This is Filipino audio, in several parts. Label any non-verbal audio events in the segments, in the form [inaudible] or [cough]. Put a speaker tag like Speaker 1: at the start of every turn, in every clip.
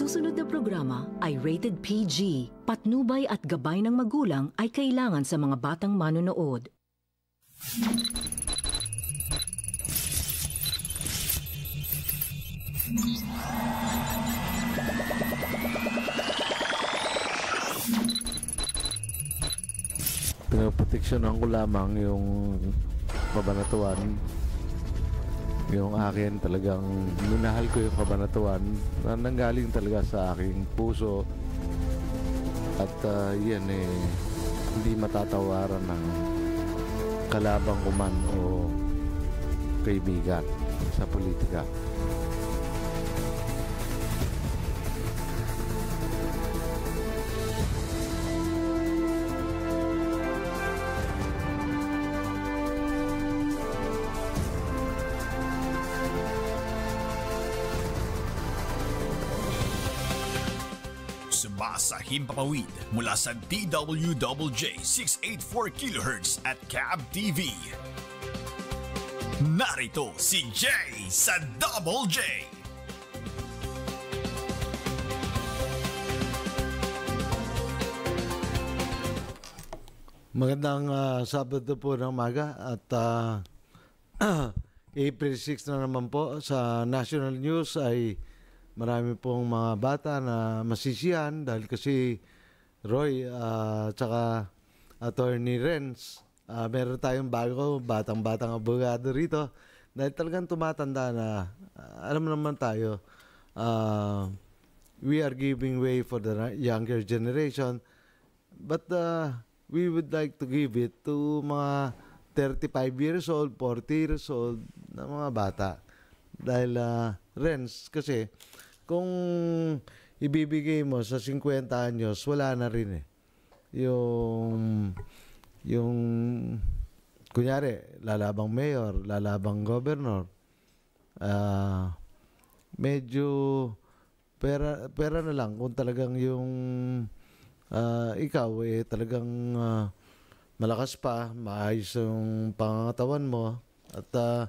Speaker 1: susunod na programa ay rated PG. Patnubay at gabay ng magulang ay kailangan sa mga batang manonood.
Speaker 2: Pinaproteksyonan ko lamang yung mabanatuan yung akin talagang minahal ko yung kabanatuan na nanggaling talaga sa aking puso at uh, ah, yan eh hindi matatawaran ng kalabang kuman o kaibigan sa politika.
Speaker 3: himpapawid mula sa DWJ 684 kHz at CAB TV. Narito si Jay sa Double J!
Speaker 2: Magandang uh, Sabado po ng umaga at uh, [clears throat] April 6 na naman po sa National News ay marami pong mga bata na masisiyan dahil kasi Roy uh, ah, saka attorney Renz uh, meron tayong bago batang-batang abogado rito dahil talagang tumatanda na uh, alam naman tayo uh, we are giving way for the younger generation but uh, we would like to give it to mga 35 years old, 40 years old na mga bata. Dahil uh, Renz kasi kung ibibigay mo sa 50 anyos, wala na rin eh. Yung, yung, kunyari, lalabang mayor, lalabang governor, ah, uh, medyo, pera, pera na lang kung talagang yung, uh, ikaw eh talagang uh, malakas pa, maayos yung pangangatawan mo, at uh, ah,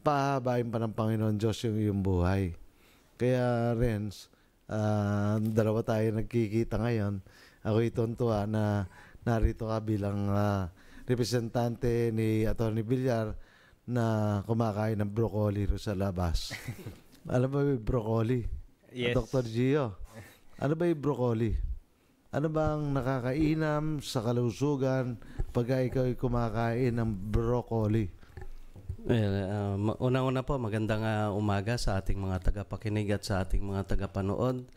Speaker 2: pahabain pa ng Panginoon Diyos yung iyong buhay. Kaya Renz, uh, dalawa tayo nagkikita ngayon. Ako ituntua na narito ka bilang uh, representante ni Atty. Villar na kumakain ng broccoli sa labas. [laughs] Alam ba yung broccoli? Yes. Dr. Gio, ano ba yung broccoli? Ano bang nakakainam sa kalusugan pagka ikaw ay kumakain ng broccoli? Well, um, una-una po, magandang uh,
Speaker 4: umaga sa ating mga tagapakinig at sa ating mga tagapanood.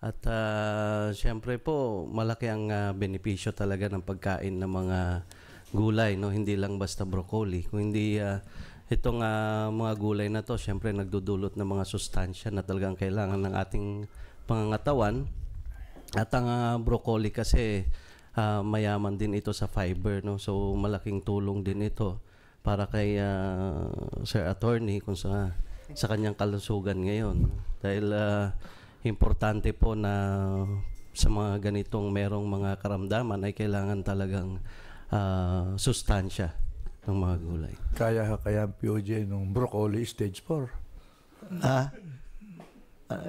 Speaker 4: At uh, siyempre po, malaki ang uh, benepisyo talaga ng pagkain ng mga gulay, no? Hindi lang basta broccoli, kundi uh, itong uh, mga gulay na to, siyempre nagdudulot ng mga sustansya na talagang kailangan ng ating pangangatawan. At ang uh, broccoli kasi uh, mayaman din ito sa fiber, no? So malaking tulong din ito para kay uh, Sir Attorney kung sa sa kanyang kalusugan ngayon dahil uh, importante po na sa mga ganitong merong mga karamdaman ay kailangan talagang uh, sustansya
Speaker 2: ng mga gulay. Kaya kaya ang POJ nung broccoli stage 4. Ah?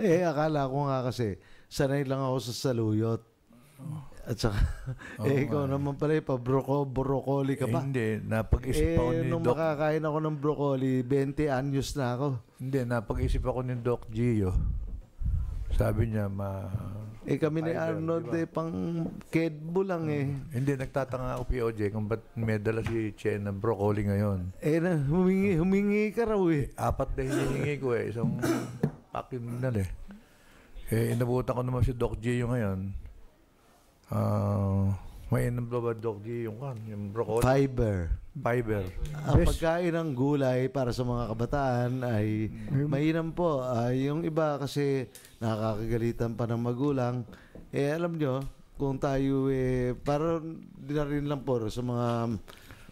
Speaker 2: Eh, akala ko nga kasi sanay lang ako sa saluyot. At saka, oh, [laughs] eh, ikaw man. naman pala, eh, pa broko, broccoli ka pa. Eh, hindi, napag-isip eh, ako ni nung Doc. makakain ako ng broccoli, 20 anyos na ako. Hindi, napag-isip ako ni Doc Gio. Sabi niya, ma... Eh kami ni Arnold, diba? eh, pang kedbo lang eh.
Speaker 5: Hindi, nagtatanga ako POJ kung ba't may dala si Chen ng broccoli ngayon.
Speaker 2: Eh, na, humingi, humingi ka raw eh. eh
Speaker 5: apat na hinihingi ko eh, isang [coughs] pakiminal eh. Eh, inabutan ko naman si Doc Gio ngayon
Speaker 2: Uh, may inom
Speaker 5: ba yung kan? Yung broccoli?
Speaker 2: Fiber. Fiber. Ang Best. pagkain ng gulay para sa mga kabataan ay mainam po. Uh, yung iba kasi nakakagalitan pa ng magulang. Eh alam nyo, kung tayo eh, parang dinarin lang po sa mga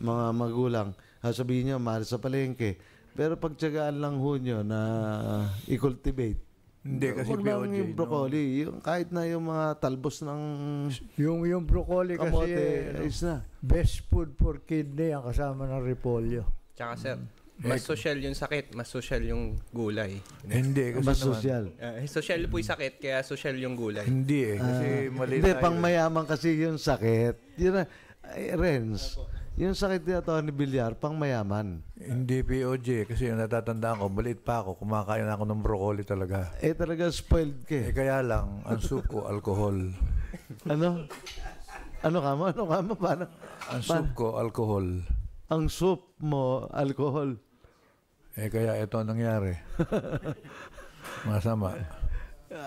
Speaker 2: mga magulang. Ha, ah, sabihin nyo, mahal sa palengke. Pero pagtsagaan lang ho nyo na uh, i-cultivate hindi kasi Huwag lang POJ, yung no? broccoli. Yung, kahit na yung mga talbos ng Yung, yung broccoli kasi, kamote, eh, ayos na. best food for kidney
Speaker 6: ang kasama ng repolyo.
Speaker 7: Tsaka sir, mm. mas social yung sakit, mas social yung gulay. Hindi kasi mas naman. social. Ah, eh, social po yung sakit, kaya social yung gulay. Hindi eh, kasi Ah, mali Hindi, tayo. pang eh.
Speaker 2: mayaman kasi yung sakit. Yun na, ay, eh, Renz. Ano yung sakit ni Atty. Villar, pang mayaman. Hindi POJ, kasi yung natatandaan ko, maliit pa ako,
Speaker 5: kumakain ako ng broccoli talaga. Eh talaga spoiled ka eh. eh kaya lang, ang soup ko, alcohol.
Speaker 8: ano?
Speaker 2: Ano ka mo? Ano ka mo? Paano? Ang
Speaker 5: soup ko, alcohol.
Speaker 2: Ang soup mo, alcohol. Eh kaya ito ang nangyari. [laughs] Masama.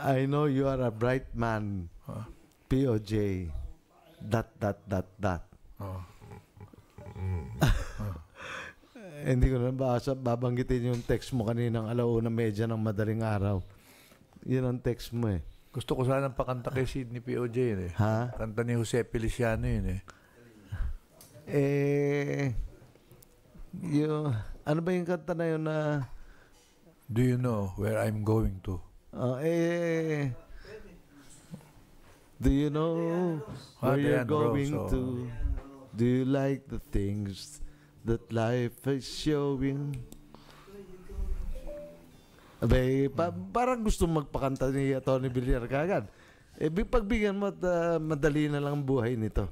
Speaker 2: I know you are a bright man. Huh? POJ. Dot, dot, dot, dot. Oh. Mm. eh, hindi ko na basa, babanggitin yung text mo kanina kaninang alauna medya ng madaling araw. Yun ang text mo eh.
Speaker 5: Gusto ko sana pakanta kay Sidney P.O.J. yun eh. Ha? Kanta ni Jose Feliciano yun eh. Eh,
Speaker 2: yung, ano ba yung kanta na yun na... Do you know where I'm going to? Uh, eh, do you know ah, where you're going to? Do you like the things that life is showing? Abay, pa- parang gusto magpakanta ni Tony Villar kagad. Eh, pagbigyan mo at ah, madali na lang ang buhay nito.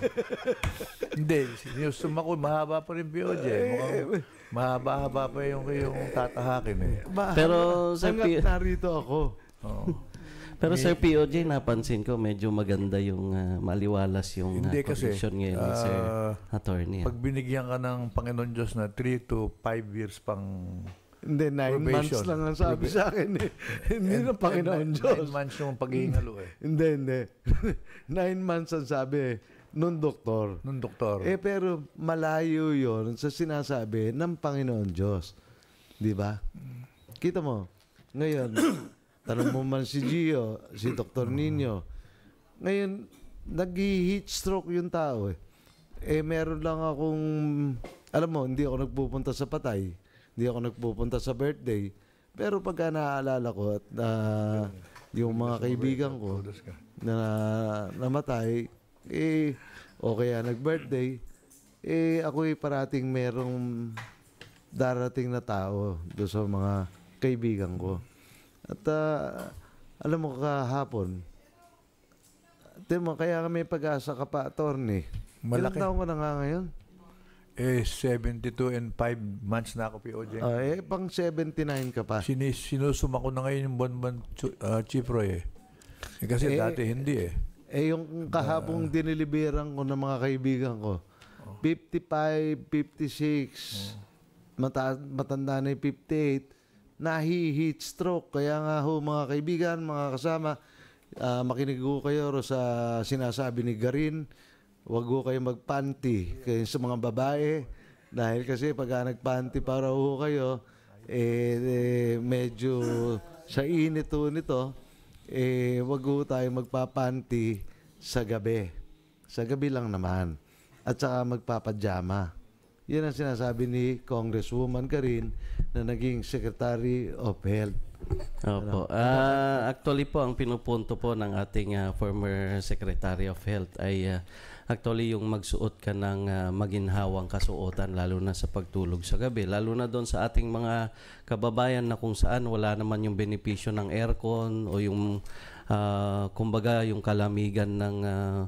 Speaker 8: [laughs]
Speaker 2: Hindi,
Speaker 5: sinusum ako, mahaba pa rin POJ. Mukhang mahaba-haba pa yung yung tatahakin
Speaker 4: eh. Pero,
Speaker 2: sir, hanggat narito ako. Oo. Pero Sir
Speaker 4: POJ, napansin ko medyo maganda yung uh, maliwalas yung ah, Hindi uh, kasi, condition ngayon, uh, Sir Attorney. Pag
Speaker 5: binigyan ka ng Panginoon Diyos na 3 to 5 years pang hindi, nine probation. months lang ang sabi sa akin eh.
Speaker 2: [laughs] hindi na Panginoon nine, Diyos. Nine months yung paghihingalo eh. [laughs] hindi, hindi. [laughs] nine months ang sabi eh. Nung doktor. Nung doktor. Eh pero malayo yon sa sinasabi ng Panginoon Diyos. Di ba? Kita mo, ngayon, Tanong mo man si Gio, si Dr. Nino. Ngayon, nag-heat stroke yung tao eh. Eh, meron lang akong, alam mo, hindi ako nagpupunta sa patay. Hindi ako nagpupunta sa birthday. Pero pag naaalala ko at uh, yung mga kaibigan ko ah. na namatay, eh, o kaya nag-birthday, eh, ako ako'y parating merong darating na tao do sa mga kaibigan ko. At uh, alam mo kahapon, mo, kaya kami pag-asa ka pa, attorney. Malaki. Ilang taong ka na nga ngayon? Eh, 72 and 5 months na ako POJ. Uh, ah, eh, pang 79
Speaker 5: ka pa. Sinis, sinusuma ko na ngayon yung buwan-buwan uh, ah, Chief eh. eh kasi eh, dati hindi eh.
Speaker 2: Eh, yung kahapong uh, diniliberan ko ng mga kaibigan ko, oh. 55, 56, oh. mata- matanda na yung 58, nahi-heat stroke. Kaya nga ho mga kaibigan, mga kasama, uh, makinig ho kayo sa sinasabi ni Garin. Huwag ho kayo magpanti kayo sa mga babae. Dahil kasi pag nagpanti para ho kayo, eh, eh medyo sa init ho nito, eh, huwag ho tayo magpapanti sa gabi. Sa gabi lang naman. At saka magpapajama. Yan ang sinasabi ni Congresswoman Karin na naging Secretary of
Speaker 4: Health. Opo. Ano? Uh, actually po, ang pinupunto po ng ating uh, former Secretary of Health ay uh, actually yung magsuot ka ng uh, maginhawang kasuotan lalo na sa pagtulog sa gabi. Lalo na doon sa ating mga kababayan na kung saan wala naman yung benepisyo ng aircon o yung uh, kumbaga yung kalamigan ng uh,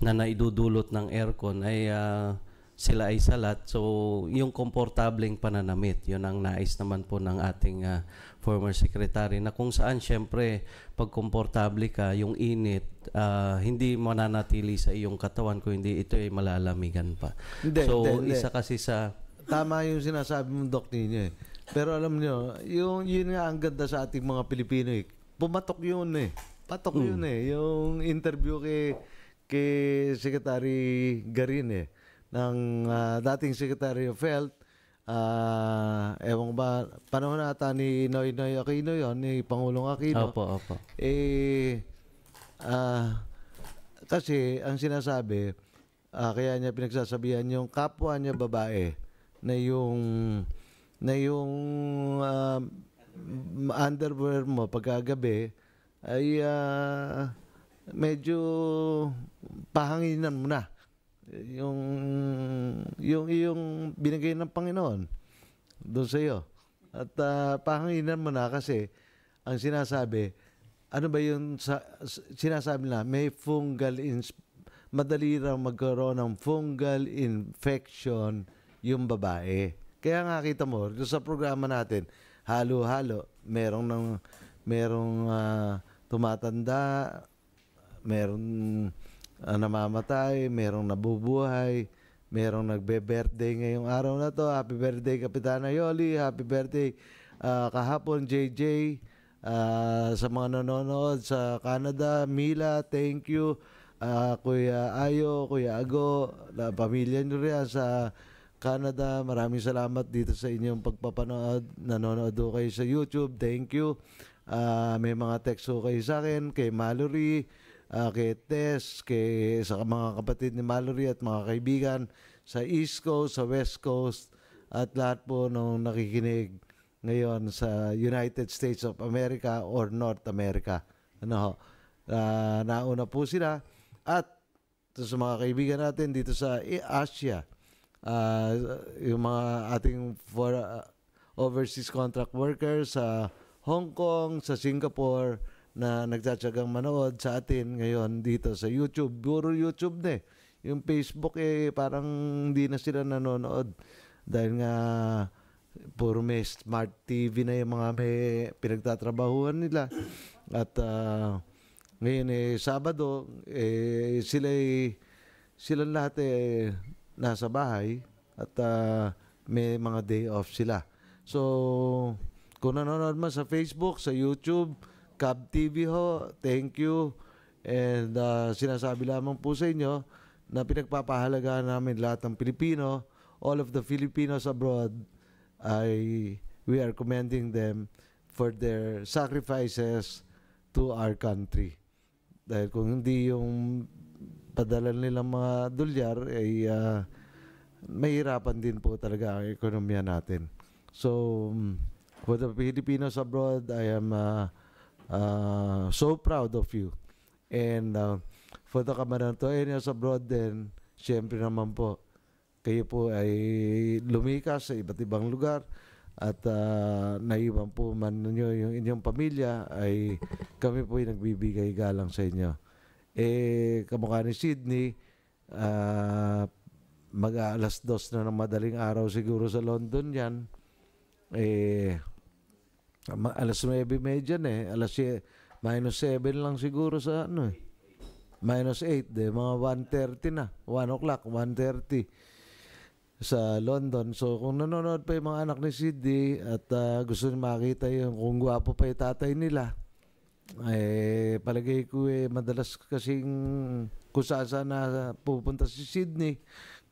Speaker 4: na naidudulot ng aircon ay uh, sila ay salat. So, yung komportableng pananamit, yun ang nais naman po ng ating uh, former secretary na kung saan syempre pag komportable ka, yung init, uh, hindi mananatili sa iyong katawan kung hindi ito ay malalamigan pa. Hindi, so, hindi, isa kasi
Speaker 2: sa... Tama yung sinasabi mong Doc ninyo eh. Pero alam nyo, yung, yun nga ang ganda sa ating mga Pilipino eh. Pumatok yun eh. Patok mm. yun eh. Yung interview kay, kay Secretary Garin eh ng uh, dating Secretary of Health, uh, ewan ba, panahon nata ni Noy Noy Aquino yon ni Pangulong Aquino. Opo, opo. Eh, uh, kasi ang sinasabi, uh, kaya niya pinagsasabihan yung kapwa niya babae na yung na yung uh, underwear mo pagkagabi ay uh, medyo pahanginan mo na yung yung yung binigay ng Panginoon doon sa iyo. At uh, ah, pahanginan mo na kasi ang sinasabi, ano ba yung sa, sinasabi na may fungal madali raw magkaroon ng fungal infection yung babae. Kaya nga kita mo, doon sa programa natin, halo-halo, merong ng merong uh, tumatanda, merong ang ah, namamatay, merong nabubuhay, merong nagbe-birthday ngayong araw na to. Happy birthday Kapitana Yoli, happy birthday uh, kahapon JJ, uh, ah, sa mga nanonood sa Canada, Mila, thank you. Uh, Kuya Ayo, Kuya Ago, na pamilya nyo rin sa Canada. Maraming salamat dito sa inyong pagpapanood. Nanonood kayo sa YouTube. Thank you. Uh, may mga text kayo sa akin, kay Mallory, uh, kay Tess, kay sa mga kapatid ni Mallory at mga kaibigan sa East Coast, sa West Coast at lahat po nung nakikinig ngayon sa United States of America or North America. Ano ho? Uh, nauna po sila at sa mga kaibigan natin dito sa Asia uh, yung mga ating for uh, overseas contract workers sa Hong Kong, sa Singapore, na nagtsatsagang manood sa atin ngayon dito sa YouTube. Puro YouTube na eh. Yung Facebook eh parang hindi na sila nanonood dahil nga puro may smart TV na yung mga may pinagtatrabahuhan nila. At uh, ngayon eh Sabado eh sila eh, sila lahat eh nasa bahay at uh, may mga day off sila. So kung nanonood man sa Facebook, sa YouTube, Cab TV ho, thank you. And uh, sinasabi lamang po sa inyo na pinagpapahalaga namin lahat ng Pilipino, all of the Filipinos abroad, I, we are commending them for their sacrifices to our country. Dahil kung hindi yung padala nilang mga dolyar, ay uh, mahirapan din po talaga ang ekonomiya natin. So, um, for the Filipinos abroad, I am uh, uh, so proud of you. And uh, for the Camarantoenians eh, abroad din, siyempre naman po, kayo po ay lumikas sa iba't ibang lugar at uh, naiwan po man ninyo yung inyong pamilya ay kami po ay nagbibigay galang sa inyo. Eh, kamukha ni Sydney, uh, mag-alas dos na ng madaling araw siguro sa London yan. Eh, Alas 9 medyan eh. Alas minus 7 lang siguro sa ano eh. Minus 8, eh, mga 1.30 na. 1 o'clock, 1.30 sa London. So kung nanonood pa yung mga anak ni Sidney at uh, gusto nyo makita yung kung gwapo pa yung tatay nila, eh, palagay ko eh, madalas kasing kusasa na pupunta si Sydney.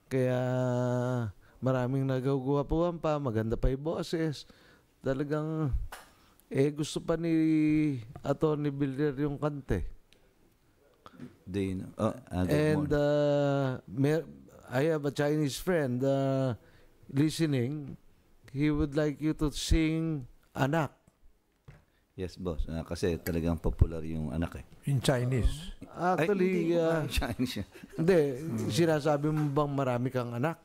Speaker 2: Kaya maraming nagagawa pa, maganda pa yung boses. Talagang eh, gusto pa ni ato Bilder yung kante.
Speaker 9: Dino. Oh, ah, and
Speaker 2: uh, I have a Chinese friend uh, listening. He would like you to sing Anak.
Speaker 9: Yes, boss. Uh, kasi talagang popular yung anak eh.
Speaker 2: In Chinese? Uh, actually, Ay, hindi, uh, ah, Chinese. hindi, sinasabi mo bang marami kang anak?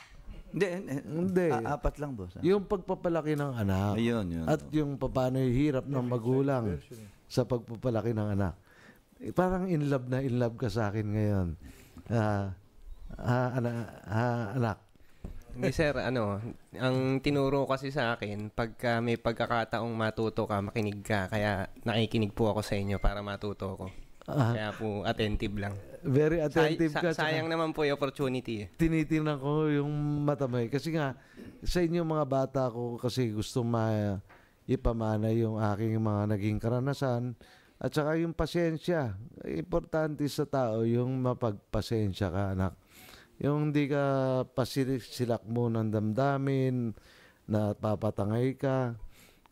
Speaker 9: Hindi, hindi. A- apat lang, boss.
Speaker 2: Ah. Yung pagpapalaki ng
Speaker 9: anak. Ayun, yun.
Speaker 2: At yung paano yung hirap ng magulang sa pagpapalaki ng anak. Eh, parang in love na in love ka sa akin ngayon. Ah, ah, ana, ah, anak. Hindi sir,
Speaker 7: ano, ang tinuro kasi sa akin, pagka may pagkakataong matuto ka, makinig ka, kaya nakikinig po ako sa inyo para matuto ko. Ah. Kaya po, attentive lang.
Speaker 2: Very attentive Say, ka. Sa, sayang
Speaker 7: naman po yung opportunity. Eh.
Speaker 2: Tinitingnan ko yung mata mo. Kasi nga, sa inyo mga bata ko kasi gusto ma ipamana yung aking mga naging karanasan at saka yung pasensya. Importante sa tao yung mapagpasensya ka, anak. Yung hindi ka pasilak mo ng damdamin, na papatangay ka,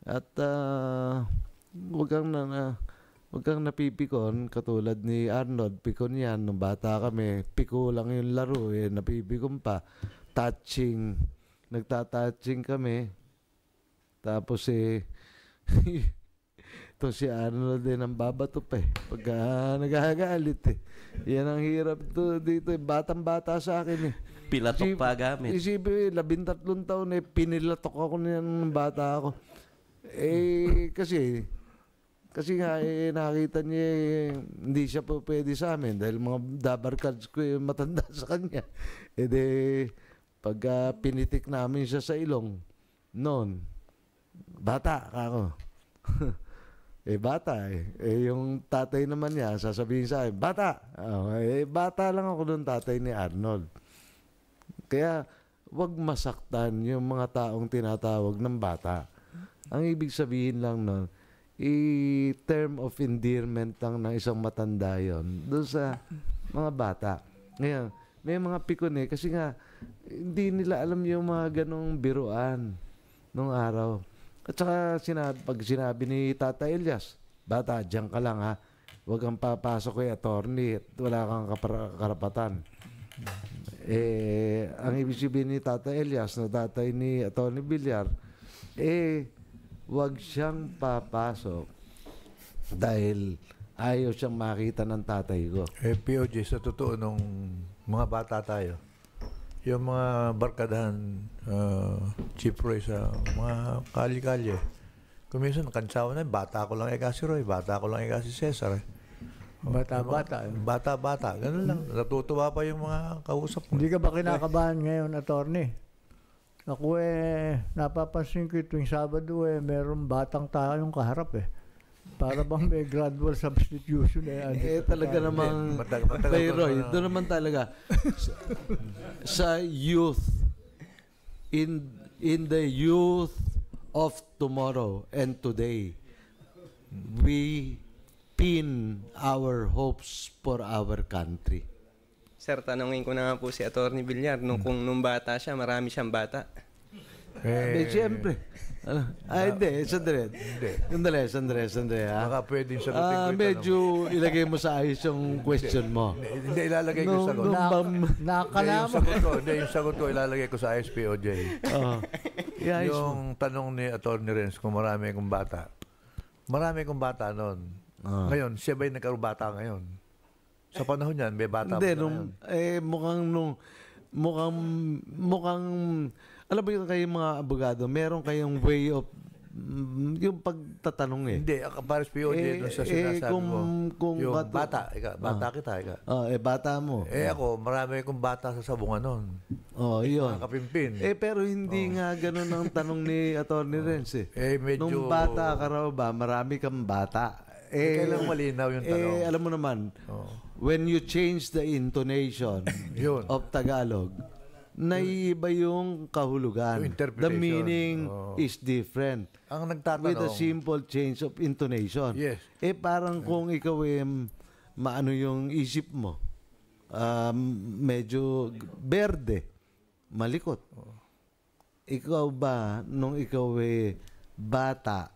Speaker 2: at uh, huwag kang na, uh, ah, Huwag kang napipikon katulad ni Arnold. Pikon yan. Nung bata kami, piko lang yung laro eh. Napipikon pa. Touching. Nagtatouching kami. Tapos eh, [laughs] to si Arnold din eh, ang babato pa eh. Pagka ah, nagagalit eh. Yan ang hirap to dito eh. Batang-bata sa akin eh.
Speaker 4: Pilatok Isip, pa gamit.
Speaker 2: Isipin eh, labintatlong taon eh. Pinilatok ako niyan ng bata ako. Eh, kasi eh, kasi nga, eh, nakita niya, eh, hindi siya po pwede sa amin dahil mga dabarkads ko eh, matanda [laughs] sa kanya. E eh, de, pag uh, pinitik namin siya sa ilong, noon, bata ako. [laughs] eh, bata eh. eh. yung tatay naman niya, sasabihin sa akin, bata! Oh, eh, bata lang ako doon tatay ni Arnold. Kaya, wag masaktan yung mga taong tinatawag ng bata. Ang ibig sabihin lang noon, i-term of endearment lang ng isang matanda yon doon sa mga bata. Ngayon, may mga pikon eh, kasi nga, hindi nila alam yung mga ganong biruan nung araw. At saka sinabi, pag sinabi ni Tata Elias, bata, diyan ka lang ha. Huwag kang papasok kay attorney wala kang karapatan. Eh, ang ibig sabihin ni Tata Elias na tatay ni Attorney Villar, eh, wag siyang papasok dahil ayaw siyang makita ng tatay
Speaker 5: ko. Eh, POJ, sa totoo, nung mga bata tayo, yung mga barkadahan, uh, Chief Roy, sa mga kali-kali, kuminsan, kansawa na, bata ko lang eh kasi Roy, bata ko lang eh kasi Cesar. Eh. Oh, Bata-bata. Eh. Bata-bata. Ganun lang. Natutuwa pa yung mga kausap mo. Hindi ka ba kinakabahan ngayon,
Speaker 6: attorney? Ako eh, napapansin ko itong Sabado eh, merong batang tayong kaharap eh. Para bang may [laughs] gradual substitution eh. Ano, eh talaga namang, kay Roy,
Speaker 2: doon naman talaga. sa, sa youth, in, in the youth of tomorrow and today, we pin our hopes for our country.
Speaker 7: Sir, tanongin ko na nga po si Attorney Villar, nung, hmm. kung nung bata
Speaker 2: siya, marami siyang bata. Eh, eh siyempre. Ano? Ah, hindi. Sandali. Hindi. Sandali, sandali, sandali. Ha? Baka pwedeng sagutin natin ko medyo tanong. ilagay mo sa ayos yung question mo. Hindi, hindi ilalagay ko yung sagot. Na,
Speaker 5: Nakakalaman. Hindi, yung sagot ko, hindi,
Speaker 2: yung sagot ko ilalagay
Speaker 5: ko sa ISPOJ. Oh. Yeah, yung tanong ni Attorney Renz kung marami kong bata. Marami kong bata noon. Oh. Ngayon, siya ba'y nagkaroon bata ngayon? Sa panahon niyan, may bata Hindi, nung,
Speaker 2: eh, mukhang nung, mukhang, mukhang, alam mo yung kayong mga abogado, meron kayong way of yung pagtatanong eh. Hindi,
Speaker 5: kapares po yun eh, sa eh, sinasabi eh, kung, ko. Kung yung bato, bata, ika, bata ah,
Speaker 2: kita. Ika. Oh, eh, bata mo. Eh ako,
Speaker 5: marami akong bata sa sabungan
Speaker 2: noon. Oh, yun. Nakapimpin. Eh, pero hindi oh. nga ganun ang tanong ni [laughs] Atty. Renz eh. Eh, medyo... Nung bata ka raw ba, marami kang bata. Eh, eh kailang malinaw yung eh, tanong. Eh, alam mo naman, oh when you change the intonation [clears throat] Yun. of Tagalog, naiiba yung kahulugan. Yung The meaning Oo. is different.
Speaker 5: Ang nagtatanong. With a
Speaker 2: simple change of intonation. Yes. Eh parang kung ikaw eh, maano yung isip mo, um, medyo berde, malikot. Ikaw ba, nung ikaw eh, bata,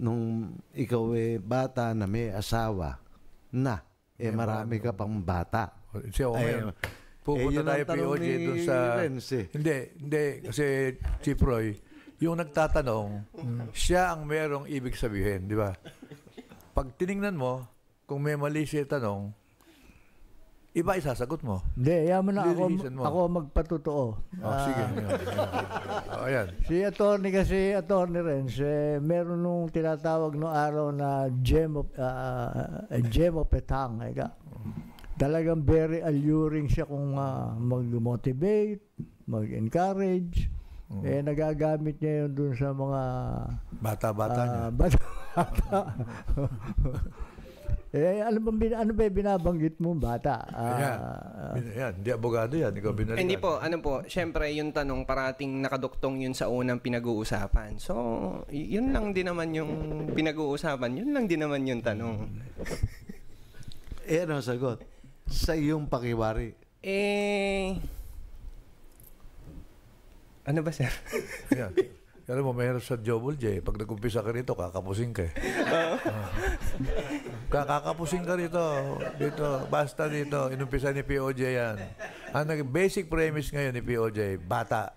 Speaker 2: nung ikaw eh, bata na may asawa, na eh marami ka pang bata. Si Omer. Pupunta eh, tayo POJ doon sa... Renz, eh.
Speaker 5: Hindi, hindi. Kasi si Proy, yung nagtatanong, siya ang merong ibig sabihin, di ba? Pag tiningnan mo, kung may mali siya tanong, Iba isasagot mo.
Speaker 6: Hindi, yaman na ako, mo. ako magpatotoo. Oh, ah, uh, ah. sige. oh, ayan. [laughs] Si attorney kasi, attorney rin, si, meron nung tinatawag no araw na gem of, uh, gem of petang. Ika. Talagang very alluring siya kung uh, mag-motivate, mag-encourage. Mm. Eh, nagagamit niya yun dun sa mga... Bata-bata uh, niya. Bata-bata. [laughs] Eh, ano ba, bin, ano ba binabanggit mo, bata? Uh,
Speaker 7: Ayan. Hindi abogado yan. Ikaw binalikan.
Speaker 6: Hindi
Speaker 5: po.
Speaker 7: Ano po. Siyempre, yung tanong, parating nakaduktong yun sa unang pinag-uusapan. So, yun lang din naman yung pinag-uusapan. Yun lang din naman yung tanong.
Speaker 2: eh, ano sagot? Sa iyong pakiwari?
Speaker 7: Eh...
Speaker 2: Ano ba, sir? Ayan. Alam mo, mahirap sa Jobol, Jay. Pag
Speaker 5: nag-umpisa ka rito, kakapusin ka. Uh. [laughs] kakapusin ka rito. Dito, basta dito. Inumpisa ni POJ yan. Ang basic premise ngayon ni POJ, bata.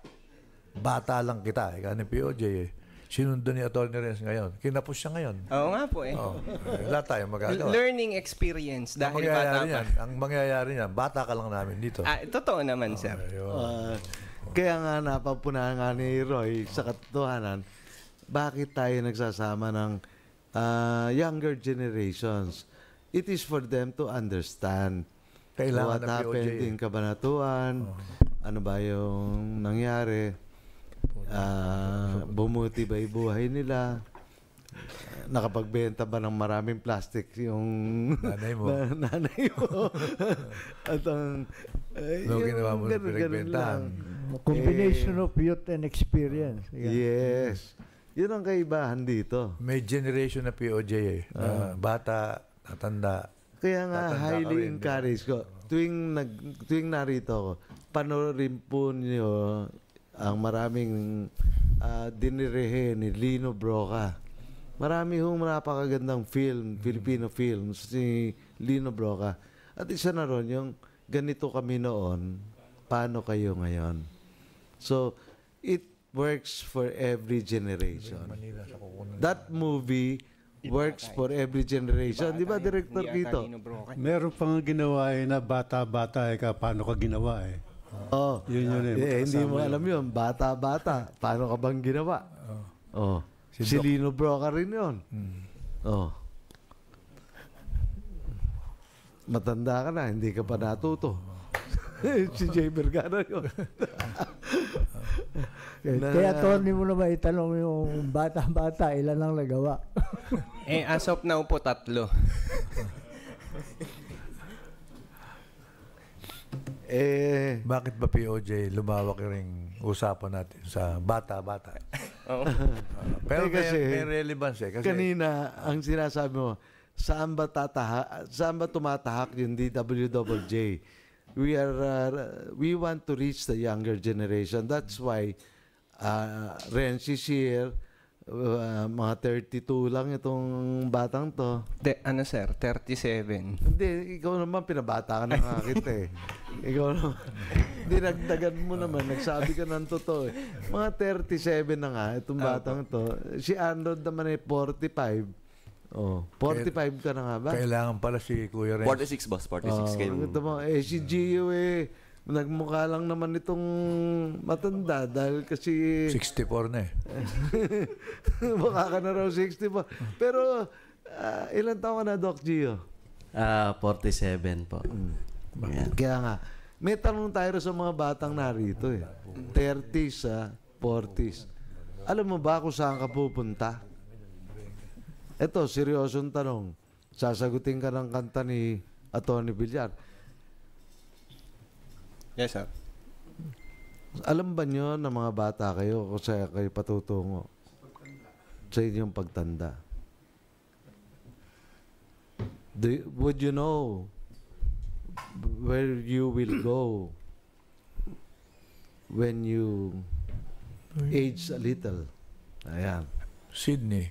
Speaker 5: Bata lang kita. Ikaw ni POJ eh sinundo ni Atty. Reyes ngayon. Kinapos siya ngayon. Oo nga po eh. Oo. Oh, Wala eh, tayong magagawa.
Speaker 7: Learning experience dahil bata pa. Yan,
Speaker 2: ang mangyayari niyan, bata ka lang namin dito. Ah, totoo naman, oh, sir. Ayun. Uh, ah, kaya nga napapunahan nga ni Roy sa katotohanan, bakit tayo nagsasama ng uh, younger generations? It is for them to understand Kailangan what happened in Kabanatuan, oh. ano ba yung nangyari, uh, bumuti ba yung buhay nila, nakapagbenta ba ng maraming plastic yung nanay mo? [laughs] na, nanay mo. [laughs] At ang... Uh, no, ginawa mo ganun, pinagbentahan.
Speaker 6: Combination eh, of youth and experience. Yeah. Yes.
Speaker 5: Yun ang kaibahan
Speaker 2: dito. May generation na POJ eh. Uh, uh, bata, natanda.
Speaker 6: Kaya nga, highly rin,
Speaker 2: encouraged ko. Tuwing, nag, tuwing narito ako, panoorin po nyo ang maraming uh, ah, dinirehe ni Lino Broca. Marami hong napakagandang film, Filipino films si Lino Broca. At isa na ron yung ganito kami noon, paano kayo ngayon? So, it works for every generation. That movie works for every generation. Di ba, Director Tito? Meron pang ginawa eh na bata-bata eh ka, paano ka ginawa eh. Oo. Oh, yun yun
Speaker 5: eh. eh hindi mo alam
Speaker 2: yun. Bata-bata. Paano ka bang ginawa? Oo. Oh. oh. Si, si Doc. Lino Broca rin yun. Mm. Oh. Matanda ka na, hindi ka pa natuto. [laughs] si Jay Vergara yun. [laughs] na, Kaya Tony
Speaker 6: mo naman itanong yung bata-bata,
Speaker 5: ilan ang nagawa?
Speaker 7: [laughs] eh, as of now po, tatlo.
Speaker 5: eh, Bakit ba POJ
Speaker 2: lumawak yung usapan natin sa bata-bata?
Speaker 8: Oo. [laughs] Pero eh, may, kasi,
Speaker 5: may relevance eh. Kasi,
Speaker 2: kanina, ang sinasabi mo, saan ba, tataha, saan ba tumatahak yung DWJ? We are, uh, we want to reach the younger generation. That's why uh, Renz here, uh, mga 32 lang itong batang to. De, ano sir, 37. Hindi, ikaw naman pinabata ka ng akin eh. [laughs] ikaw naman. Dinagdagan mo naman, nagsabi ka ng totoo eh. Mga 37 na nga itong ah, batang uh, to. Si Arnold naman ay 45. Oh, 45 Kail- ka na nga ba? Kailangan pala si Kuya Renz. 46 boss, 46 oh, kayo. Mo, eh, si Gio eh, nagmukha lang naman itong matanda dahil kasi... 64 na eh. Baka [laughs] ka na raw 64. Pero uh, ilan taon ka na, Doc Gio? Uh, ah, 47 po. Mm. Kaya nga, may tanong tayo sa mga batang narito eh. 30s, ah, 40s. Alam mo ba kung saan ka pupunta? Ito, seryosong tanong. Sasagutin ka ng kanta ni Atty. Villar. Yes, sir. Alam ba nyo na mga bata kayo kung saan kayo patutungo? Sa inyong pagtanda. Do, you, would you know where you will go when you age a little? Ayan. Sydney.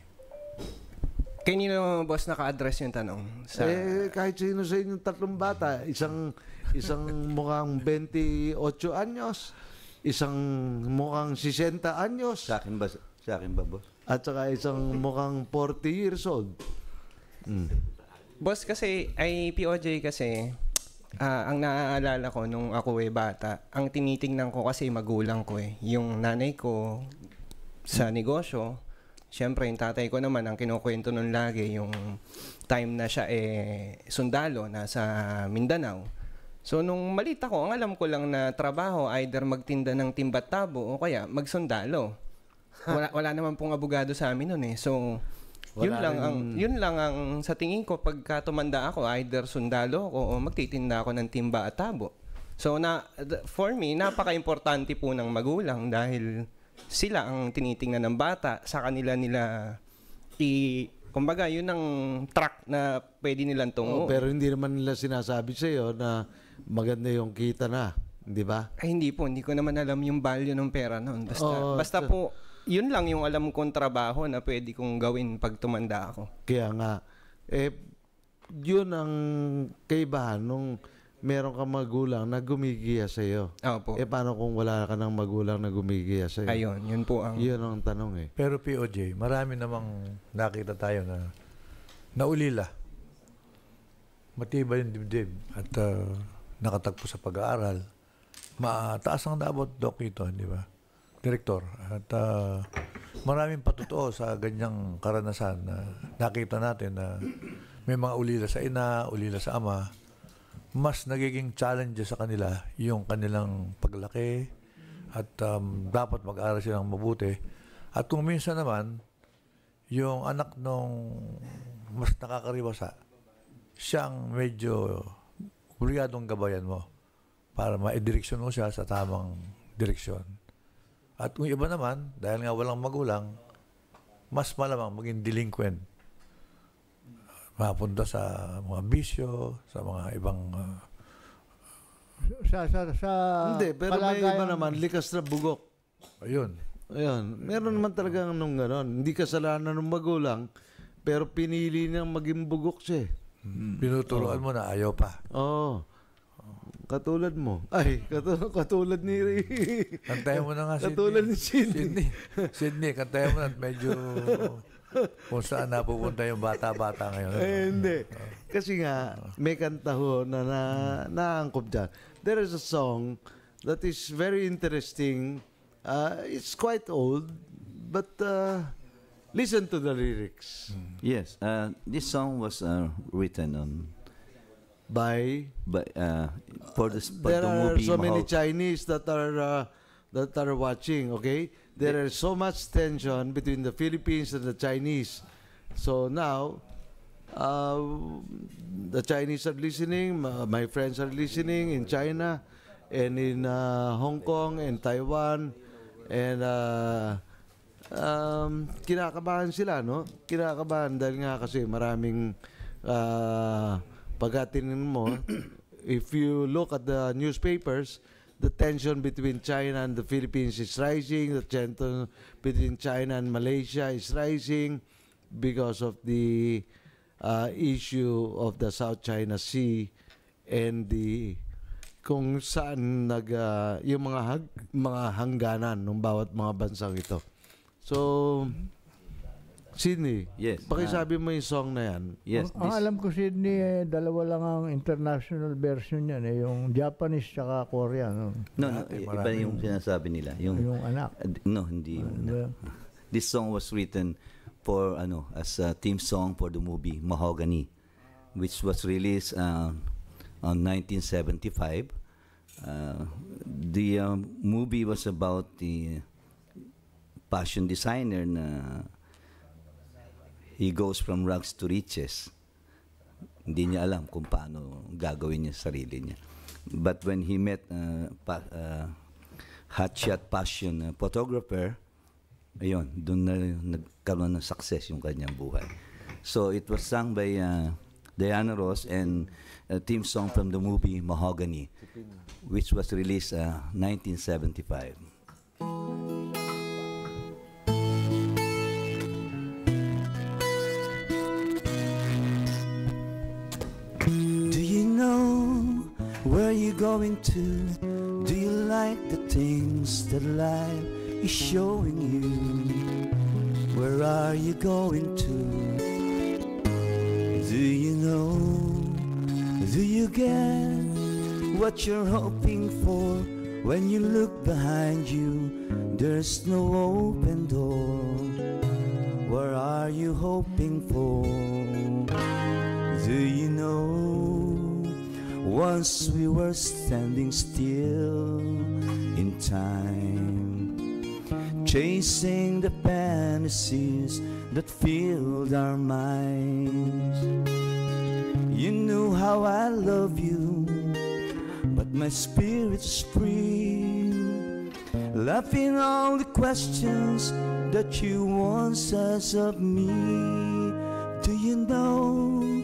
Speaker 7: Kanino, boss, naka-address yung tanong? Sa...
Speaker 2: Eh, kahit sino sa inyong tatlong bata, isang isang mukhang 28 anyos, isang mukhang 60 anyos. Sa akin ba, sa akin ba, boss? At saka isang mukhang 40 years old. Mm.
Speaker 7: Boss, kasi, ay POJ kasi, uh, ang naaalala ko nung ako eh bata, ang tinitingnan ko kasi magulang ko eh. Yung nanay ko sa negosyo, Siyempre, yung tatay ko naman, ang kinukwento nun lagi, yung time na siya eh, sundalo, nasa Mindanao. So nung malita ko, ang alam ko lang na trabaho either magtinda ng timbat tabo o kaya magsundalo. wala wala naman pong abogado sa amin noon eh. So wala yun lang rin. ang yun lang ang sa tingin ko pagka tumanda ako either sundalo ako o magtitinda ako ng timba at tabo. So na for me napaka-importante po ng magulang dahil sila ang tinitingnan ng bata sa kanila nila i kumbaga yun ang track na pwede nilang tungo. Oh, pero
Speaker 2: hindi naman nila sinasabi sa iyo na maganda yung kita na, di ba?
Speaker 7: Ay, hindi po. Hindi ko naman alam yung value ng pera noon. Basta, oh, basta po, yun lang yung alam kong trabaho na pwede kong gawin pag tumanda ako.
Speaker 2: Kaya nga. Eh, yun ang kaibahan nung meron kang magulang na gumigiya sa iyo. Opo. Eh paano kung wala ka ng magulang na gumigiya sa iyo? Ayun, yun po ang Yun ang tanong eh. Pero POJ,
Speaker 5: marami namang
Speaker 2: nakita tayo na
Speaker 5: naulila. Matibay yung dibdib at uh, nakatagpo sa pag-aaral, mataas ang dapat, Doc, ito, di ba? Direktor. At uh, maraming patutuo sa ganyang karanasan na nakita natin na may mga ulila sa ina, ulila sa ama. Mas nagiging challenge sa kanila yung kanilang paglaki at um, dapat mag-aral silang mabuti. At kung minsan naman, yung anak nung mas nakakariwasa, siyang medyo hulyadong gabayan mo para maidireksyon mo siya sa tamang direksyon. At kung iba naman, dahil nga walang magulang, mas malamang maging delinquent. Mapunta sa mga bisyo, sa mga ibang uh,
Speaker 6: sa sa sa Hindi, pero palagayan. may iba naman
Speaker 2: likas na bugok. Ayun. Ayun, meron naman talaga nung gano'n. Hindi kasalanan ng magulang, pero pinili niyang maging bugok siya. Eh. Mm. Pinuturuan oh. mo na ano. ayaw pa. Oo. Oh. Katulad mo. Ay, katulad, katulad ni... kantayan mo na nga, Katulad Sydney. ni Sydney. Sydney, Sydney kantayan mo na at medyo...
Speaker 5: kung saan napupunta yung bata-bata ngayon. Eh,
Speaker 2: hindi. Oh. Kasi nga, may kanta ho na, na naangkop dyan. There is a song that is very interesting. Uh, it's quite old, but... Uh, Listen to the lyrics. Mm.
Speaker 9: Yes, uh, this song was uh, written on
Speaker 2: by
Speaker 9: by uh, for the for there the are so Mahal. many
Speaker 2: Chinese that are uh, that are watching. Okay, there yeah. is so much tension between the Philippines and the Chinese. So now, uh, the Chinese are listening. Uh, my friends are listening in China, and in Hong Kong and Taiwan, and um, kinakabahan sila, no? Kinakabahan dahil nga kasi maraming uh, ah, pagkatinin mo, [clears throat] if you look at the newspapers, the tension between China and the Philippines is rising, the tension between China and Malaysia is rising because of the uh, issue of the South China Sea and the kung saan nag uh, yung mga hag, mga hangganan ng bawat mga bansang ito. So, Sydney, yes. pakisabi mo yung song na yan. Yes. Ang, ang alam
Speaker 6: ko, Sydney, eh, dalawa lang ang international version niyan Eh, yung Japanese tsaka Korean. No,
Speaker 2: no,
Speaker 9: no Ate, iba yung sinasabi nila. Yung, yung anak. Ah, no, hindi. Uh, yung, This song was written for, ano, as a theme song for the movie Mahogany, which was released uh, on 1975. Uh, the um, movie was about the fashion designer na he goes from rags to riches. Hindi niya alam kung paano gagawin niya sarili niya. But when he met uh, pa, uh, hotshot passion uh, photographer, ayun, doon na nagkaroon ng success yung kanyang buhay. So it was sung by uh, Diana Ross and a theme song from the movie Mahogany, which was released uh, 1975.
Speaker 3: Where are you going to? Do you like the things that life is showing you? Where are you going to? Do you know? Do you get what you're hoping for? When you look behind you, there's no open door. What are you hoping for? Do you know? Once we were standing still in time, chasing the fantasies that filled our minds. You knew how I love you, but my spirit's free, laughing all the questions that you once asked of me. Do you know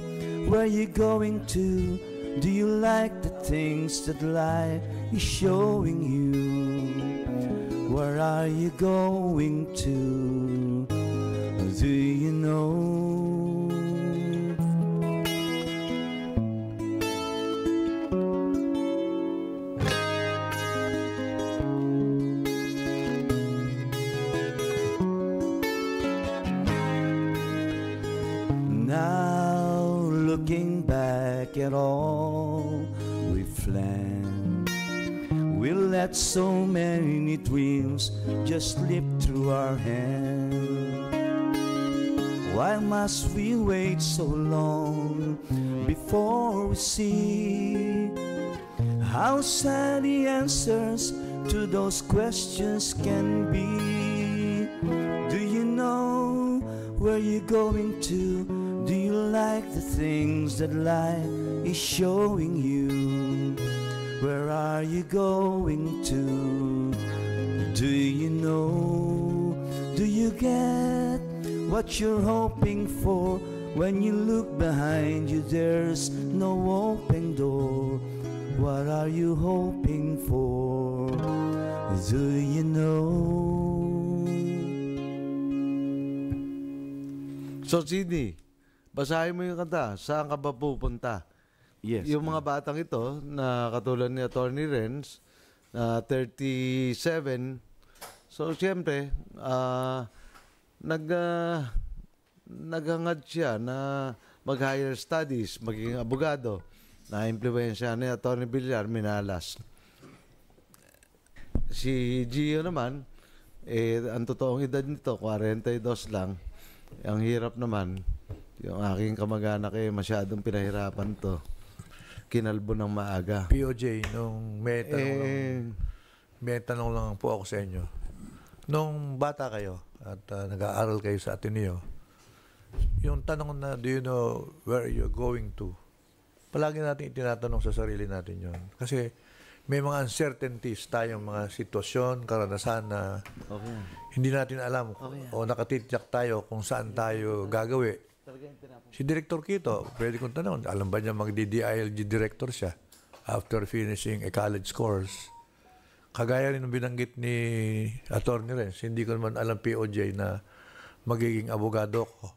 Speaker 3: where you're going to? Do you like the things that life is showing you? Where are you going to? Do you know? Now looking at all. We plan. We let so many dreams just slip through our hands. Why must we wait so long before we see how sad the answers to those questions can be? Do you know where you're going to? like the things that life is showing you. Where are you going to? Do you know? Do you get what you're hoping for? When you look behind you, there's no open door. What are you hoping for? Do you know?
Speaker 2: So, Sydney, basahin mo yung kanta, saan ka ba pupunta? Yes. Yung mga batang ito, na katulad ni Attorney Renz, na uh, 37, so siyempre, uh, nag, uh, naghangad siya na mag-higher studies, maging abogado, na impluensya ni Attorney Villar Minalas. Si Gio naman, eh, ang totoong edad nito, 42 lang. Ang hirap naman. Yung aking kamag-anak eh, masyadong pinahirapan to. Kinalbo ng maaga.
Speaker 5: POJ, nung may tanong, eh, lang, may tanong lang po ako sa inyo. Nung bata kayo at uh, nag-aaral
Speaker 2: kayo sa Ateneo,
Speaker 5: yung tanong na, do you know where you're going to? Palagi natin itinatanong sa sarili natin yon Kasi may mga uncertainties tayong mga sitwasyon, karanasan na okay. hindi natin alam okay. o nakatityak tayo kung saan tayo gagawin. Talaga yung tinapon. Si Director Kito, pwede kong tanong, alam ba niya mag-DDILG director siya after finishing a college course? Kagaya rin ng binanggit ni Attorney Renz, hindi ko naman alam POJ na magiging abogado ko.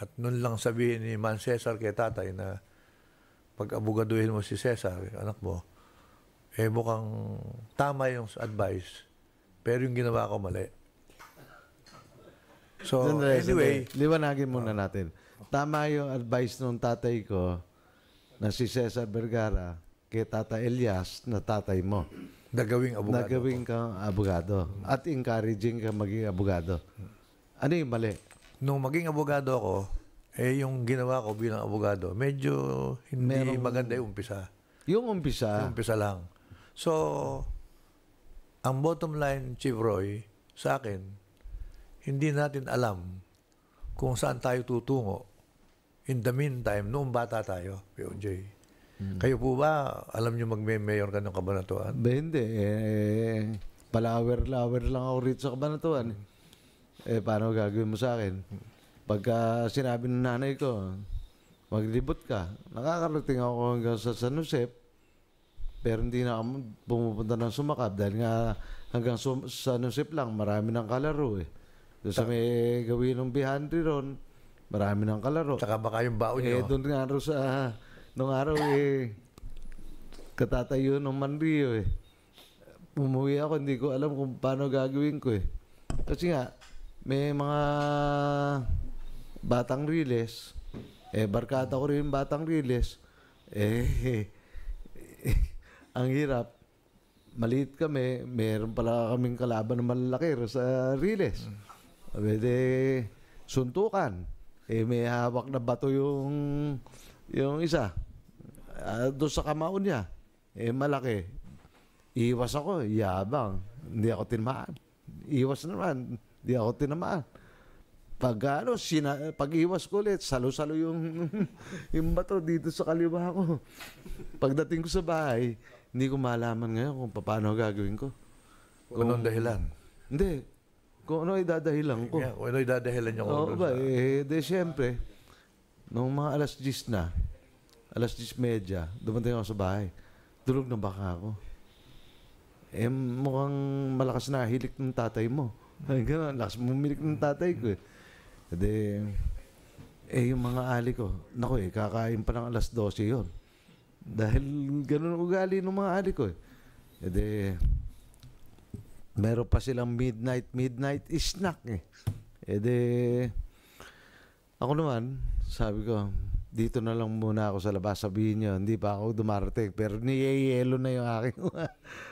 Speaker 5: At nun lang sabihin ni Man Cesar kay tatay na pag abogaduhin mo si Cesar, anak mo, eh mukhang tama yung advice, pero yung ginawa ko mali.
Speaker 2: So, sandali, anyway. Sandali. Liwanagin muna uh, natin. Tama yung advice nung tatay ko na si Cesar Vergara kay Tata Elias na tatay mo. Nagawing abogado. Nagawing kang abogado. At encouraging ka maging abogado. Ano yung mali? Nung maging abogado ako, eh yung ginawa ko bilang abogado, medyo hindi Merong,
Speaker 5: maganda yung umpisa. Yung umpisa? Yung umpisa lang. So, ang bottom line, Chief Roy, sa akin, hindi natin alam kung saan tayo tutungo. In the meantime, noong bata tayo, POJ.
Speaker 2: Mm. Kayo po ba, alam nyo magme-mayor ka ng Kabanatuan? Ba, hindi. Eh, palawer-lawer lang ako rito sa Kabanatuan. Eh, eh, paano gagawin mo sa akin? Pagka sinabi ng nanay ko, maglibot ka. Nakakarating ako hanggang sa San Jose, pero hindi na ako pumupunta ng sumakab dahil nga hanggang sum- San Jose lang, marami ng kalaro eh. Doon sa may gawin ng Bihandri ron, marami ng kalaro. Tsaka baka yung baon eh, nyo. Eh, doon nga araw sa, nung araw eh, katatayo ng Manrio eh. Umuwi ako, hindi ko alam kung paano gagawin ko eh. Kasi nga, may mga batang riles, eh barkada ko rin yung batang riles, eh, [laughs] ang hirap. Maliit kami, meron pala kaming kalaban na malalaki sa riles. Mm. Pwede suntukan. Eh, may hawak na bato yung, yung isa. Uh, doon sa kamao niya. Eh, malaki. Iwas ako, yabang. Hindi ako tinamaan. Iwas naman, hindi ako tinamaan. Pag ano, sina, pag iwas ko ulit, salo-salo yung, [laughs] yung bato dito sa kaliwa ko. Pagdating ko sa bahay, hindi ko malaman ngayon kung paano gagawin ko. Kung, anong dahilan? Hindi kung ano idadahilan ko. Yeah, kung ano idadahilan niya ko. Oo ba, sa... eh, de siyempre, nung mga alas 10 na, alas 10 media, dumanting ako sa bahay. Tulog na baka ako. Eh, mukhang malakas na hilik ng tatay mo. Ay, ganun, lakas mumilik ng tatay ko eh. Ede, eh, yung mga ali ko, nako eh, kakain pa ng alas 12 yon. Dahil ganun ugali ng mga ali ko eh. Ede, Meron pa silang midnight, midnight snack eh. E eh de, ako naman, sabi ko, dito na lang muna ako sa labas. Sabihin nyo, hindi pa ako dumarating. Pero niyayelo na yung aking.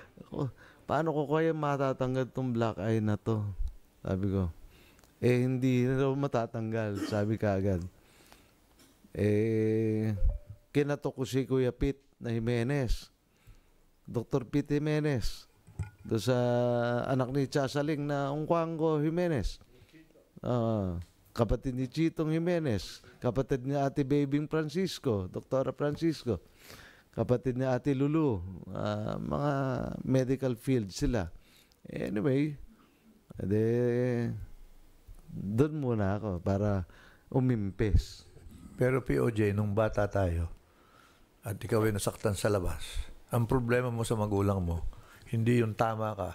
Speaker 2: [laughs] paano ko kaya matatanggal tong black eye na to? Sabi ko, eh hindi na matatanggal. Sabi ka agad. Eh, kinatok ko si Kuya Pete na Jimenez. Dr. Pete Jimenez do sa anak ni Chasaling na Ungkwango Jimenez. Uh, kapatid ni Chitong Jimenez, kapatid ni Ate Babing Francisco, Doktora Francisco, kapatid ni Ate Lulu, uh, mga medical field sila. Anyway, de, doon muna ako para umimpes. Pero POJ, nung bata tayo, at
Speaker 5: ikaw ay nasaktan sa labas, ang problema mo sa magulang mo, hindi yung tama ka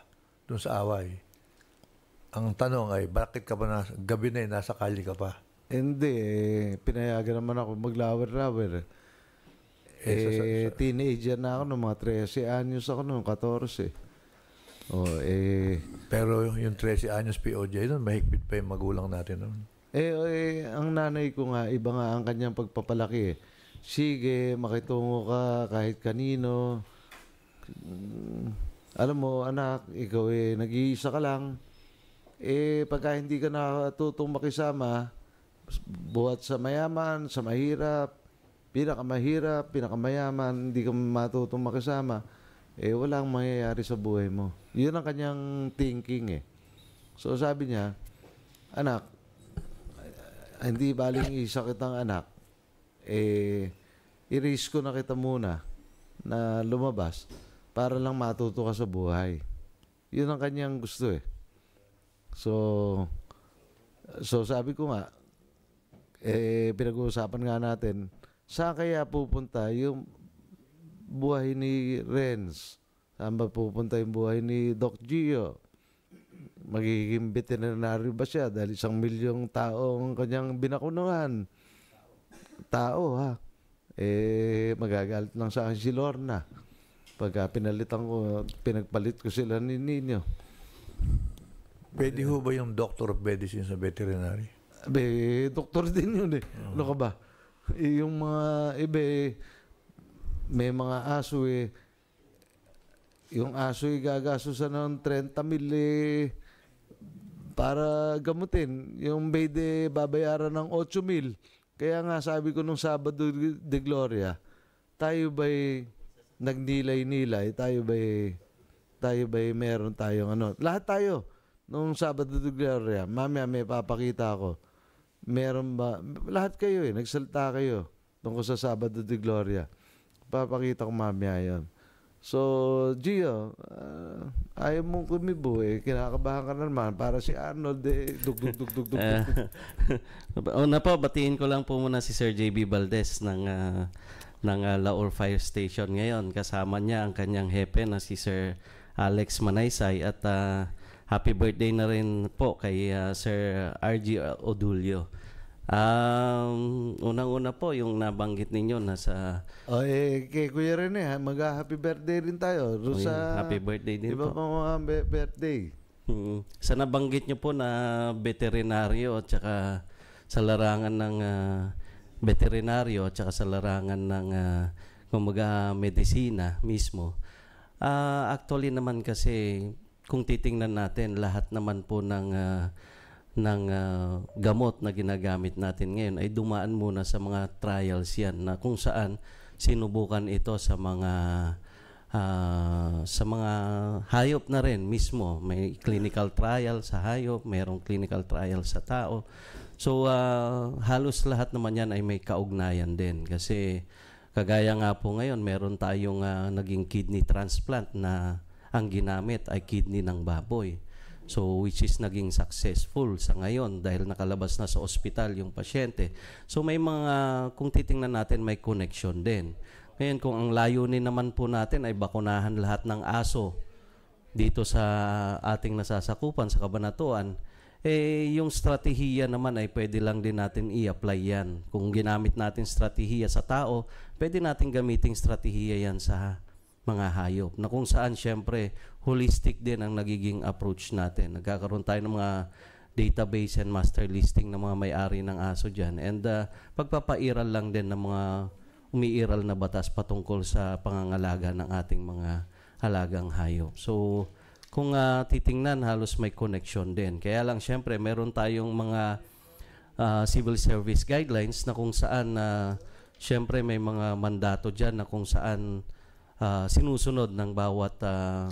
Speaker 5: dun sa away. Ang tanong ay, bakit ka pa na, gabi na eh, nasa kali ka
Speaker 2: pa? Hindi, eh, pinayagan naman ako maglawer-lawer. Eh, eh sa, sa, teenager na ako nung mga 13 anyos ako nung 14.
Speaker 8: Oh,
Speaker 5: eh, Pero yung 13 anyos POJ nun, mahigpit pa yung magulang natin noon.
Speaker 2: Eh, eh, ang nanay ko nga, iba nga ang kanyang pagpapalaki. Eh. Sige, makitungo ka kahit kanino. Mm, alam mo, anak, ikaw eh, nag-iisa ka lang. Eh, pagka hindi ka natutong makisama, buhat sa mayaman, sa mahirap, pinakamahirap, pinakamayaman, hindi ka matutong makisama, eh, walang mangyayari sa buhay mo. Yun ang kanyang thinking eh. So, sabi niya, anak, hindi baling isa kitang anak, eh, i-risk ko na kita muna na lumabas para lang matuto ka sa buhay. Yun ang kanyang gusto eh. So, so sabi ko nga, eh, pinag-uusapan nga natin, sa kaya pupunta yung buhay ni Renz? Saan ba pupunta yung buhay ni Doc Gio? Magiging veterinary ba siya dahil isang milyong tao ang kanyang binakunuhan? Tao ha. Eh, magagalit lang sa akin si Lorna. Pag uh, pinalitan ko, pinagpalit ko sila ni Nino. Pwede ho ba yung doctor of medicine sa veterinary? Be, doktor din yun eh. Oh. Ano ka ba? Eh, yung mga, ibe, eh, may mga aso eh. Yung aso ay eh, sa ng 30 mil eh, para gamutin. Yung bede, babayaran ng 8 mil. Kaya nga sabi ko nung Sabado de Gloria, tayo ba'y nagnilay-nilay, tayo ba tayo ba meron tayong ano? Lahat tayo. Nung Sabado de Gloria, mamaya may papakita ako. Meron ba? Lahat kayo eh, nagsalta kayo tungkol sa Sabado de Gloria. Papakita ko mamaya yon. So, Gio, uh, ayaw mong kumibo eh. Kinakabahan ka naman para si Arnold eh. Dug, dug, dug, dug, dug. dug. uh,
Speaker 4: eh, [laughs] oh, po, batiin ko lang po muna si Sir JB Valdez ng uh, ng uh, ah, Laor Fire Station ngayon. Kasama niya ang kanyang hepe na si Sir Alex Manaysay at uh, happy birthday na rin po kay uh, Sir RG Odulio. Um, unang-una po yung nabanggit ninyo na sa
Speaker 2: O oh, eh, kay Kuya Rene, mag-happy birthday rin tayo. Rusa, oh, happy birthday din iba po. Iba pa birthday.
Speaker 4: Hmm. Sa nabanggit nyo po na veterinaryo at saka sa larangan ng uh, veterinaryo at saka sa larangan ng uh, ah, kumaga medisina mismo. Uh, actually naman kasi kung titingnan natin lahat naman po ng uh, ng uh, gamot na ginagamit natin ngayon ay dumaan muna sa mga trials yan na kung saan sinubukan ito sa mga uh, sa mga hayop na rin mismo. May clinical trial sa hayop, mayroong clinical trial sa tao. So uh, halos lahat naman yan ay may kaugnayan din kasi kagaya nga po ngayon meron tayong uh, naging kidney transplant na ang ginamit ay kidney ng baboy. So which is naging successful sa ngayon dahil nakalabas na sa ospital yung pasyente. So may mga kung titingnan natin may connection din. Ngayon kung ang layunin naman po natin ay bakunahan lahat ng aso dito sa ating nasasakupan sa kabanatuan, eh yung strategiya naman ay pwede lang din natin i-apply yan. Kung ginamit natin strategiya sa tao, pwede natin gamitin strategiya yan sa mga hayop na kung saan syempre holistic din ang nagiging approach natin. Nagkakaroon tayo ng mga database and master listing ng mga may-ari ng aso dyan. And uh, pagpapairal lang din ng mga umiiral na batas patungkol sa pangangalaga ng ating mga halagang hayop. So, kung uh, titingnan halos may connection din. Kaya lang syempre meron tayong mga uh, civil service guidelines na kung saan uh, syempre may mga mandato diyan na kung saan uh, sinusunod ng bawat uh,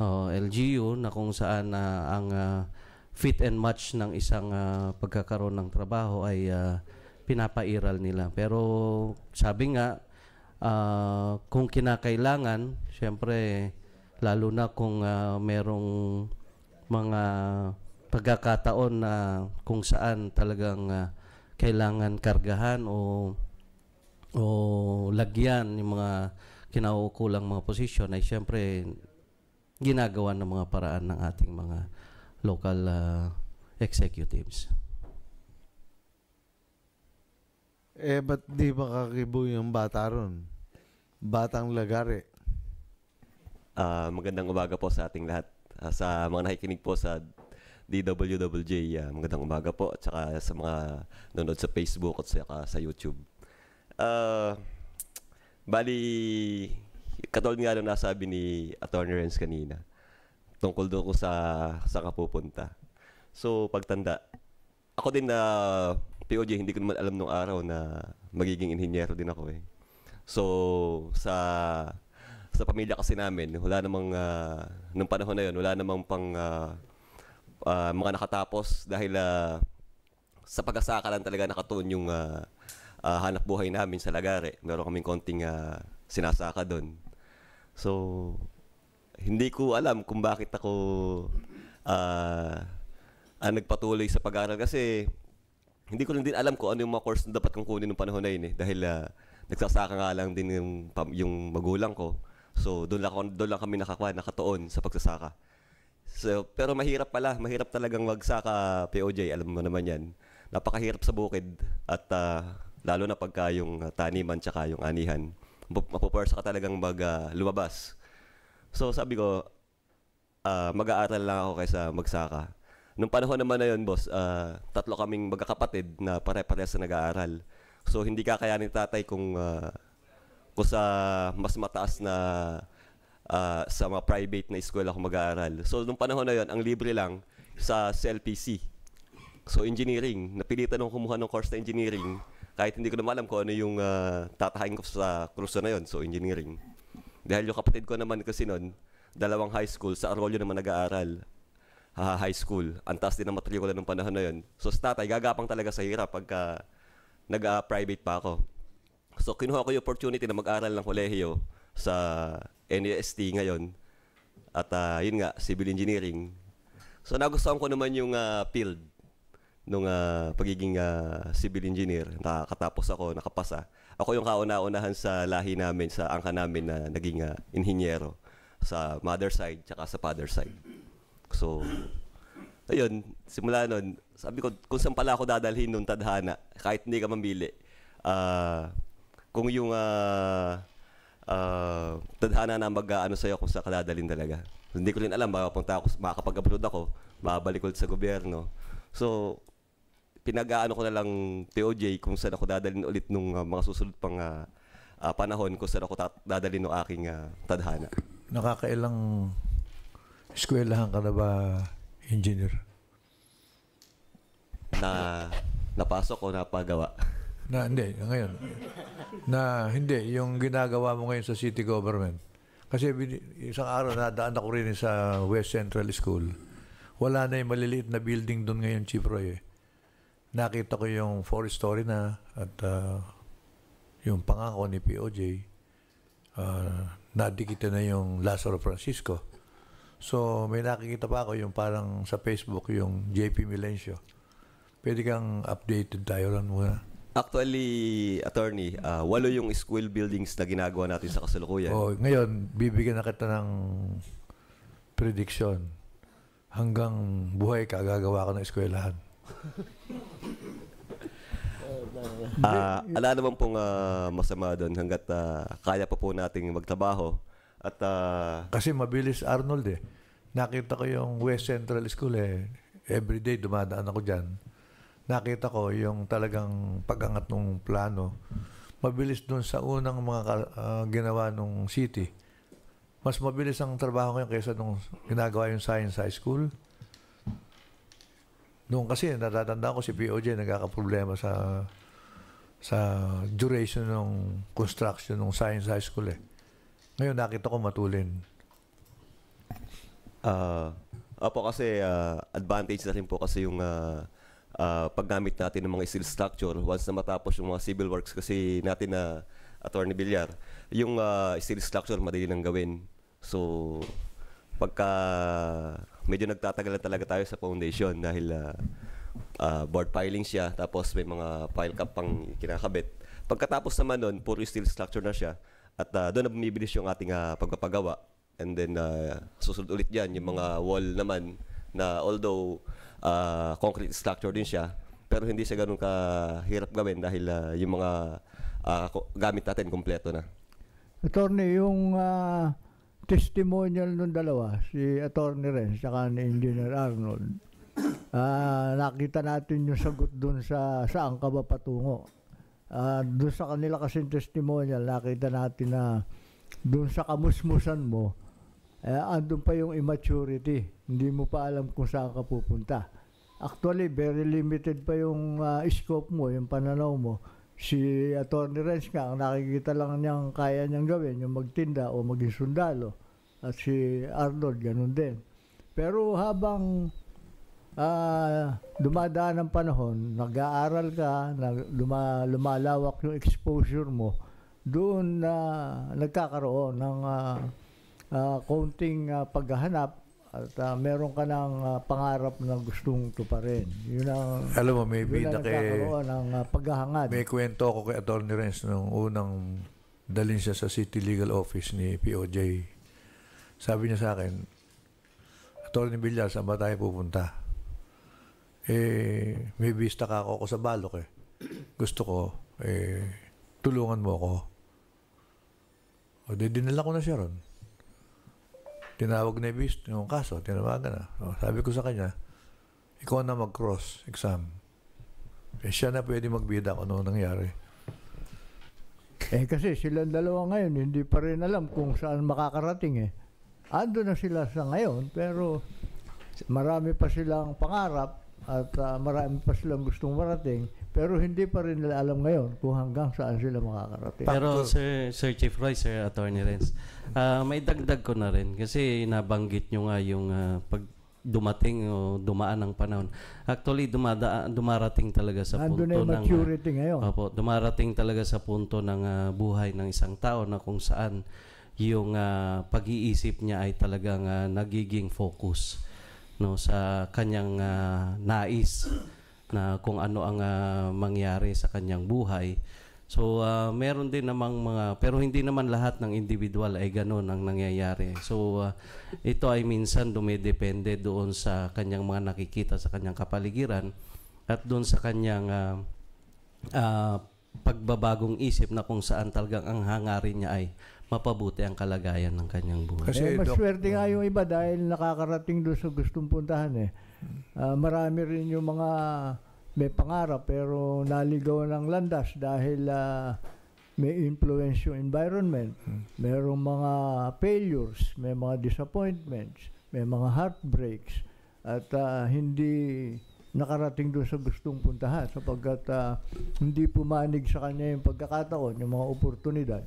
Speaker 4: uh, oh, LGU na kung saan uh, ang uh, fit and match ng isang uh, pagkakaroon ng trabaho ay uh, pinapairal nila. Pero sabi nga uh, kung kinakailangan, syempre lalo na kung uh, merong mga pagkakataon na kung saan talagang uh, kailangan kargahan o o lagyan ng mga kinaukulang mga posisyon ay siyempre ginagawa ng mga paraan ng ating mga local uh, executives.
Speaker 2: Eh, ba't di makakibo yung bata ron? Batang lagari.
Speaker 10: Uh, magandang umaga po sa ating lahat. Uh, sa mga nakikinig po sa DWWJ, uh, ah, magandang umaga po. At saka sa mga nanonood sa Facebook at saka sa YouTube. Uh, bali, katulad nga nung nasabi ni Attorney Renz kanina, tungkol doon ko sa, sa kapupunta. So, pagtanda, ako din na POJ, hindi ko naman alam nung araw na magiging inhinyero din ako eh. So, sa sa pamilya kasi namin, wala namang, uh, nung panahon na yun, wala namang pang uh, uh, mga nakatapos dahil uh, sa pag-asaka lang talaga nakatun yung uh, uh, hanap buhay namin sa Lagare. Meron kaming konting uh, sinasaka doon. So, hindi ko alam kung bakit ako uh, uh, nagpatuloy sa pag-aaral kasi hindi ko rin din alam kung ano yung mga course na dapat kong kunin nung panahon na yun eh. Dahil uh, nagsasaka nga lang din yung, yung magulang ko. So doon lang, doon lang kami nakakuha, nakatuon sa pagsasaka. So, pero mahirap pala, mahirap talagang magsaka POJ, alam mo naman yan. Napakahirap sa bukid at uh, lalo na pagka yung taniman tsaka yung anihan. Mapupersa ka talagang mag, uh, lumabas. So sabi ko, uh, mag-aaral lang ako kaysa magsaka. Nung panahon naman na yun, boss, uh, tatlo kaming magkakapatid na pare-parehas na nag-aaral. So hindi kakayanin tatay kung uh, ko sa mas mataas na uh, sa mga private na eskwela ako mag-aaral. So, nung panahon na yon ang libre lang sa CLPC. So, engineering. Napilitan akong kumuha ng course na engineering kahit hindi ko na alam kung ano yung uh, ah, tatahain ko sa kurso na yon so engineering. Dahil yung kapatid ko naman kasi noon, dalawang high school, sa Arroyo naman nag-aaral ha, high school. Ang taas din ang matrikula nung panahon na yon. So, sa tatay, gagapang talaga sa hirap pagka nag-private pa ako. So kinuha ko yung opportunity na mag-aral ng kolehiyo sa NEST ngayon. At uh, yun nga, civil engineering. So nagustuhan ko naman yung uh, field nung uh, pagiging uh, civil engineer. Nakakatapos ako, nakapasa. Ako yung kauna-unahan sa lahi namin, sa angka namin na naging uh, inhinyero sa mother side tsaka sa father side. So, ayun, simula nun, sabi ko, kung saan pala ako dadalhin nung tadhana, kahit hindi ka mamili, uh, kung yung uh, uh, tadhana na mag-ano sa'yo kung sa kadadalin talaga. Hindi ko rin alam, mapunta ako, makakapag-abroad ako, babalik ulit sa gobyerno. So, pinag-ano ko na lang TOJ kung saan ako dadalin ulit nung uh, mga susunod pang uh, uh, panahon kung saan ako dadalin ng aking uh, tadhana.
Speaker 5: Nakakailang eskwelahan ka na ba, engineer?
Speaker 10: Na napasok o napagawa?
Speaker 5: Na hindi, ngayon. na hindi, yung ginagawa mo ngayon sa city government. Kasi isang araw na nadaan ako rin sa West Central School. Wala na yung maliliit na building doon ngayon, Chief Roy. Eh. Nakita ko yung four-story na at uh, yung pangako ni POJ. Uh, ah, nadikita na yung Lazaro Francisco. So may nakikita pa ako yung parang sa Facebook yung JP Milencio. Pwede kang updated tayo lang muna.
Speaker 10: Actually, attorney, uh, walo yung school buildings na ginagawa natin sa kasalukuyan. Oh,
Speaker 5: ngayon, bibigyan na kita ng prediction. Hanggang buhay ka, gagawa ka ng eskwelahan.
Speaker 10: uh, [laughs] ah, ala naman pong uh, masama doon hanggat uh, kaya pa po nating magtrabaho. At, uh, Kasi mabilis, Arnold eh. Nakita ko
Speaker 5: yung West Central School eh. Every day dumadaan ako dyan nakita ko yung talagang pagangat ng plano, mabilis doon sa unang mga uh, ginawa ng city. Mas mabilis ang trabaho ngayon kaysa nung ginagawa yung science high school. Noon kasi, natatanda ko si POJ nagkakaproblema sa sa duration ng construction ng science high school eh. Ngayon nakita ko matulin.
Speaker 10: Ah, uh, opo kasi uh, advantage na rin po kasi yung uh, uh, paggamit natin ng mga steel structure once na matapos yung mga civil works kasi natin na uh, Attorney Villar, yung uh, steel structure madali nang gawin. So, pagka medyo nagtatagal talaga tayo sa foundation dahil uh, uh, board piling siya, tapos may mga pile cap pang kinakabit. Pagkatapos naman nun, puro steel structure na siya at uh, doon na bumibilis yung ating uh, pagpapagawa. And then, uh, susunod ulit dyan yung mga wall naman na although uh, concrete structure din siya. Pero hindi siya ganun kahirap gawin dahil uh, yung mga uh, gamit natin kumpleto na.
Speaker 6: Attorney, yung uh, testimonial nung dalawa, si Attorney Ren, saka ni Engineer Arnold, uh, [coughs] nakita natin yung sagot dun sa saan ka ba patungo. Uh, dun sa kanila kasing testimonial, nakita natin na dun sa kamusmusan mo, Uh, andun pa yung immaturity. Hindi mo pa alam kung saan ka pupunta. Actually, very limited pa yung uh, scope mo, yung pananaw mo. Si Atty. Renz nga, ang nakikita lang niyang kaya niyang gawin, yung magtinda o maging sundalo. At si Arnold, ganun din. Pero habang uh, dumadaan ang panahon, nag-aaral ka, nag luma, lumalawak yung exposure mo, doon na uh, nagkakaroon ng uh, uh, konting uh, paghahanap at uh, meron ka ng uh, pangarap na gustong tuparin. Yun ang Alam mo, may bida kay ng uh, paghahangad. May
Speaker 5: kwento ako kay Attorney Renz nung unang dalin siya sa City Legal Office ni POJ. Sabi niya sa akin, Attorney Villar, saan ba tayo pupunta? Eh, may vista ka ako, ako sa balok eh. Gusto ko, eh, tulungan mo ako. O, di, dinala ko na siya ron. Tinawag na yung, yung kaso, tinawagan na. So, oh, sabi ko sa kanya, ikaw na mag-cross exam. Eh, siya na pwede magbida kung ano nangyari. Eh kasi silang dalawa ngayon, hindi
Speaker 6: pa rin alam kung saan makakarating eh. Ando na sila sa ngayon, pero marami pa silang pangarap at uh, marami pa silang gustong marating pero hindi pa rin nila alam ngayon kung hanggang saan sila makakarating. Pero
Speaker 4: Sir, Sir Chief Roy, Sir Attorney Renz, uh, may dagdag ko na rin kasi nabanggit nyo nga yung uh, pag dumating o dumaan ang panahon. Actually, dumada, dumarating talaga sa Nandun punto ng... Ah, maturity uh, ngayon. Opo, dumarating talaga sa punto ng uh, buhay ng isang tao na kung saan yung uh, pag-iisip niya ay talagang uh, nagiging focus no sa kanyang uh, nais na kung ano ang uh, mangyari sa kanyang buhay. So, uh, meron din namang mga, pero hindi naman lahat ng individual ay ganoon ang nangyayari. So, uh, ito ay minsan dumidepende doon sa kanyang mga nakikita sa kanyang kapaligiran at doon sa kanyang uh, uh, pagbabagong isip na kung saan talagang ang hangarin niya ay mapabuti ang kalagayan ng kanyang buhay. Kasi, eh,
Speaker 6: maswerte nga um, yung iba dahil nakakarating doon sa gustong puntahan eh. Uh, marami rin yung mga may pangarap pero naligaw ng landas dahil uh, may influence yung environment. Hmm. Merong mga failures, may mga disappointments, may mga heartbreaks at uh, hindi nakarating doon sa gustong puntahan sapagkat uh, hindi pumanig sa kanya yung pagkakataon, yung mga oportunidad.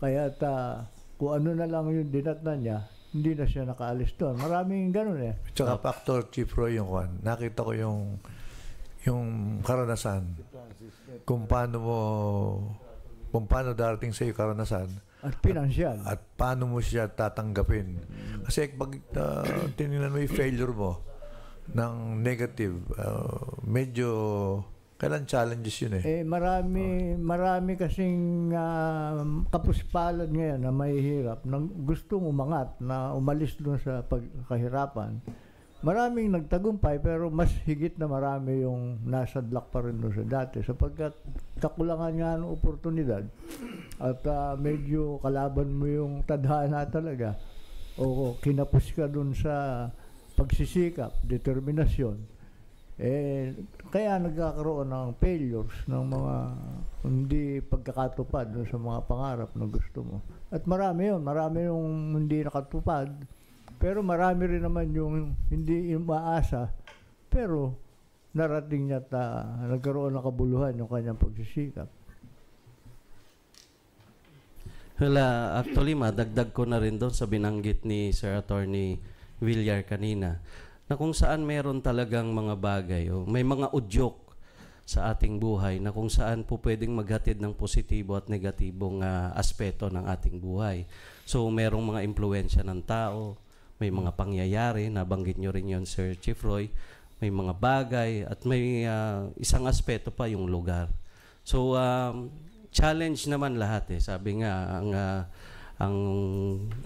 Speaker 6: Kaya uh, kung ano na lang yung dinatnan niya, hindi na siya nakaalis doon. Maraming ganun eh.
Speaker 5: Tsaka uh, Factor Chief Roy yung one. Nakita ko yung yung karanasan. Kung paano mo kung paano darating sa iyo karanasan. At pinansyal. At, at paano mo siya tatanggapin. Kasi pag uh, tinignan mo yung failure mo ng negative, uh, medyo Kailan challenges yun eh? Eh,
Speaker 6: marami, oh. marami kasing uh, kapuspalad ngayon na mahihirap, na gustong umangat, na umalis dun sa pagkahirapan. Maraming nagtagumpay pero mas higit na marami yung nasa nasadlak pa rin doon sa dati sapagkat kakulangan nga ng oportunidad at uh, medyo kalaban mo yung tadhana talaga o kinapos ka doon sa pagsisikap, determinasyon eh, kaya nagkakaroon ng failures ng mga hindi pagkakatupad sa mga pangarap na gusto mo. At marami yun. Marami yung hindi nakatupad. Pero marami rin naman yung hindi umaasa. Pero narating niya ta ah, nagkaroon ng kabuluhan yung kanyang pagsisikap.
Speaker 4: Well, uh, actually, madagdag ko na rin doon sa binanggit ni Sir Attorney Villar kanina na kung saan meron talagang mga bagay o oh. may mga udyok sa ating buhay na kung saan po pwedeng maghatid ng positibo at negatibong uh, aspeto ng ating buhay. So merong mga impluensya ng tao, may mga pangyayari, nabanggit nyo rin yon Sir Chief Roy, may mga bagay at may uh, isang aspeto pa yung lugar. So um, challenge naman lahat eh. Sabi nga ang uh, ang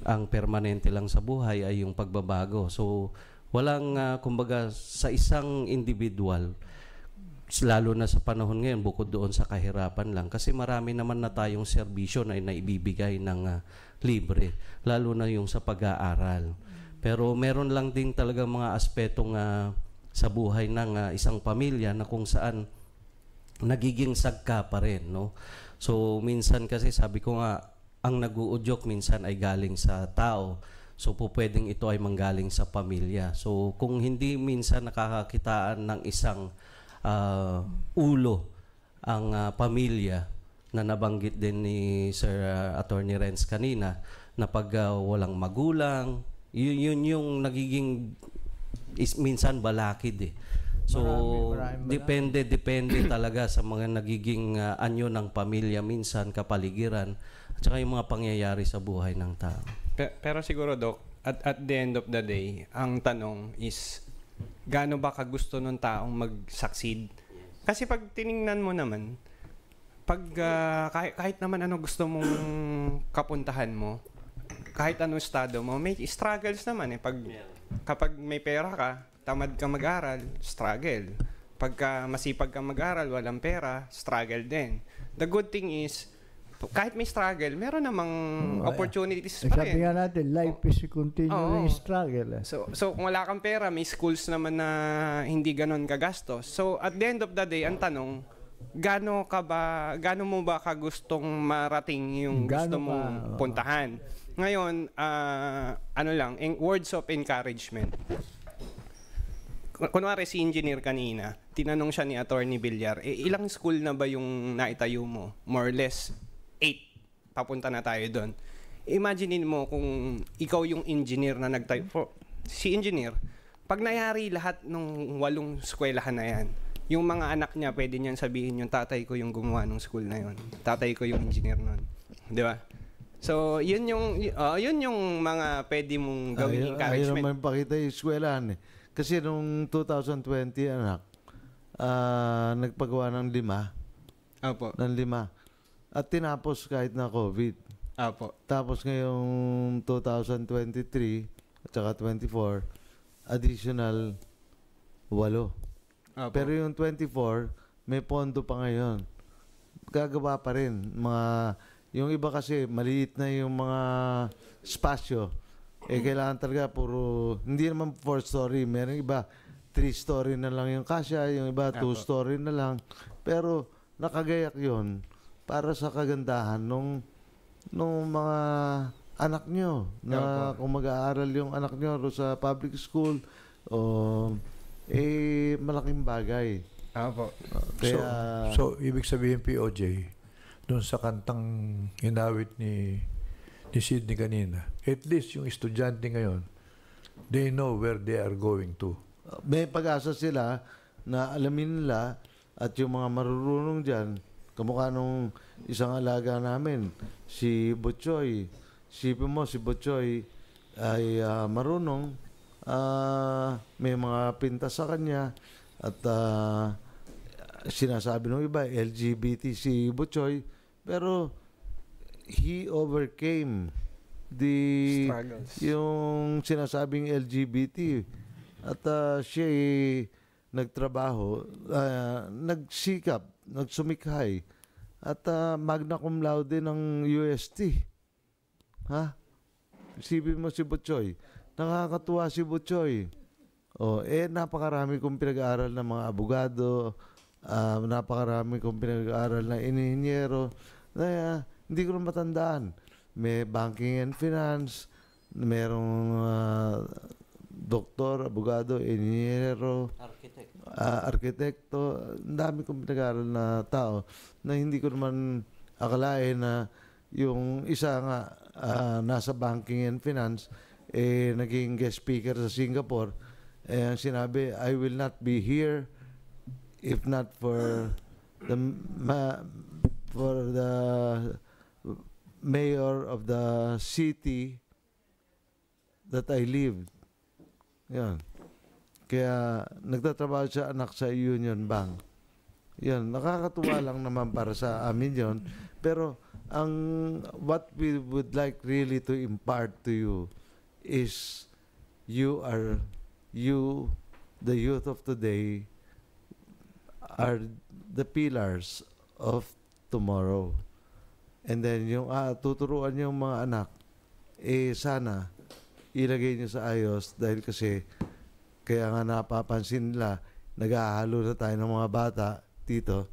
Speaker 4: ang permanente lang sa buhay ay yung pagbabago. So Walang, uh, kumbaga, sa isang individual, lalo na sa panahon ngayon, bukod doon sa kahirapan lang, kasi marami naman na tayong serbisyo na naibibigay ng uh, libre, lalo na yung sa pag-aaral. Pero meron lang din talaga mga aspetong uh, sa buhay ng uh, isang pamilya na kung saan nagiging sagka pa rin. No? So minsan kasi sabi ko nga, ang naguudyok minsan ay galing sa tao So po pwedeng ito ay manggaling sa pamilya. So kung hindi minsan nakakakitaan ng isang uh, ulo ang uh, pamilya na nabanggit din ni Sir uh, Attorney Renz kanina na pag uh, walang magulang, yun, yun yung nagiging is minsan balakid eh. So, depende, depende talaga sa mga nagiging uh, anyo ng pamilya minsan, kapaligiran at saka yung mga pangyayari sa buhay ng tao.
Speaker 7: Pe- pero siguro, Doc, at, at the end of the day, ang tanong is, gaano ba kagusto ng taong mag-succeed? Kasi pag tiningnan mo naman, pag uh, kahit, kahit naman ano gusto mong kapuntahan mo, kahit anong estado mo, may struggles naman eh. Pag, kapag may pera ka, tamad ka mag-aral, struggle. Pagka masipag ka mag-aral, walang pera, struggle din. The good thing is, kahit may struggle, meron namang oh, opportunities eh, pa rin. Sabi
Speaker 6: nga natin, life oh. is a continuing oh. struggle. Eh. So,
Speaker 7: so kung wala kang pera, may schools naman na hindi ganon kagastos. So at the end of the day, ang tanong, gaano ka ba, gaano mo ba kagustong marating yung gano gusto mong ba? puntahan? Ngayon, uh, ano lang, words of encouragement. Kunwari si engineer kanina, tinanong siya ni Attorney Villar, eh, ilang school na ba yung naitayo mo? More or less, 8, papunta na tayo doon. Imaginin mo kung ikaw yung engineer na nagtayo. For, si engineer, pag nayari lahat ng walong skwelahan na yan, yung mga anak niya, pwede niyan sabihin yung tatay ko yung gumawa ng school na yon. Tatay ko yung engineer nun. Di ba? So, yun yung, uh, yun yung mga pwede mong gawin ay, encouragement. Ayun naman
Speaker 2: pakita yung eskwelahan eh. Kasi nung 2020, anak, uh, nagpagawa ng lima. Opo. Ng lima. At tinapos kahit na COVID. Apo. Tapos ngayong 2023 at saka 24, additional 8. Apo. Pero yung 24, may pondo pa ngayon. Gagawa pa rin. Mga, yung iba kasi, maliit na yung mga spasyo. Eh, kailangan talaga puro, hindi naman four-story. Meron iba, three-story na lang yung kasya. Yung iba, two-story na lang. Pero, nakagayak yon para sa kagandahan nung nung mga anak nyo na yeah, kung mag-aaral yung anak nyo sa public school o oh, eh malaking bagay. Apo. Ah, ah, kaya, so, so
Speaker 5: ibig sabihin POJ doon sa kantang inawit ni
Speaker 2: ni Sydney kanina. At least yung estudyante ngayon they know where
Speaker 5: they are going
Speaker 2: to. May pag-asa sila na alamin nila at yung mga marurunong diyan Kamukha nung isang alaga namin, si Butchoy. Sipin mo, si Butchoy ay uh, marunong. Uh, may mga pinta sa kanya. At uh, sinasabi ng iba, LGBT si Butchoy. Pero he overcame the Struggles. yung sinasabing LGBT at uh, siya ay nagtrabaho uh, nagsikap nagsumikhay eh. at uh, magna cum laude ng UST. Ha? Isipin mo si Butchoy. Nakakatuwa si Butchoy. Oh, eh napakarami kong pinag-aaral ng mga abogado, uh, napakarami kong pinag-aaral ng inhinyero na uh, hindi ko na matandaan. May banking and finance, merong uh, doktor, abogado, inhinyero, ah, arkitekto, uh, ang dami kong pinag-aral na tao na hindi ko naman akalain na yung isa nga uh, nasa banking and finance eh naging guest speaker sa Singapore eh sinabi I will not be here if not for the ma, for the mayor of the city that I lived yan. Kaya nagtatrabaho siya anak sa Union Bank. Yan, nakakatuwa lang naman para sa amin yon. Pero ang what we would like really to impart to you is you are you the youth of today are the pillars of tomorrow. And then yung uh, tuturuan yung mga anak, eh sana ilagay niyo sa ayos dahil kasi kaya nga napapansin nila nag-aahalo na tayo ng mga bata dito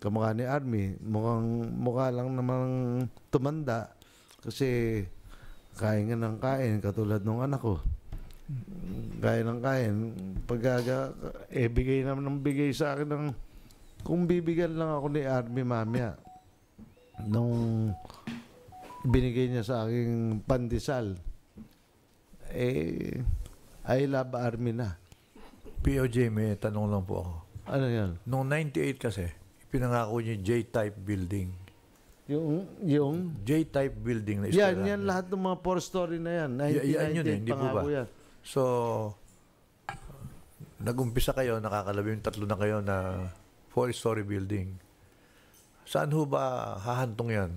Speaker 2: kamukha ni Army mukhang mukha lang namang tumanda kasi kain nga ng kain katulad nung anak ko kain ng kain pagkaga eh bigay naman ng bigay sa akin ng kung bibigyan lang ako ni Army mamaya nung binigay niya sa aking pandesal eh, I love army na. POJ, may tanong lang po ako.
Speaker 5: Ano yan? Noong 98 kasi, pinangako niyo J-type building. Yung, yung? J-type building na Yan, yan
Speaker 2: lahat ng mga four story na yan. 1998 yan, yan yun, eh, hindi po ba? Yan.
Speaker 5: So, nagumpisa kayo, nakakalabing tatlo na kayo na four-story building. Saan ho ba hahantong yan?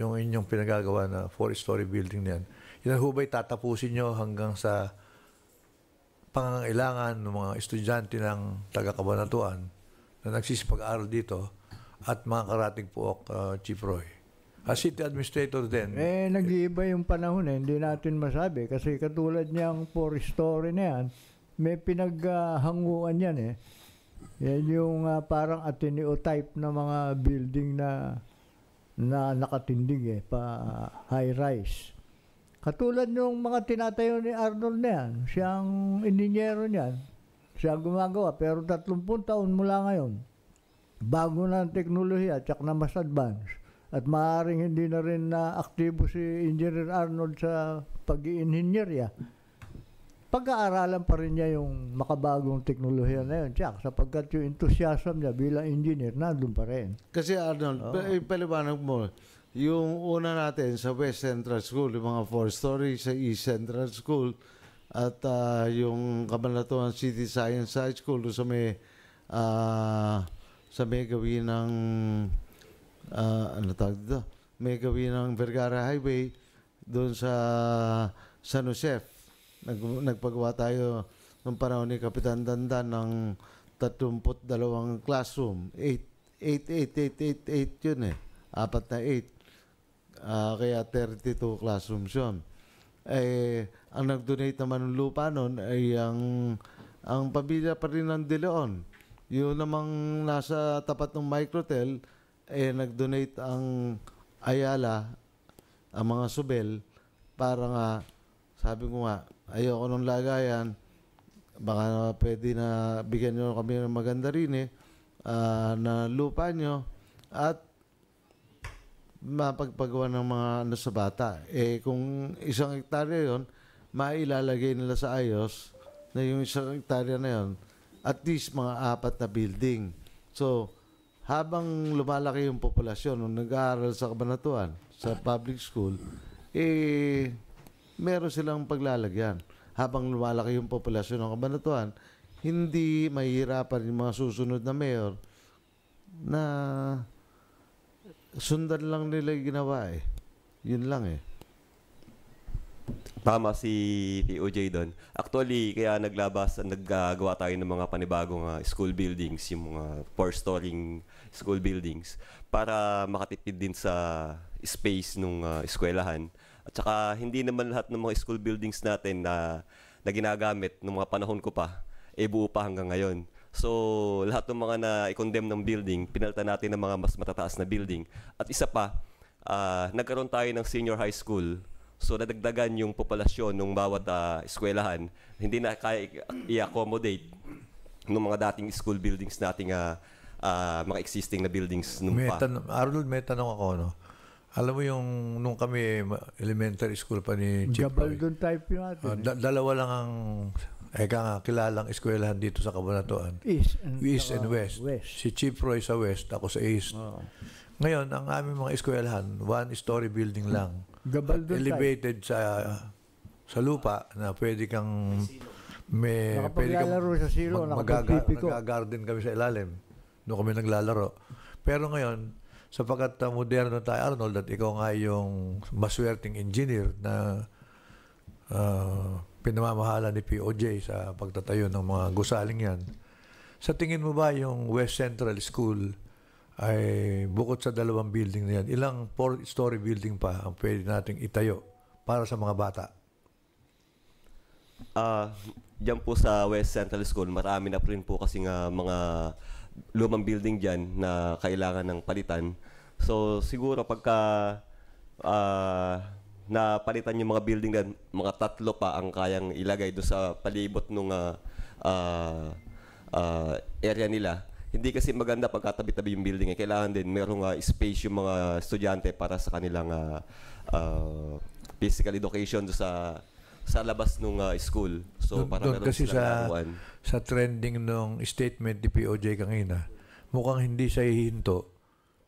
Speaker 5: Yung inyong pinagagawa na four-story building na yan? Yan ho ba'y tatapusin nyo hanggang sa pangangailangan ng mga estudyante ng taga-kabanatuan na nagsisipag-aral dito at mga karating po uh, Chief Roy? As city administrator din. Eh, nag-iiba
Speaker 6: yung panahon eh. Hindi natin masabi. Kasi katulad niyang four story na yan, may pinaghanguan yan eh. Yan yung uh, parang Ateneo type na mga building na na nakatindig eh, pa high rise. Katulad nung mga tinatayo ni Arnold na yan, siyang ininyero niyan, siya gumagawa. Pero 30 taon mula ngayon, bago na ang teknolohiya, tsak na mas advanced. At maaaring hindi na rin na aktibo si Engineer Arnold sa pag engineer Pag-aaralan pa rin niya yung makabagong teknolohiya na yun, tsak, sapagkat yung enthusiasm niya bilang engineer, nandun pa rin.
Speaker 2: Kasi Arnold, oh. paliwanag mo, yung una natin sa West Central School, yung mga four-story sa East Central School, at uh, yung Kabanatuan City Science High School sa may uh, sa may gawin ng uh, ano tawag dito? May gawin ng Vergara Highway doon sa San Josef. Nag, nagpagawa tayo ng panahon ni Kapitan Dandan ng 32 classroom. 8, 8, 8, 8, 8, 8 yun eh. Apat na 8 Uh, kaya 32 classrooms yun. Eh, ang nag-donate naman ng lupa nun ay ang, ang pamilya pa rin ng De Leon. Yung namang nasa tapat ng Microtel, eh, nag-donate ang Ayala, ang mga Subel, para nga, sabi ko nga, ayoko nung lagayan, baka pwede na bigyan nyo kami ng maganda rin eh, uh, na lupa nyo, at mapagpagawa ng mga ano sa bata. Eh kung isang hektarya yon mailalagay nila sa ayos na yung isang hektarya na yon at least mga apat na building. So, habang lumalaki yung populasyon nung nag-aaral sa Kabanatuan, sa public school, eh, meron silang paglalagyan. Habang lumalaki yung populasyon ng Kabanatuan, hindi mahihirapan yung mga susunod na mayor na sundan lang nila yung ginawa eh. Yun lang eh.
Speaker 10: Tama si POJ doon. Actually, kaya naglabas, naggagawa tayo ng mga panibagong uh, school buildings, yung mga four storying school buildings, para makatipid din sa space nung uh, eskwelahan. At saka, hindi naman lahat ng mga school buildings natin na, na ginagamit nung mga panahon ko pa, e eh, buo pa hanggang ngayon. So, lahat ng mga na-condemn ng building, pinalta natin ng mga mas matataas na building. At isa pa, uh, nagkaroon tayo ng senior high school. So, nadagdagan yung populasyon ng bawat uh, eskwelahan. Hindi na kaya i-accommodate ng mga dating school buildings nating uh, uh, mga existing na buildings nung may pa.
Speaker 5: Tan- Arnold, may tanong ako, no? Alam mo yung nung kami elementary school pa ni Chip Jabal
Speaker 6: type yun natin. Uh, da-
Speaker 5: dalawa lang ang eh ka nga, kilalang eskwelahan dito sa Kabanatuan. East and, East and West. West. Si Chief Roy sa West, ako sa East. Oh. Ngayon, ang aming mga eskwelahan, one-story building lang. Gabal doon Elevated sa sa lupa na pwede kang may pwede kang sa silo, mag, nagagarden kami sa ilalim. Doon kami naglalaro. Pero ngayon, sapagkat uh, moderno tayo, Arnold, at ikaw nga yung maswerting engineer na uh, pinamamahala ni POJ sa pagtatayo ng mga gusaling yan. Sa tingin mo ba yung West Central School ay bukod sa dalawang building na yan, ilang four-story building pa ang pwede nating itayo para sa mga bata?
Speaker 10: Uh, ah, diyan po sa West Central School, marami na rin po kasi nga mga lumang building diyan na kailangan ng palitan. So siguro pagka uh, na palitan yung mga building din mga tatlo pa ang kayang ilagay do sa palibot nung uh, uh, uh, area nila. Hindi kasi maganda pagkatabi-tabi yung building. Eh. Kailangan din merong uh, space yung mga estudyante para sa kanilang uh, uh, physical education do sa sa labas nung uh, school. So para doon kasi sa naawan.
Speaker 5: sa trending nung statement ni POJ kanina, mukhang hindi siya hihinto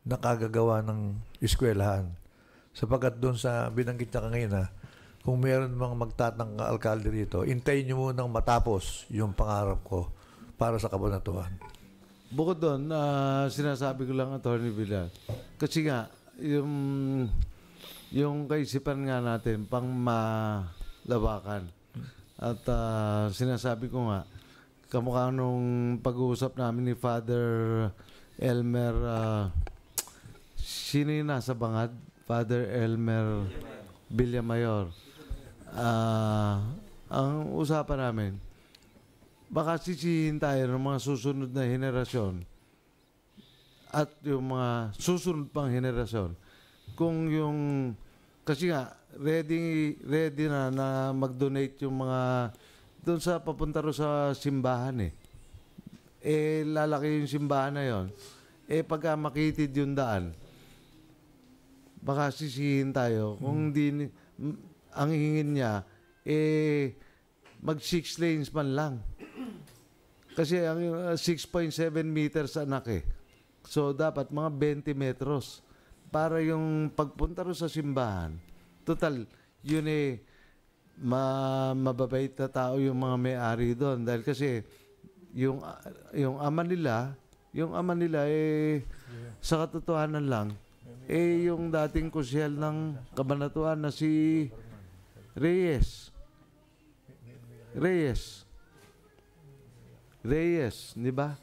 Speaker 5: na kagagawa ng eskwelahan. Sapagkat doon sa binanggit na kanina, kung meron mga magtatang alkalde rito, intayin nyo munang matapos yung pangarap ko para sa kabanatuan.
Speaker 2: Bukod doon, uh, ah, sinasabi ko lang, Atty. Villa, kasi nga, yung, yung kaisipan nga natin, pang malawakan. At uh, sinasabi ko nga, kamukha nung pag-uusap namin ni Father Elmer, uh, sino yung nasa bangad? Father Elmer Villamayor. Uh, ang usapan namin, baka sisihin tayo ng mga susunod na henerasyon at yung mga susunod pang henerasyon kung yung kasi nga ready ready na na mag-donate yung mga doon sa papunta ro sa simbahan eh eh lalaki yung simbahan na yon eh pagka makitid yung daan baka sisihin tayo kung hmm. hindi hmm. ang hingin niya eh mag six lanes man lang. Kasi ang uh, 6.7 meters anak eh. So dapat mga 20 metros para yung pagpunta ro sa simbahan. Total, yun eh ma mababait na tao yung mga may-ari doon dahil kasi yung uh, yung ama nila, yung ama nila eh yeah. sa katotohanan lang eh yung dating kusyel ng kabanatuan na si Reyes. Reyes. Reyes, di ba?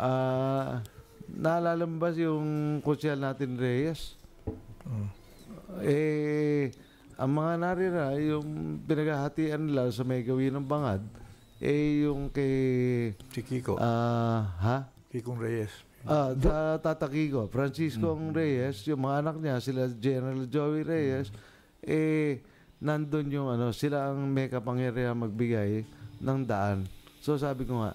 Speaker 2: Ah, uh, naalala mo ba yung kusyel natin Reyes? Mm. Eh, ang mga narira, yung pinaghahatian nila sa may gawin ng bangad, eh yung kay... Si Kiko. Ah, uh, ha? Kikong Reyes. Ah, ta tataki ko. Francisco mm. Mm-hmm. Reyes, yung mga anak niya, sila General Joey Reyes, mm-hmm. eh, nandun yung ano, sila ang may kapangyarihan magbigay ng daan. So sabi ko nga,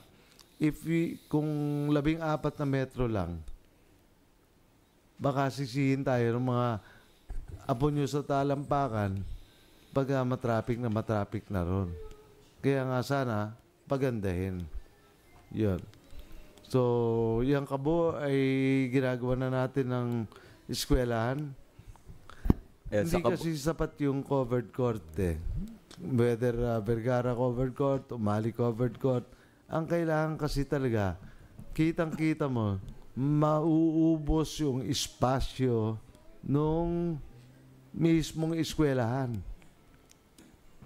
Speaker 2: if we, kung labing apat na metro lang, baka sisihin tayo ng mga apo nyo sa talampakan pagka ah, matraffic na matraffic na ron. Kaya nga sana, pagandahin. Yun. So, yung kabo ay ginagawa na natin ng eskwelahan. Eh, Hindi sa kasi sapat yung covered court eh. Whether uh, Vergara covered court o Mali covered court, ang kailangan kasi talaga, kitang-kita mo, mauubos yung espasyo nung mismong eskwelahan.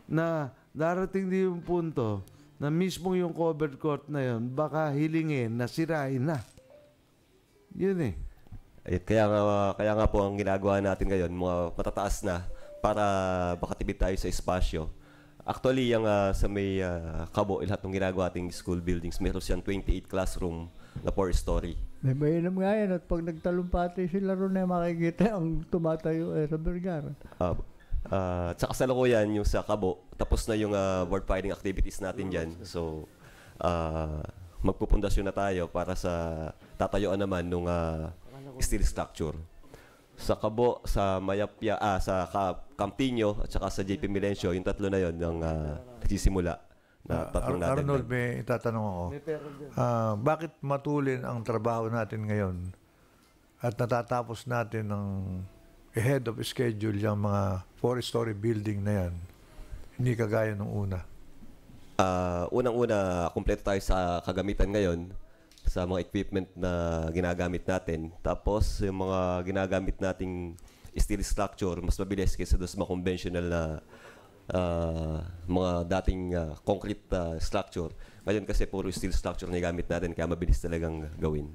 Speaker 2: Na darating din yung punto na mismo yung covered court na yon baka hilingin na sirain na. Yun eh.
Speaker 10: eh kaya, nga, kaya nga po ang ginagawa natin ngayon, mga patataas na para baka tibit tayo sa espasyo. Actually, yung uh, sa may uh, ah, Cabo, eh, lahat ng ginagawa ating school buildings, meron siyang 28 classroom na four-story.
Speaker 6: May mainam nga yan at pag nagtalumpati sila ron na eh, makikita ang tumatayo eh, sa Vergara.
Speaker 10: Uh, Uh, tsaka sa Lokoyan, yung sa Kabo, tapos na yung uh, board fighting activities natin diyan. So, uh, magpupundasyon na tayo para sa tatayuan naman ng uh, steel structure. Sa Kabo, sa Mayapya, ah, sa Ka Campinyo, at saka sa JP Milencio, yung tatlo na yon ang uh, nagsisimula. Na tatlong natin. Arnold,
Speaker 5: may itatanong ako. Uh, bakit matulin ang trabaho natin ngayon at natatapos natin ng ahead of schedule yung mga four-story building na yan. Hindi kagaya nung una.
Speaker 10: Uh, Unang-una, kumpleto tayo sa kagamitan ngayon sa mga equipment na ginagamit natin. Tapos, yung mga ginagamit nating steel structure, mas mabilis kaysa doon sa mga conventional na uh, mga dating uh, concrete uh, structure. Ngayon kasi puro steel structure na gamit natin kaya mabilis talagang gawin.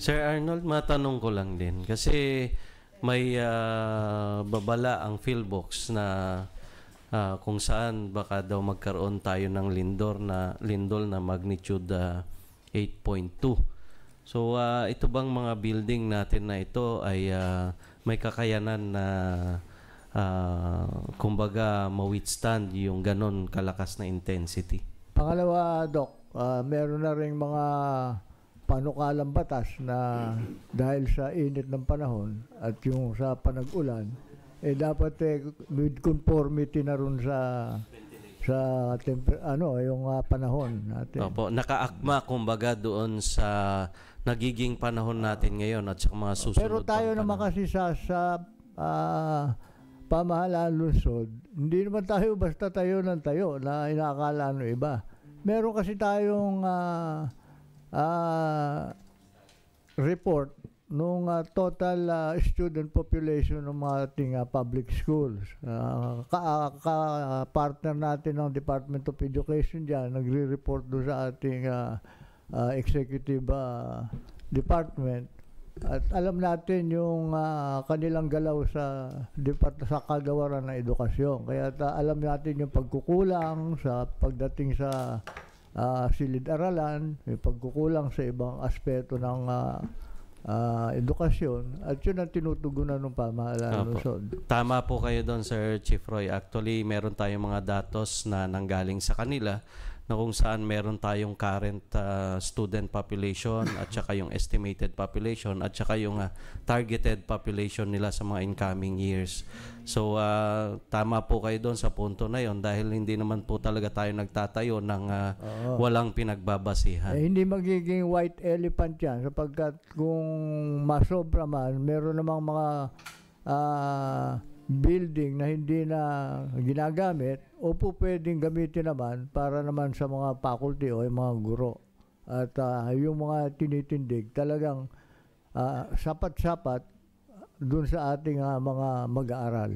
Speaker 10: Sir Arnold, matanong
Speaker 4: ko lang din. Kasi may uh, babala ang Philbox na uh, kung saan baka daw magkaroon tayo ng lindor na lindol na magnitude uh, ah, 8.2. So uh, ito bang mga building natin na ito ay uh, may kakayanan na uh, kumbaga ma-withstand yung ganon kalakas na intensity?
Speaker 6: Pangalawa, Doc, uh, meron na rin mga panukalang batas na dahil sa init ng panahon at yung sa panag-ulan, eh dapat eh, with conformity na rin sa sa temper, ano yung uh, panahon natin.
Speaker 4: Opo, nakaakma kumbaga doon sa nagiging panahon natin ngayon at sa mga susunod. Pero
Speaker 6: tayo naman kasi sa sa uh, pamahalaan lungsod, hindi naman tayo basta tayo ng tayo na inaakala ng iba. Meron kasi tayong uh, uh, report nung uh, total uh, student population ng mga ating uh, public schools. Uh, ka, uh, ka partner natin ng Department of Education diyan nagre-report do sa ating uh, uh, executive uh, department. At alam natin yung uh, kanilang galaw sa depart sa kagawaran ng edukasyon. Kaya ta, alam natin yung pagkukulang sa pagdating sa uh, ah, silid-aralan, may pagkukulang sa ibang aspeto ng uh, uh, edukasyon at yun ang tinutugunan ng pamahalaan Opo. Luzon.
Speaker 4: Tama po kayo doon Sir Chief Roy. Actually, meron tayong mga datos na nanggaling sa kanila na kung saan meron tayong current uh, student population at saka yung estimated population at saka yung uh, targeted population nila sa mga incoming years. So uh, tama po kayo doon sa punto na yon dahil hindi naman po talaga tayo nagtatayo ng uh, walang pinagbabasihan. Eh,
Speaker 6: hindi magiging white elephant yan sapagkat kung masobra man, meron namang mga uh, building na hindi na ginagamit o po pwedeng gamitin naman para naman sa mga faculty o mga guro. At uh, yung mga tinitindig talagang uh, sapat-sapat dun sa ating uh, mga mag-aaral.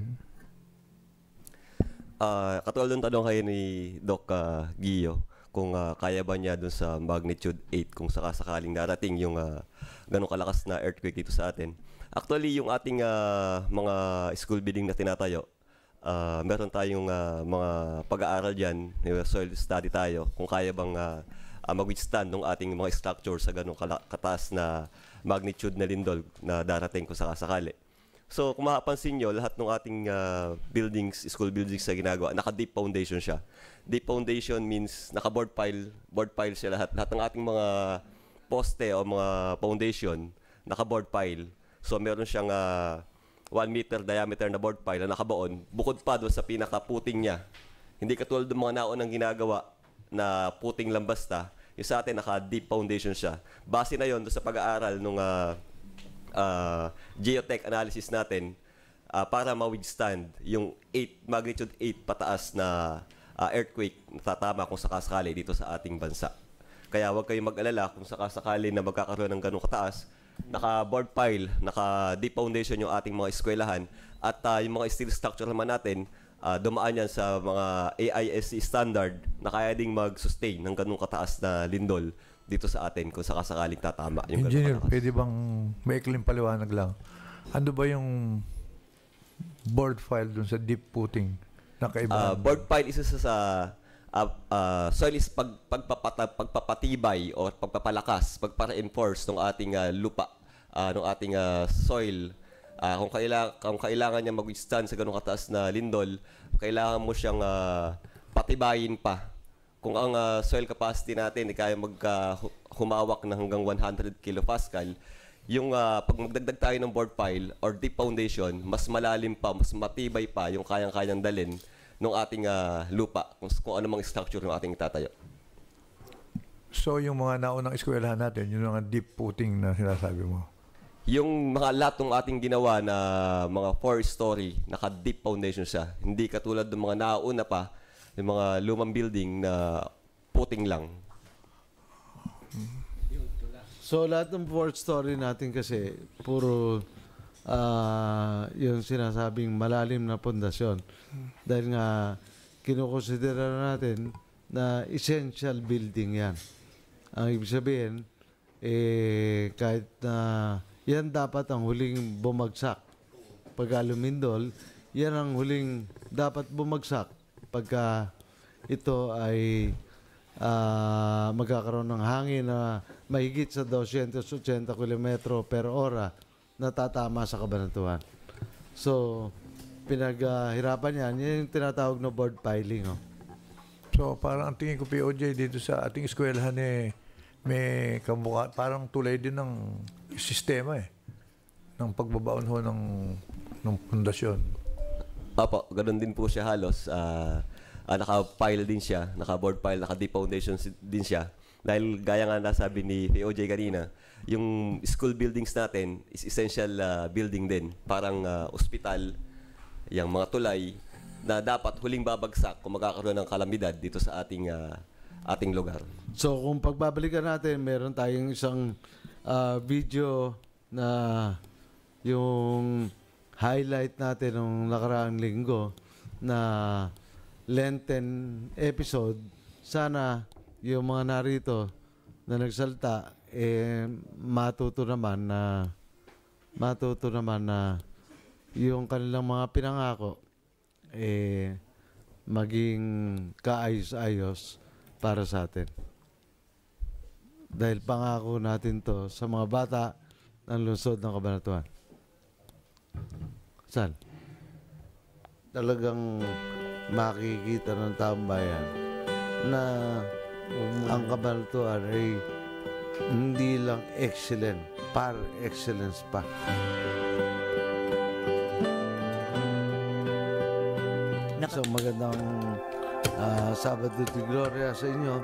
Speaker 10: Uh, katulad ng tanong kayo ni Doc uh, Gio, kung uh, kaya ba niya dun sa magnitude 8 kung sakasakaling darating yung uh, ganong kalakas na earthquake dito sa atin. Actually, yung ating uh, mga school building na tinatayo, uh, meron tayong uh, mga pag-aaral dyan, soil study tayo, kung kaya bang uh, uh, mag-withstand ng ating mga structure sa ganong kataas na magnitude na lindol na darating ko sa sakasakali. So, kung makapansin nyo, lahat ng ating uh, buildings, school buildings na ginagawa, naka-deep foundation siya. Deep foundation means naka-board pile, board pile siya lahat. Lahat ng ating mga poste o mga foundation, naka-board pile So meron siyang uh, ah, 1 meter diameter na board pile na nakabaon. Bukod pa doon sa pinaka-puting niya. Hindi katulad ng mga naon ang ginagawa na puting lang basta. Yung sa atin, naka-deep foundation siya. Base na yon sa pag-aaral ng uh, ah, uh, ah, geotech analysis natin uh, para ma-withstand yung 8, magnitude 8 pataas na uh, earthquake na tatama kung sakasakali dito sa ating bansa. Kaya huwag kayong mag-alala kung sakasakali na magkakaroon ng ganong kataas, naka-board pile, naka-deep foundation yung ating mga eskwelahan at uh, yung mga steel structure naman natin, uh, dumaan yan sa mga AISC standard na kaya ding mag-sustain ng ganung kataas na lindol dito sa atin kung sakasakaling tatama. Yung Engineer, pwede
Speaker 5: bang maikling paliwanag lang? Ano ba yung board file dun sa deep footing na kaibahan? Uh, board
Speaker 10: pile isa sa, sa uh, uh, soil pag, pagpapata, pagpapatibay o pagpapalakas, pagpa-reinforce ng ating uh, lupa, uh, ah, ng ating uh, soil. Uh, kung, kailangan kung kailangan niya mag-withstand sa ganung kataas na lindol, kailangan mo siyang uh, patibayin pa. Kung ang uh, soil capacity natin ay kaya magka-humawak na hanggang 100 kilopascal, yung uh, pag magdagdag tayo ng board pile or deep foundation, mas malalim pa, mas matibay pa yung kayang-kayang dalin ng ating uh, lupa, kung, kung ano mang structure ng ating itatayo.
Speaker 5: So yung mga naunang eskwelahan natin, yung mga deep footing na sinasabi mo?
Speaker 10: Yung mga lahat ng ating ginawa na mga four-story, naka-deep foundation siya. Hindi katulad ng mga nauna pa, yung mga lumang building na puting lang. So lahat ng four-story natin kasi
Speaker 2: puro uh, yung sinasabing malalim na pundasyon. Dahil nga kinukonsidera natin na essential building yan. Ang ibig sabihin, eh, kahit na yan dapat ang huling bumagsak pagka lumindol, yan ang huling dapat bumagsak pagka ito ay uh, magkakaroon ng hangin na mahigit sa 280 km per hora natatama sa kabanatuhan. So, pinaghirapan uh, yan. Yan yung tinatawag na board piling. Oh. So, parang ang tingin ko POJ dito sa ating eskwelahan
Speaker 5: eh, may kamukha, parang tulay din ng sistema eh. Ng pagbabaon ho ng, ng
Speaker 10: pundasyon. Apo, ganun din po siya halos. Uh, ah, uh, ah, naka pile din siya, naka-board pile, naka-deep foundation din siya. Dahil gaya nga nasabi ni POJ kanina, yung school buildings natin is essential uh, building din. Parang uh, ospital, yung mga tulay, na dapat huling babagsak kung magkakaroon ng kalamidad dito sa ating uh, ating lugar. So
Speaker 2: kung pagbabalikan natin, meron tayong isang uh, video na yung highlight natin nung nakaraang linggo na Lenten episode. Sana yung mga narito na nagsalta eh, matuto naman na matuto naman na yung kanilang mga pinangako eh maging kaayos-ayos para sa atin. Dahil pangako natin to sa mga bata ng lungsod ng Kabanatuan. San? Talagang makikita ng tambayan na ang Kabanatuan ay eh, hindi lang excellent, par excellence pa. Naka- so magandang uh, Sabado de Gloria sa inyo.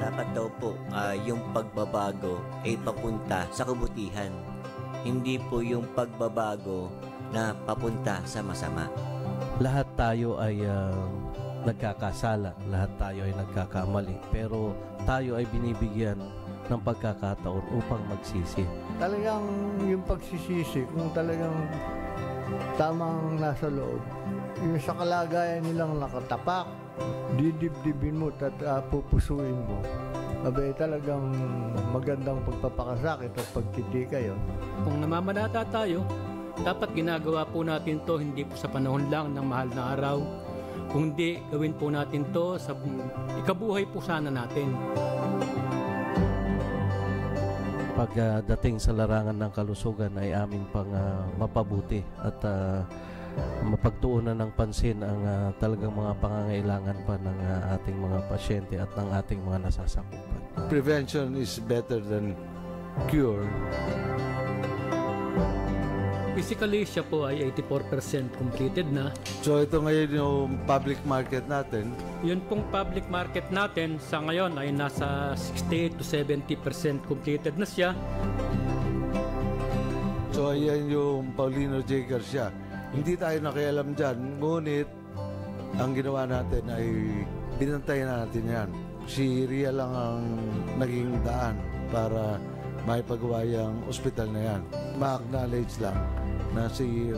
Speaker 1: Dapat daw po uh, yung pagbabago ay papunta sa kabutihan. Hindi po yung pagbabago na papunta sa masama.
Speaker 4: Lahat tayo ay uh, nagkakasala, lahat tayo ay nagkakamali, pero tayo ay binibigyan ng pagkakataon upang magsisi.
Speaker 6: Talagang yung pagsisisi, kung talagang tamang nasa loob, yung sa kalagayan nilang nakatapak, didibdibin mo at uh, pupusuin mo. Abay, talagang magandang pagpapakasakit at pagtitika
Speaker 7: yun. Kung namamanata tayo, dapat ginagawa po natin to hindi po sa panahon lang ng mahal na araw, kung di, gawin po natin to sa ikabuhay po sana natin.
Speaker 4: Pagdating uh, sa larangan ng kalusugan ay aming pang uh, mapabuti at uh, mapagtuunan ng pansin ang uh, talagang mga pangangailangan pa ng uh, ating mga pasyente at ng ating mga nasasakupan.
Speaker 2: Prevention is better than cure. Physically, siya po ay 84% completed na. So ito ngayon yung public market natin. Yun pong public market natin
Speaker 7: sa ngayon ay nasa 68 to 70% completed na siya.
Speaker 2: So ayan yung Paulino J. Garcia. Hindi tayo nakialam dyan, ngunit ang ginawa natin ay binantayan natin yan. Si Ria lang ang naging daan para may pagawayang ospital na yan. Ma-acknowledge lang na si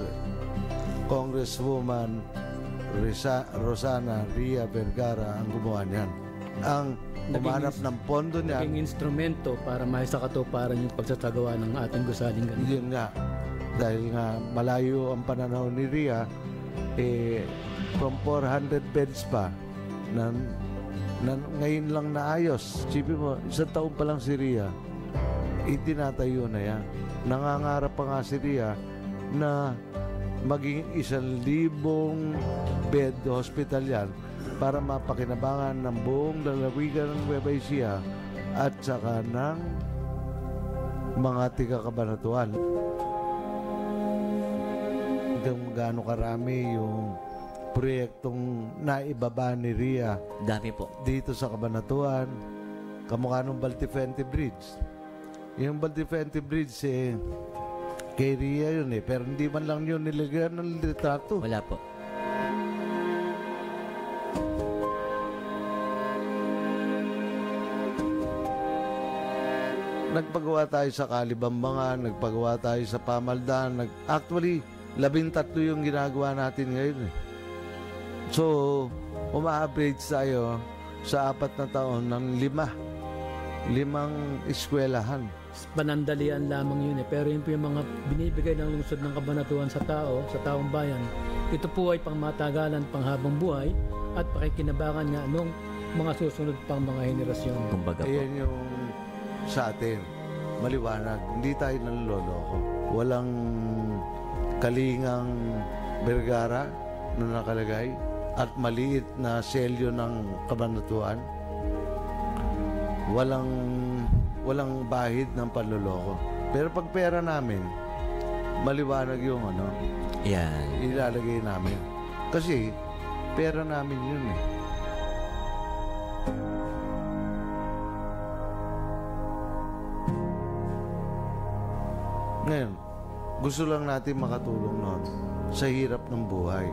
Speaker 2: Congresswoman Risa, Rosana Ria Vergara ang gumawa niyan. Ang umanap ng pondo niya. Naging instrumento para maisakatuparan yung pagsasagawa ng ating gusaling ganito. Yun nga. Dahil nga malayo ang pananaw ni Ria, eh, from 400 beds pa, na, na ngayon lang naayos. Sipi mo, isang taon pa lang si Ria, itinatayo na yan. Nangangarap pa nga si Ria na maging isang libong bed hospital yan para mapakinabangan ng buong lalawigan ng Nueva Ecija at saka ng mga tiga-kabanatuan. Kung gaano karami yung proyektong naibaba ni Ria Dami po. dito sa Kabanatuan, kamukha ng Baltifente Bridge. Yung Baltifente Bridge, eh, Kay Rhea yun eh, pero hindi man lang yun nilagyan ng litrato. Wala po. Nagpagawa tayo sa Kalibambangan, nagpagawa tayo sa Pamaldan. Nag Actually, labing tatlo yung ginagawa natin ngayon eh. So, uma-upgrade tayo sa apat na taon ng lima. Limang eskwelahan panandalian
Speaker 11: lamang yun eh. Pero yun po yung mga binibigay ng lungsod ng kabanatuan sa tao, sa taong bayan. Ito po ay pangmatagalan, panghabang buhay at pakikinabangan nga nung mga susunod
Speaker 2: pang mga henerasyon. Kumbaga po. Ayan yung sa atin, maliwanag. Hindi tayo nanloloko. Walang kalingang bergara na nakalagay at maliit na selyo ng kabanatuan. Walang walang bahid ng panluloko. Pero pag pera namin, maliwanag yung ano, Yan. ilalagay namin. Kasi, pera namin yun eh. Ngayon, gusto lang natin makatulong noon sa hirap ng buhay.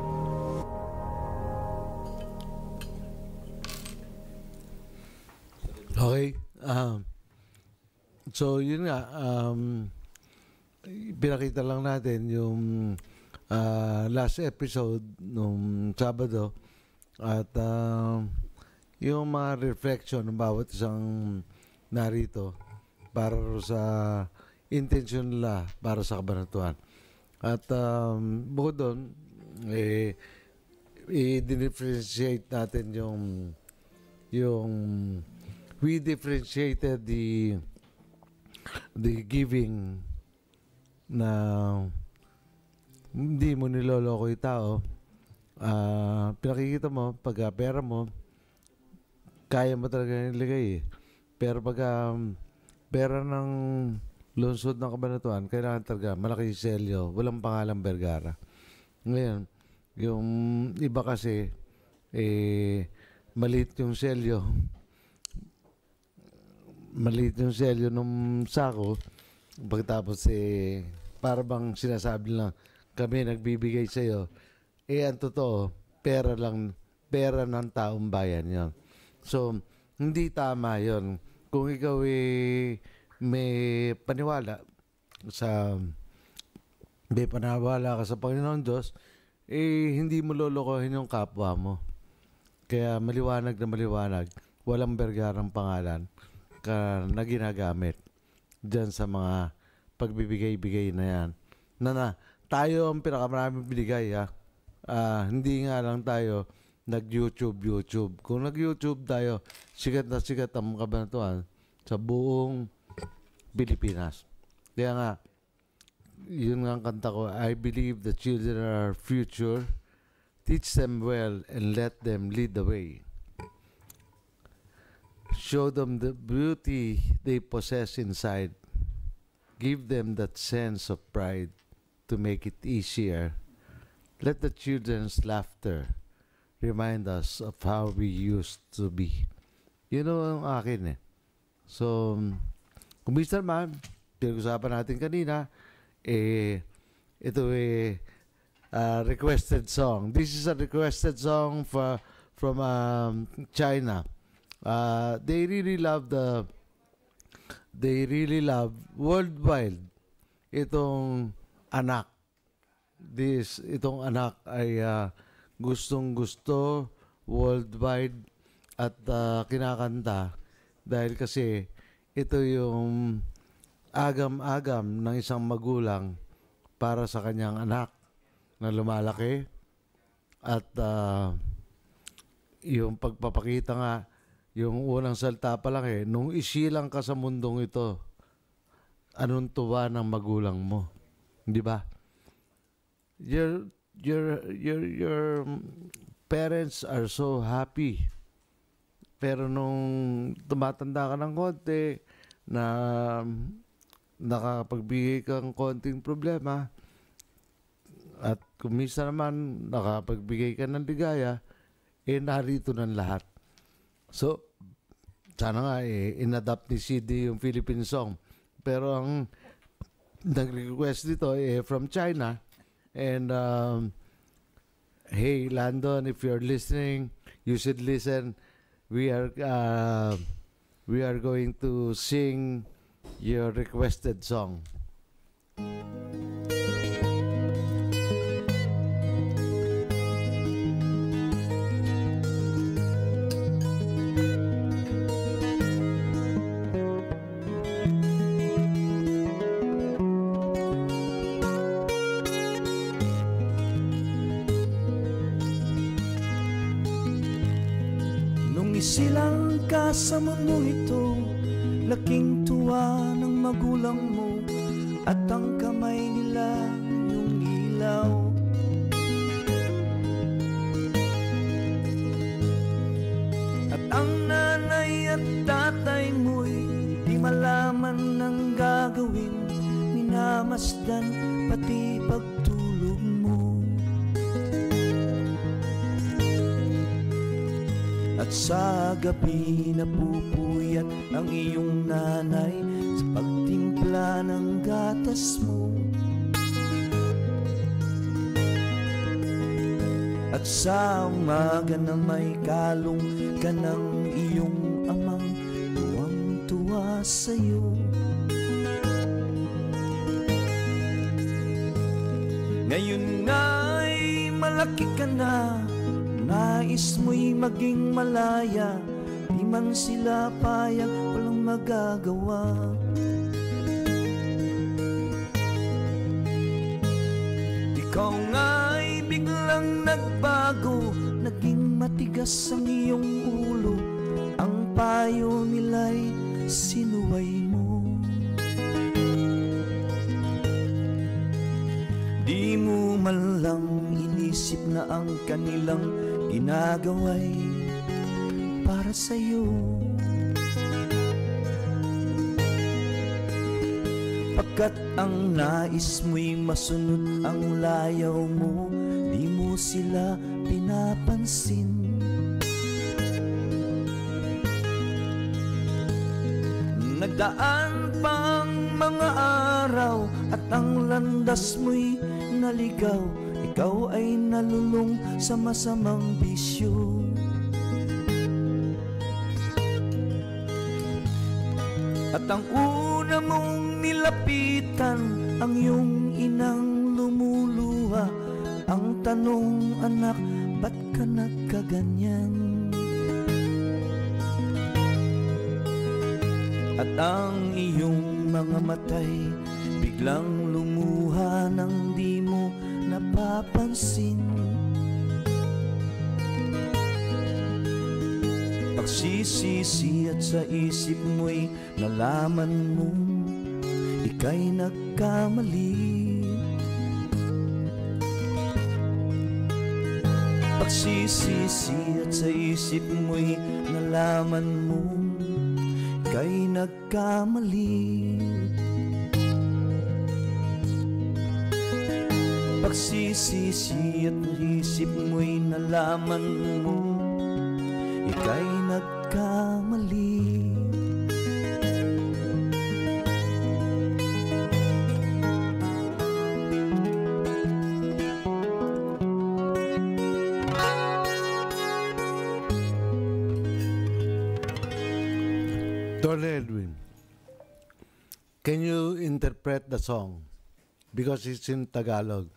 Speaker 2: Okay. Um, So yun nga, um, pinakita lang natin yung uh, last episode nung Sabado at uh, yung mga reflection ng bawat isang narito para sa intention nila para sa kabanatuan. At um, bukod doon, eh, i-differentiate natin yung yung we differentiated the the giving na hindi mo niloloko yung tao, uh, pinakikita mo, pag ah, pera mo, kaya mo talaga nilagay eh. Pero pag um, pera ng lungsod ng kabanatuan, kailangan talaga malaki yung selyo, walang pangalang bergara. Ngayon, yung iba kasi, eh, maliit yung selyo maliit yung selyo nung sako. Pagkatapos eh, para bang sinasabi lang, kami nagbibigay sa iyo. Eh, ang totoo, pera lang, pera ng taong bayan yon. So, hindi tama yon. Kung ikaw eh, may paniwala sa may paniwala ka sa Panginoon Diyos, eh, hindi mo lolokohin yung kapwa mo. Kaya maliwanag na maliwanag, walang bergarang pangalan uh, na ginagamit dyan sa mga pagbibigay-bigay na yan. Na na, tayo ang pinakamaraming binigay ha. Uh, hindi nga lang tayo nag-YouTube, YouTube. Kung nag-YouTube tayo, sikat na sikat ang mga kabanatuan sa buong Pilipinas. Kaya nga, yun nga ang kanta ko, I believe the children are our future. Teach them well and let them lead the way. Show them the beauty they possess inside. Give them that sense of pride to make it easier. Let the children's laughter remind us of how we used to be. You know, ang akin eh. So, kung minsan man, pinag-usapan natin kanina, eh, ito eh, uh, requested song. This is a requested song for, from um, China. Uh, they really love the they really love worldwide itong anak. This itong anak ay uh, gustong gusto worldwide at uh, kinakanta dahil kasi ito yung agam-agam ng isang magulang para sa kanyang anak na lumalaki at uh, yung pagpapakita nga yung unang salta pa lang eh, nung isilang ka sa mundong ito, anong tuwa ng magulang mo? Di ba? Your, your, your, your parents are so happy. Pero nung tumatanda ka ng konti, na nakapagbigay kang konting problema, at kumisa naman, nakapagbigay ka ng ligaya, eh narito ng lahat. So, sana nga eh, inadapt ni CD yung Philippine song. Pero ang nag-request dito eh, from China. And um, hey Landon, if you're listening, you should listen. We are uh, we are going to sing your requested song.
Speaker 3: sa mundo ito Laking tuwa ng magulang mo At ang kamay nila yung ilaw At ang nanay at tatay mo'y Di malaman ng gagawin Minamasdan pati pag At sa gabi napupuyat ang iyong nanay Sa pagtimpla ng gatas mo At sa umaga na may kalong ka ng iyong amang Tuwang-tuwa sa'yo Ngayon nga'y malaki ka na Nais mo'y maging malaya Di man sila payag, walang magagawa Ikaw nga'y biglang nagbago Naging matigas ang iyong ulo Ang payo nila'y sinuway mo Di mo man lang inisip na ang kanilang ginagaway para sa iyo Pagkat ang nais mo'y masunod ang layaw mo Di mo sila pinapansin Nagdaan pang mga araw at ang landas mo'y naligaw ikaw ay nalulong sa masamang bisyo At ang una mong nilapitan Ang iyong inang lumuluha Ang tanong anak, ba't ka nagkaganyan? At ang iyong mga matay Biglang lumuha ng di napapansin Pagsisisi at sa isip mo'y nalaman mo Ika'y nagkamali Pagsisisi at sa isip mo'y nalaman mo Ika'y nagkamali nagsisisi at isip mo'y nalaman mo Ika'y nagkamali
Speaker 2: Don Edwin, can you interpret the song? Because it's in Tagalog.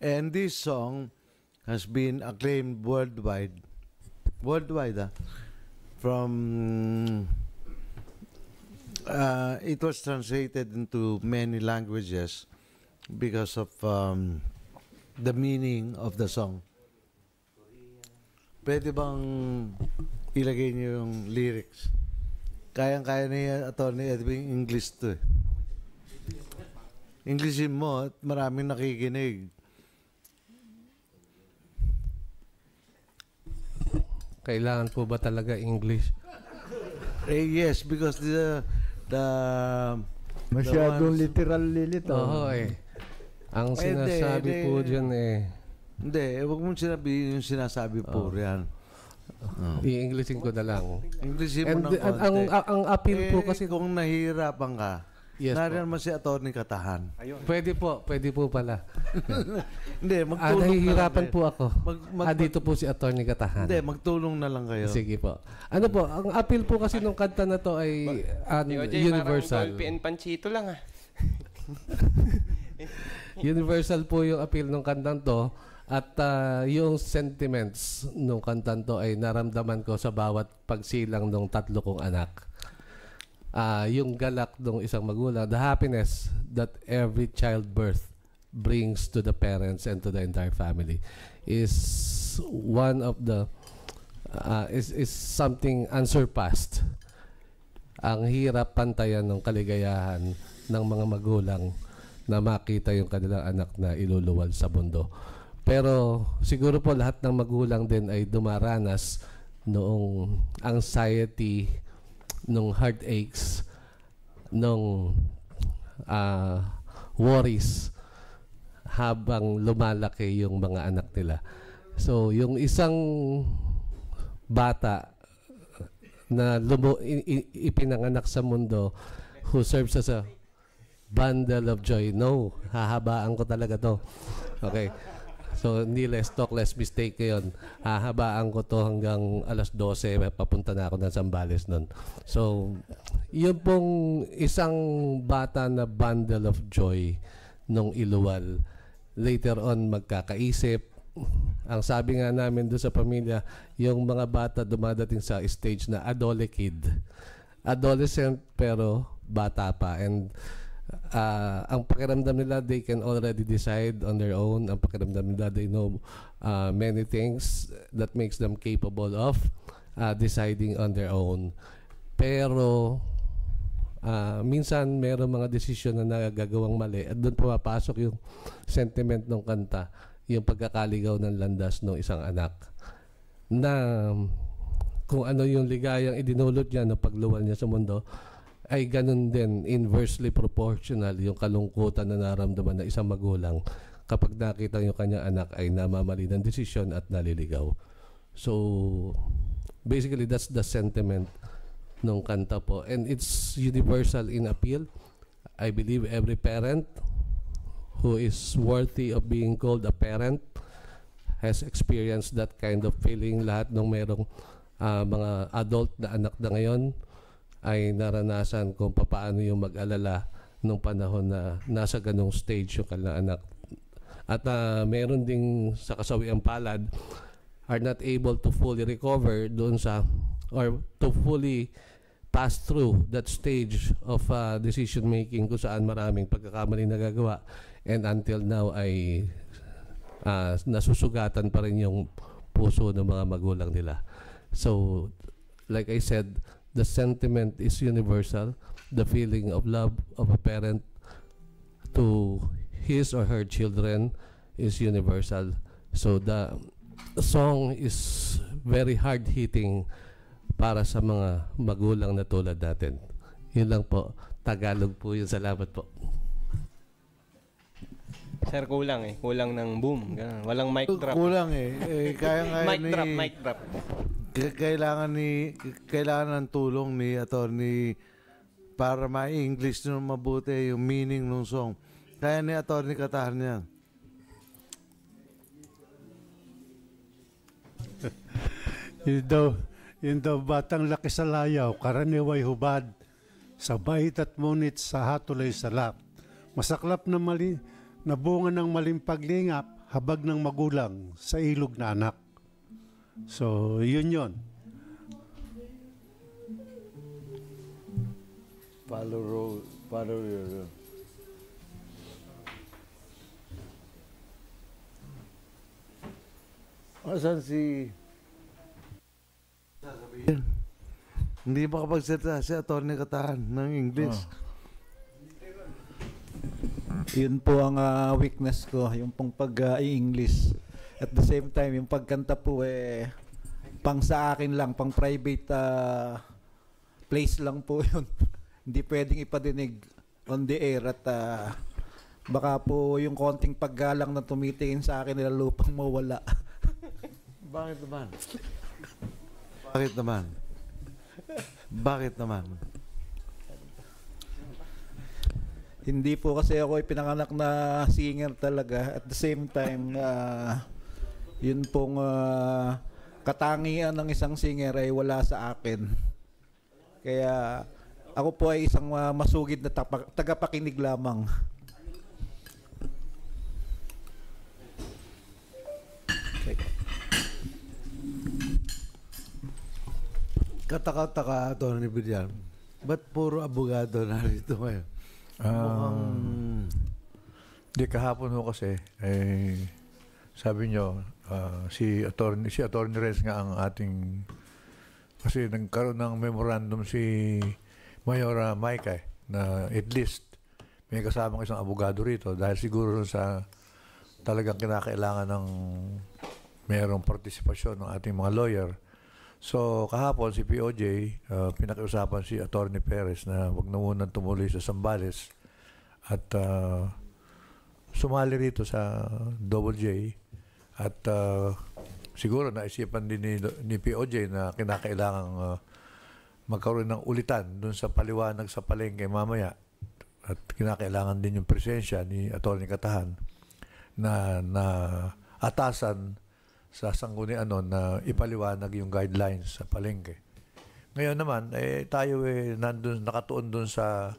Speaker 2: And this song has been acclaimed worldwide. Worldwide, ah. From... Uh, it was translated into many languages because of um, the meaning of the song. Pwede bang ilagay niyo yung lyrics? Kayang-kaya ni Atty. Edwin English to eh. Englishin mo at maraming nakikinig.
Speaker 12: kailangan po ba talaga English?
Speaker 2: Eh, yes, because the the masyadong the ones, literal lilit. Oo oh, eh. Ang sinasabi de, de, po eh. diyan eh. Hindi, eh, wag mong sinabi yung sinasabi po riyan. Oh. [laughs] I-Englishin ko na lang. Englishin mo And, ng konti. Ang, ang, ang appeal eh, po kasi... kung nahihirapan ka, Yes Nariyan man si Atty. Katahan. Ayun. Pwede po, pwede po pala. [laughs] Hindi, magtulong ah, nahihirapan na po ako. Mag, mag, ah, dito
Speaker 12: po si Atty. Katahan. Hindi,
Speaker 2: magtulong na lang kayo. Sige
Speaker 12: po. Ano po, ang appeal po kasi nung kanta na
Speaker 7: to ay
Speaker 12: an, DOJ, universal. Parang
Speaker 7: and Panchito lang ah.
Speaker 12: [laughs] universal po yung appeal nung kantang to. At uh, yung sentiments nung kantang to ay naramdaman ko sa bawat pagsilang ng tatlo kong anak uh, yung galak ng isang magulang, the happiness that every childbirth brings to the parents and to the entire family is one of the uh, is is something unsurpassed. Ang hirap pantayan ng kaligayahan ng mga magulang na makita yung kanilang anak na iluluwal sa mundo. Pero siguro po lahat ng magulang din ay dumaranas noong anxiety, nung heartaches, nung uh, ah, worries habang lumalaki yung mga anak nila. So, yung isang bata na lumo, ipinanganak sa mundo who serves as a bundle of joy. No, hahabaan ko talaga to. Okay. So, hindi less talk, less mistake yun. Hahabaan ko to hanggang alas 12, papunta na ako ng Zambales nun. So, yun pong isang bata na bundle of joy nung Iluwal. Later on, magkakaisip, ang sabi nga namin doon sa pamilya, yung mga bata dumadating sa stage na adolescent kid. Adolescent pero bata pa. And uh, ang pakiramdam nila they can already decide on their own ang pakiramdam nila they know uh, many things that makes them capable of uh, deciding on their own pero uh, minsan meron mga desisyon na nagagawang mali at doon pumapasok yung sentiment ng kanta yung pagkakaligaw ng landas ng isang anak na kung ano yung ligayang idinulot niya ng pagluwal niya sa mundo ay ganun din inversely proportional yung kalungkutan na naramdaman ng isang magulang kapag nakita yung kanyang anak ay namamali ng desisyon at naliligaw. So basically that's the sentiment ng kanta po and it's universal in appeal. I believe every parent who is worthy of being called a parent has experienced that kind of feeling lahat ng merong uh, mga adult na anak na ngayon ay naranasan kung paano yung mag-alala nung panahon na nasa ganong stage yung kanilang anak. At uh, meron ding sa kasawiang palad are not able to fully recover doon sa or to fully pass through that stage of uh, decision making kung saan maraming pagkakamali nagagawa and until now ay uh, nasusugatan pa rin yung puso ng mga magulang nila. So, like I said, the sentiment is universal, the feeling of love of a parent to his or her children is universal. So the song is very hard-hitting para sa mga magulang na tulad natin. Yun lang po. Tagalog po yun. Salamat po.
Speaker 7: Sir, kulang eh. Kulang ng boom. Ganun. Walang mic drop. Kulang
Speaker 2: eh. eh kaya kaya mic ni... drop, mic drop. Kailangan ni... Kailangan ng tulong ni attorney para ma-English nung mabuti yung meaning ng song. Kaya ni attorney Katar niya. [laughs] yun daw, yun daw batang laki sa layaw,
Speaker 5: karaniway hubad, sa bait at ngunit sa hatulay sa lap. Masaklap na mali, na bunga ng malimpaglingap habag ng magulang sa ilog na anak. So, yun yun.
Speaker 2: Follow, follow Asan si... Hindi makapagsalita si Atty. Katahan ng English. Oh.
Speaker 11: Yun po ang uh, weakness ko, yung pong pag-English. Uh, At the same time, yung pagkanta po eh, pang sa akin lang, pang private uh, place lang po yun. [laughs] Hindi pwedeng ipadinig on the air at uh, baka po yung konting paggalang na tumitingin sa akin nila lupang mawala.
Speaker 2: [laughs] Bakit naman? Bakit naman? Bakit
Speaker 11: naman? Hindi po kasi ako ay pinanganak na singer talaga. At the same time, uh, [laughs] yun pong uh, katangian ng isang singer ay wala sa akin. Kaya ako po ay isang uh, masugid na tapak, tagapakinig lamang.
Speaker 2: Kataka-taka, Tony Bidyan. Ba't puro abogado narito ngayon? Um,
Speaker 5: Hindi, kahapon ho kasi, eh, sabi nyo, uh, si attorney, si attorney Reyes nga ang ating, kasi nagkaroon ng memorandum si Mayora Mike eh, na at least may kasamang isang abogado rito dahil siguro sa talagang kinakailangan ng mayroong partisipasyon ng ating mga lawyer So kahapon si POJ, uh, pinakiusapan si Attorney Perez na wag na munang tumuloy sa Sambales at uh, sumali rito sa Double J at uh, siguro naisipan din ni, ni POJ na kinakailangan uh, magkaroon ng ulitan dun sa paliwanag sa palengke mamaya at kinakailangan din yung presensya ni Attorney Katahan na na atasan sa sanggunian noon na ipaliwanag yung guidelines sa palengke. Ngayon naman, eh, tayo eh, nandun, nakatuon dun sa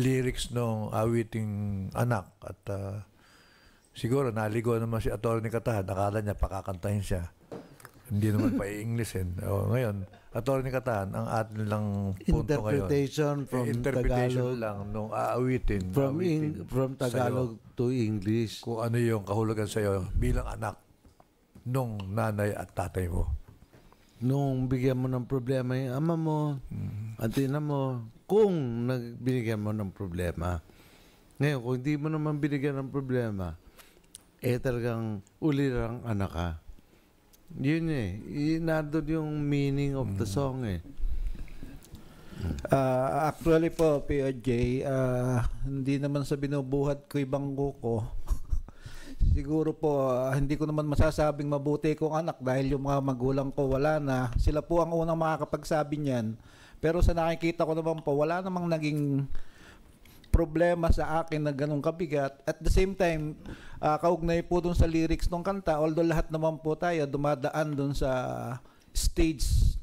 Speaker 5: lyrics ng awiting anak at uh, siguro naligo naman si Atty. Katahan. nakala niya pakakantahin siya. Hindi naman pa i-English. Eh. [laughs] O, ngayon, Atty. Katahan, ang atin lang punto interpretation ngayon. Eh, from interpretation from Tagalog. lang nung aawitin. From, awitin in, from Tagalog sayo, to English. Kung ano yung kahulugan sa'yo bilang anak
Speaker 2: nung nanay at tatay mo? Nung bigyan mo ng problema yung ama mo, mm-hmm. at ina mo, kung nagbinigyan mo ng problema. Ngayon, kung hindi mo naman binigyan ng problema, eh talagang ulirang anak ka. Yun eh. Nandun yung meaning of the mm. song eh. Uh, actually po, POJ, uh, ah, hindi naman sa binubuhat ko
Speaker 11: ibang ko Siguro po, ah, hindi ko naman masasabing mabuti kong anak dahil yung mga magulang ko wala na. Sila po ang unang makakapagsabi niyan. Pero sa nakikita ko naman po, wala namang naging problema sa akin na ganun kabigat. At the same time, ah, kaugnay po dun sa lyrics ng kanta, although lahat naman po tayo dumadaan dun sa stage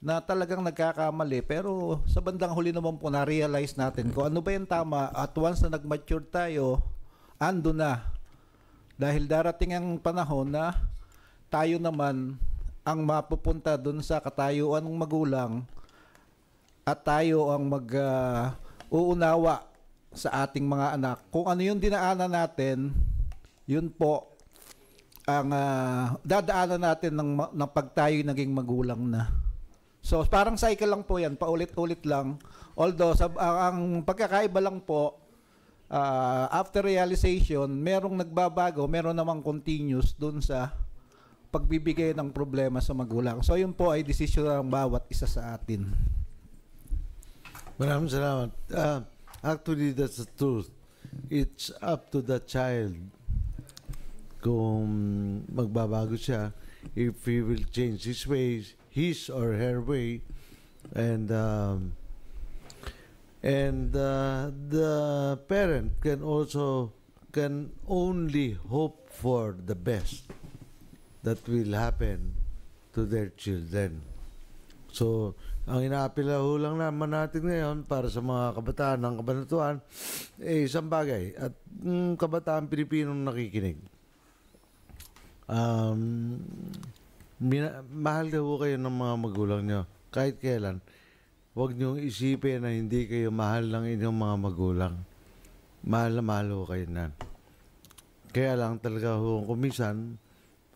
Speaker 11: na talagang nagkakamali. Pero sa bandang huli naman po, na-realize natin kung ano ba yung tama at once na nag-mature tayo, ando na dahil darating ang panahon na tayo naman ang mapupunta doon sa katayuan ng magulang at tayo ang mag uh, uunawa sa ating mga anak. Kung ano yung dinaanan natin, yun po ang uh, dadaanan natin ng, ng pag tayo naging magulang na. So parang cycle lang po yan, paulit-ulit lang. Although sa, uh, ang pagkakaiba lang po, uh, after realization, merong nagbabago, meron namang continuous dun sa pagbibigay ng problema sa magulang. So yun po ay desisyon ng bawat isa sa atin.
Speaker 2: Maraming salamat. Uh, actually, that's the truth. It's up to the child kung magbabago siya if he will change his ways, his or her way, and um, and uh, the parent can also can only hope for the best that will happen to their children. So, ang inaapila ho lang naman natin ngayon para sa mga kabataan ng kabanatuan, eh, isang bagay. At mm, kabataan Pilipinong nakikinig. Um, mina- mahal ho kayo ng mga magulang nyo kahit kailan huwag niyong isipin na hindi kayo mahal ng inyong mga magulang. Mahal na mahal ho kayo na. Kaya lang talaga ho, kumisan,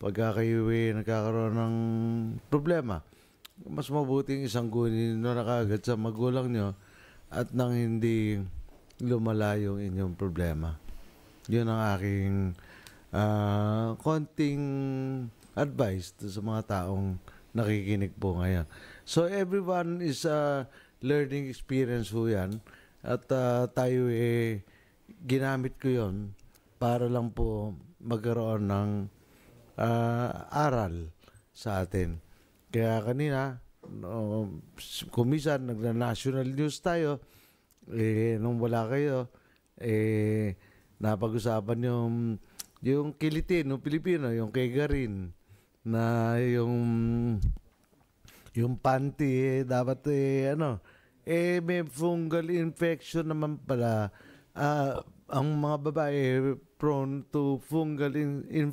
Speaker 2: pagka kayo eh, nagkakaroon ng problema, mas mabuting isang kunin na nakaagad sa magulang niyo at nang hindi lumala yung inyong problema. Yun ang aking uh, konting advice sa mga taong nakikinig po ngayon. So everyone is a uh, learning experience po yan at uh, tayo eh ginamit ko yon para lang po magkaroon ng uh, aral sa atin. Kaya kanina, no, kumisan, nagna-national news tayo, eh, nung wala kayo, eh, napag-usapan yung, yung kilitin ng Pilipino, yung kay Garin na yung yung panty eh, dapat eh ano eh may fungal infection naman pala uh, ang mga babae prone to fungal in, in,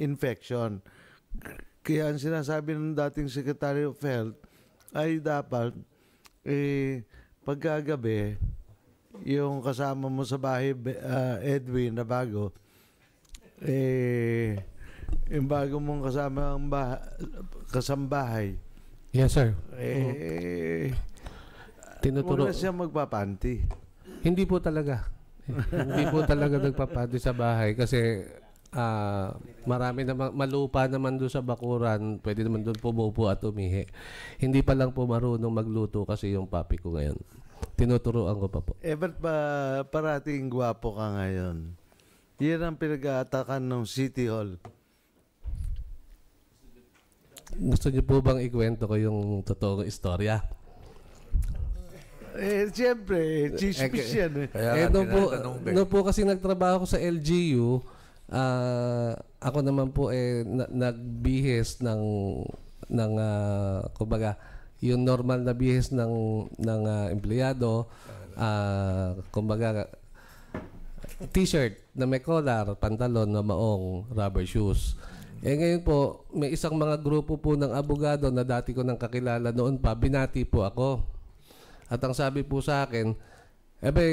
Speaker 2: infection kaya ang sinasabi ng dating Secretary of Health ay dapat eh pagkagabi yung kasama mo sa bahay uh, Edwin na bago eh yung bago mong kasama ang bah- kasambahay. Yes, sir. Eh, Tinuturo. Wala siya magpapanti.
Speaker 12: Hindi po talaga. Hindi po talaga nagpapanti sa bahay kasi ah, marami na malupa naman doon sa bakuran. Pwede naman doon pumupo at umihi. Hindi pa lang po marunong magluto kasi yung papi ko ngayon. Tinuturoan ko pa po.
Speaker 2: Eh, ba't ba parating gwapo ka ngayon? Yan ang pinag-aatakan ng City Hall.
Speaker 12: Gusto niyo po bang ikwento ko yung totoong istorya?
Speaker 2: Eh, siyempre, eh, chismis eh, yan eh. Eh, nung po, eh. nung po
Speaker 12: kasi nagtrabaho ko sa LGU, uh, ah, ako naman po eh, na- nagbihis ng, ng uh, kumbaga, yung normal na bihes ng, ng uh, empleyado, uh, kumbaga, t-shirt na may collar, pantalon na maong, rubber shoes. Eh ngayon po, may isang mga grupo po ng abogado na dati ko nang kakilala noon pa, binati po ako. At ang sabi po sa akin, eh Ebe,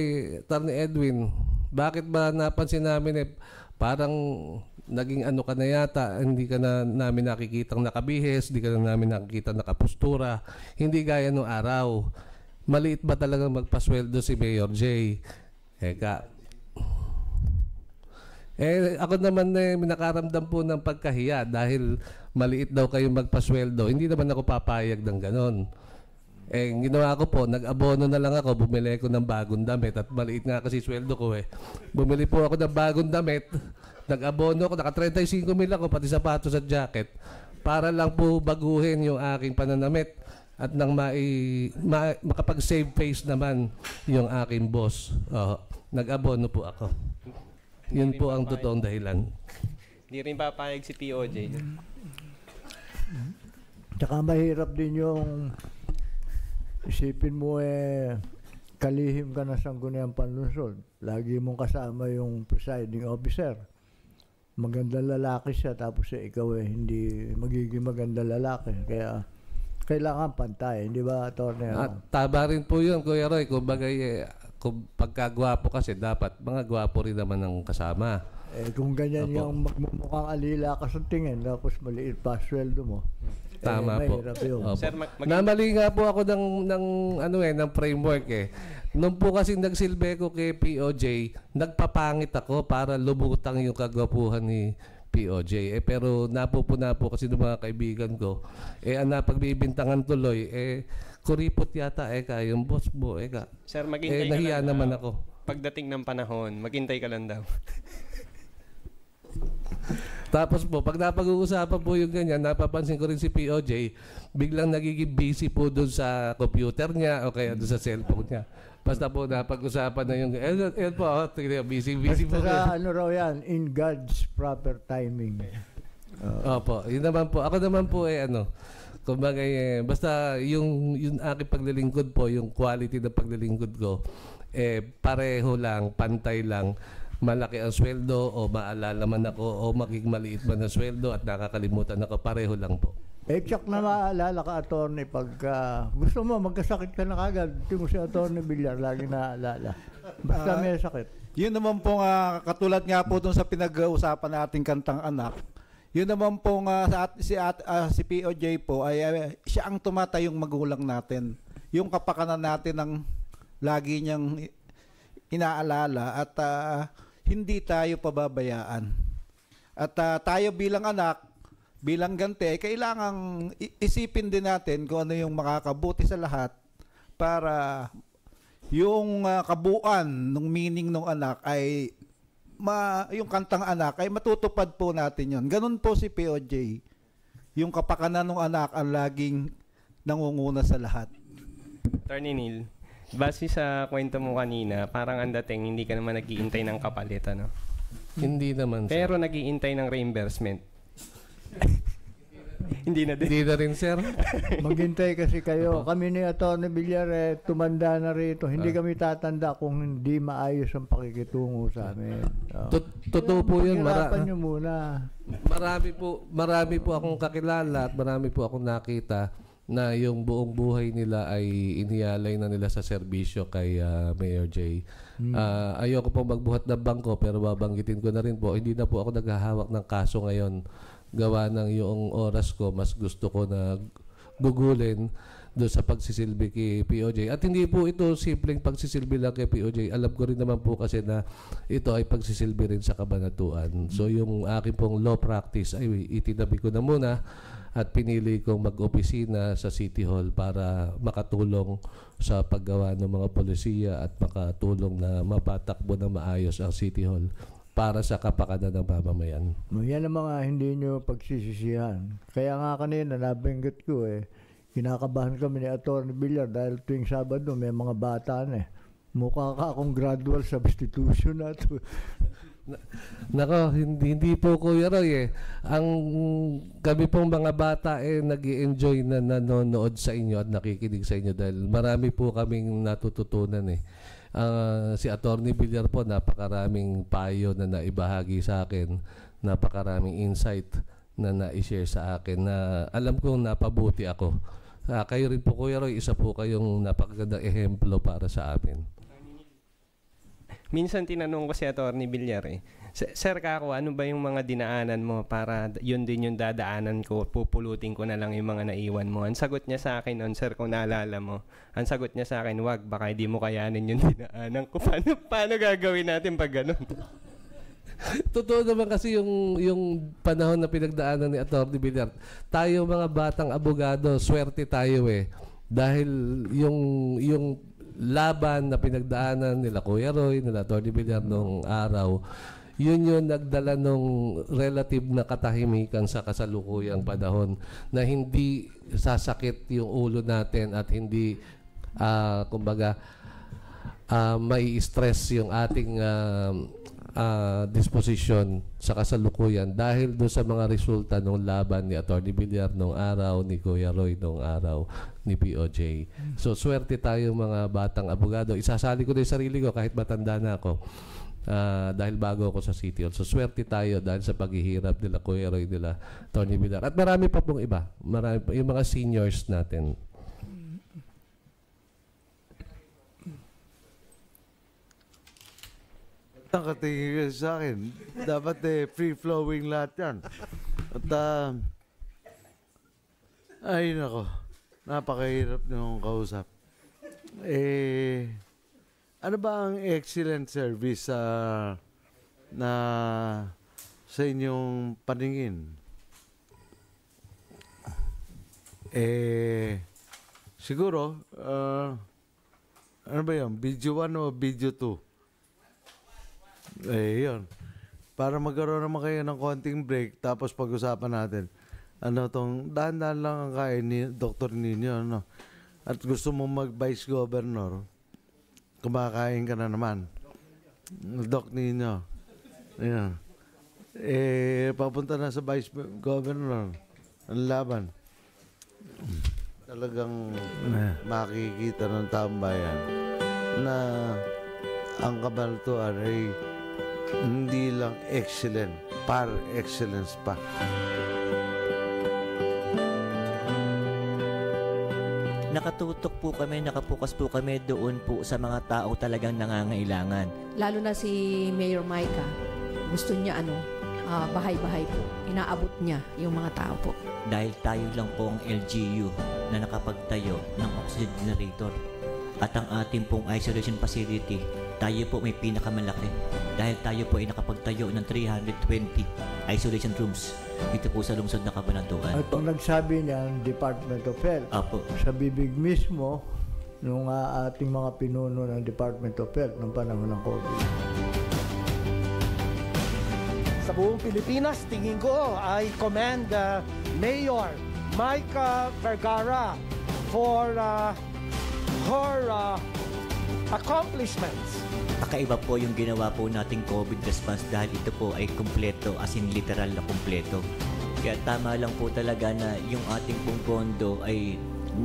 Speaker 12: Tarni Edwin, bakit ba napansin namin eh, parang naging ano ka na yata, hindi ka na namin nakikitang nakabihes, hindi ka na namin nakikita nakapostura, hindi gaya nung araw. Maliit ba talaga magpasweldo si Mayor J? Eka, eh, ako naman eh, minakaramdam po ng pagkahiya dahil maliit daw kayo magpasweldo. Hindi naman ako papayag ng ganon. Eh, ginawa ko po, nag-abono na lang ako, bumili ko ng bagong damit at maliit nga kasi sweldo ko eh. Bumili po ako ng bagong damit, nag-abono ako, naka 35 mil ako, pati sapatos at jacket, para lang po baguhin yung aking pananamit at nang mai, ma, makapag-save face naman yung aking boss. Oh, nag-abono po ako.
Speaker 7: Yun po ang totoong dahilan. Hindi rin papayag si POJ.
Speaker 6: Tsaka mahirap din yung isipin mo eh kalihim ka na sangguniang panlunsod. Lagi mong kasama yung presiding officer. Maganda lalaki siya tapos eh, ikaw eh hindi magiging maganda lalaki. Kaya kailangan pantay, di ba, Atty. At
Speaker 12: taba rin po yun, Kuya Roy. Kumbaga, eh, kung pagkagwapo kasi dapat mga gwapo rin naman ang kasama.
Speaker 6: Eh kung ganyan Opo. yung magmumukhang alila ka sa tingin tapos maliit pa sweldo mo. Eh, Tama eh, po. Opo. Sir, mag- mag- Namali
Speaker 12: nga po ako ng, ng, ano eh, ng framework eh. Noon po kasi nagsilbi ko kay POJ, nagpapangit ako para lubutang yung kagwapuhan ni POJ. Eh, pero napupuna po kasi ng mga kaibigan ko. Eh, ang napagbibintangan tuloy, eh, kuripot yata eh, ka, yung boss mo eh, ka. Sir, maghintay eh, ka lang naman daw. Ah, ako.
Speaker 7: Pagdating ng panahon, maghintay ka lang daw. [laughs]
Speaker 12: Tapos po, pag napag-uusapan po yung ganyan, napapansin ko rin si POJ, biglang nagiging busy po doon sa computer niya o kaya doon sa cellphone niya. Basta po, napag-usapan na yung, eh, eh po, oh, tignan, busy, busy Basta po. Basta
Speaker 6: ano raw yan, in God's proper timing.
Speaker 12: Uh, Opo, yun naman po. Ako naman po eh, ano, Kumbaga, eh, basta yung, yung aking paglilingkod po, yung quality ng paglilingkod ko, eh, pareho lang, pantay lang malaki ang sweldo o maalala man ako o magigmaliit man ang sweldo at nakakalimutan ako, pareho lang po.
Speaker 6: Eh, tsak na maaalala ka, attorney, pagka ah, gusto mo, magkasakit ka na kagad,
Speaker 11: hindi mo si attorney Villar lagi naaalala. Basta ah, may sakit. Yun naman po nga, katulad nga po dun sa pinag-uusapan nating kantang anak, yun naman po nga sa at, si, at, uh, si POJ po ay uh, siya ang tumatayong magulang natin. Yung kapakanan natin ang lagi niyang inaalala at uh, hindi tayo pababayaan. At uh, tayo bilang anak, bilang ganti, kailangang isipin din natin kung ano yung makakabuti sa lahat para yung uh, kabuuan ng meaning ng anak ay ma, yung kantang anak ay matutupad po natin yun. Ganun po si POJ. Yung kapakanan ng anak ang laging nangunguna sa lahat.
Speaker 7: Attorney Neil, base sa kwento mo kanina, parang ang hindi ka naman nag-iintay ng kapalit, ano? Hindi naman. Sir. Pero nag-iintay ng reimbursement. [laughs] [laughs] Hindi na din. Hindi na rin, sir.
Speaker 12: [laughs]
Speaker 6: Maghintay kasi kayo. Kami ni Atty. Villar, eh, tumanda na rito. Hindi ah. kami tatanda kung hindi maayos ang pakikitungo sa amin.
Speaker 12: Ah. Totoo po yun. Mara- nyo
Speaker 6: muna.
Speaker 12: Marami po, marami po akong kakilala at marami po akong nakita na yung buong buhay nila ay inialay na nila sa serbisyo kay uh, Mayor Jay. Mm. Uh, ayoko po magbuhat ng bangko pero babanggitin ko na rin po, hindi na po ako naghahawak ng kaso ngayon gawa ng yung oras ko, mas gusto ko na gugulin do sa pagsisilbi kay POJ. At hindi po ito simpleng pagsisilbi lang kay POJ. Alam ko rin naman po kasi na ito ay pagsisilbi rin sa kabanatuan. So yung aking pong law practice ay itinabi ko na muna at pinili kong mag-opisina sa City Hall para makatulong sa paggawa ng mga polisiya at makatulong na mapatakbo na maayos ang City Hall para sa kapakanan ng mamamayan.
Speaker 6: Yan ang mga hindi nyo pagsisisihan. Kaya nga kanina, nabinggit ko eh, kinakabahan kami ni Atty. Villar dahil tuwing Sabado may mga bata na eh. Mukha ka akong gradual substitution na [laughs]
Speaker 12: Nako, hindi, hindi po Kuya Roy eh. Ang kami pong mga bata eh nag enjoy na nanonood sa inyo at nakikinig sa inyo dahil marami po kaming natututunan eh. Uh, si Attorney Villar po, napakaraming payo na naibahagi sa akin, napakaraming insight na na-share sa akin na alam kong napabuti ako. Uh, kayo rin po Kuya Roy, isa po kayong napakagandang ehemplo para sa amin.
Speaker 7: Minsan tinanong ko si Atty. Villar eh, Sir Kako, ano ba yung mga dinaanan mo para yun din yung dadaanan ko, pupulutin ko na lang yung mga naiwan mo? Ang sagot niya sa akin noon, Sir, kung naalala mo, ang sagot niya sa akin, wag, baka hindi mo kayanin yung [laughs] dinaanan ko. Paano, paano gagawin natin pag ganun?
Speaker 12: [laughs] Totoo naman kasi yung yung panahon na pinagdaanan ni Atty. Villar. Tayo mga batang abogado, swerte tayo eh. Dahil yung yung laban na pinagdaanan nila Kuya Roy, nila Tony Villar noong araw, yun yun nagdala nung relative na katahimikan sa kasalukuyang panahon na hindi sasakit yung ulo natin at hindi, uh, kumbaga, uh, ah, may stress yung ating uh, uh, ah, disposition sa kasalukuyan dahil doon sa mga resulta ng laban ni Atty. Villar noong araw, ni Kuya Roy noong araw, ni POJ. So, swerte tayo mga batang abogado. Isasali ko din sarili ko kahit matanda na ako. Uh, dahil bago ako sa City Hall. So, swerte tayo dahil sa paghihirap nila Kuya Roy, nila Tony Villar. At marami pa pong iba. Marami, yung mga seniors natin.
Speaker 2: Nakatingin ka sa akin. Dapat eh, free-flowing lahat yan. At, uh, ay nako, napakahirap nung kausap. Eh, ano ba ang excellent service sa uh, na sa inyong paningin? Eh, siguro, uh, ano ba yun? Video 1 o video 2? Eh, yun. Para magkaroon naman kayo ng konting break, tapos pag-usapan natin. Ano tong, dahan-dahan lang ang kain ni Dr. Nino, ano? At gusto mo mag-vice governor, kumakain ka na naman. Doc Nino. Ayan. Eh, papunta na sa vice governor. Ang laban. Talagang eh. makikita ng tambayan na ang kabantuan ay
Speaker 1: hindi lang excellent, par excellence pa. Nakatutok po kami, nakapukas po kami doon po sa mga tao talagang nangangailangan. Lalo na si Mayor Micah,
Speaker 7: gusto niya ano, uh, bahay-bahay po. Inaabot niya yung mga tao po.
Speaker 1: Dahil tayo lang po ang LGU na nakapagtayo ng oxygen generator at ang ating pong isolation facility tayo po may pinakamalaki dahil tayo po ay nakapagtayo ng 320 isolation rooms dito po sa lungsod na Kabanatuan. At
Speaker 6: ang nagsabi ng Department of Health, Apo. sa bibig mismo ng uh, ating mga pinuno ng Department of Health ng panahon ng COVID.
Speaker 11: Sa buong Pilipinas, tingin ko, ay commend uh, Mayor Mike Vergara for uh, her uh, accomplishments.
Speaker 1: Kakaiba po yung ginawa po nating COVID response dahil ito po ay kumpleto, as in literal na kumpleto. Kaya tama lang po talaga na yung ating pong pondo ay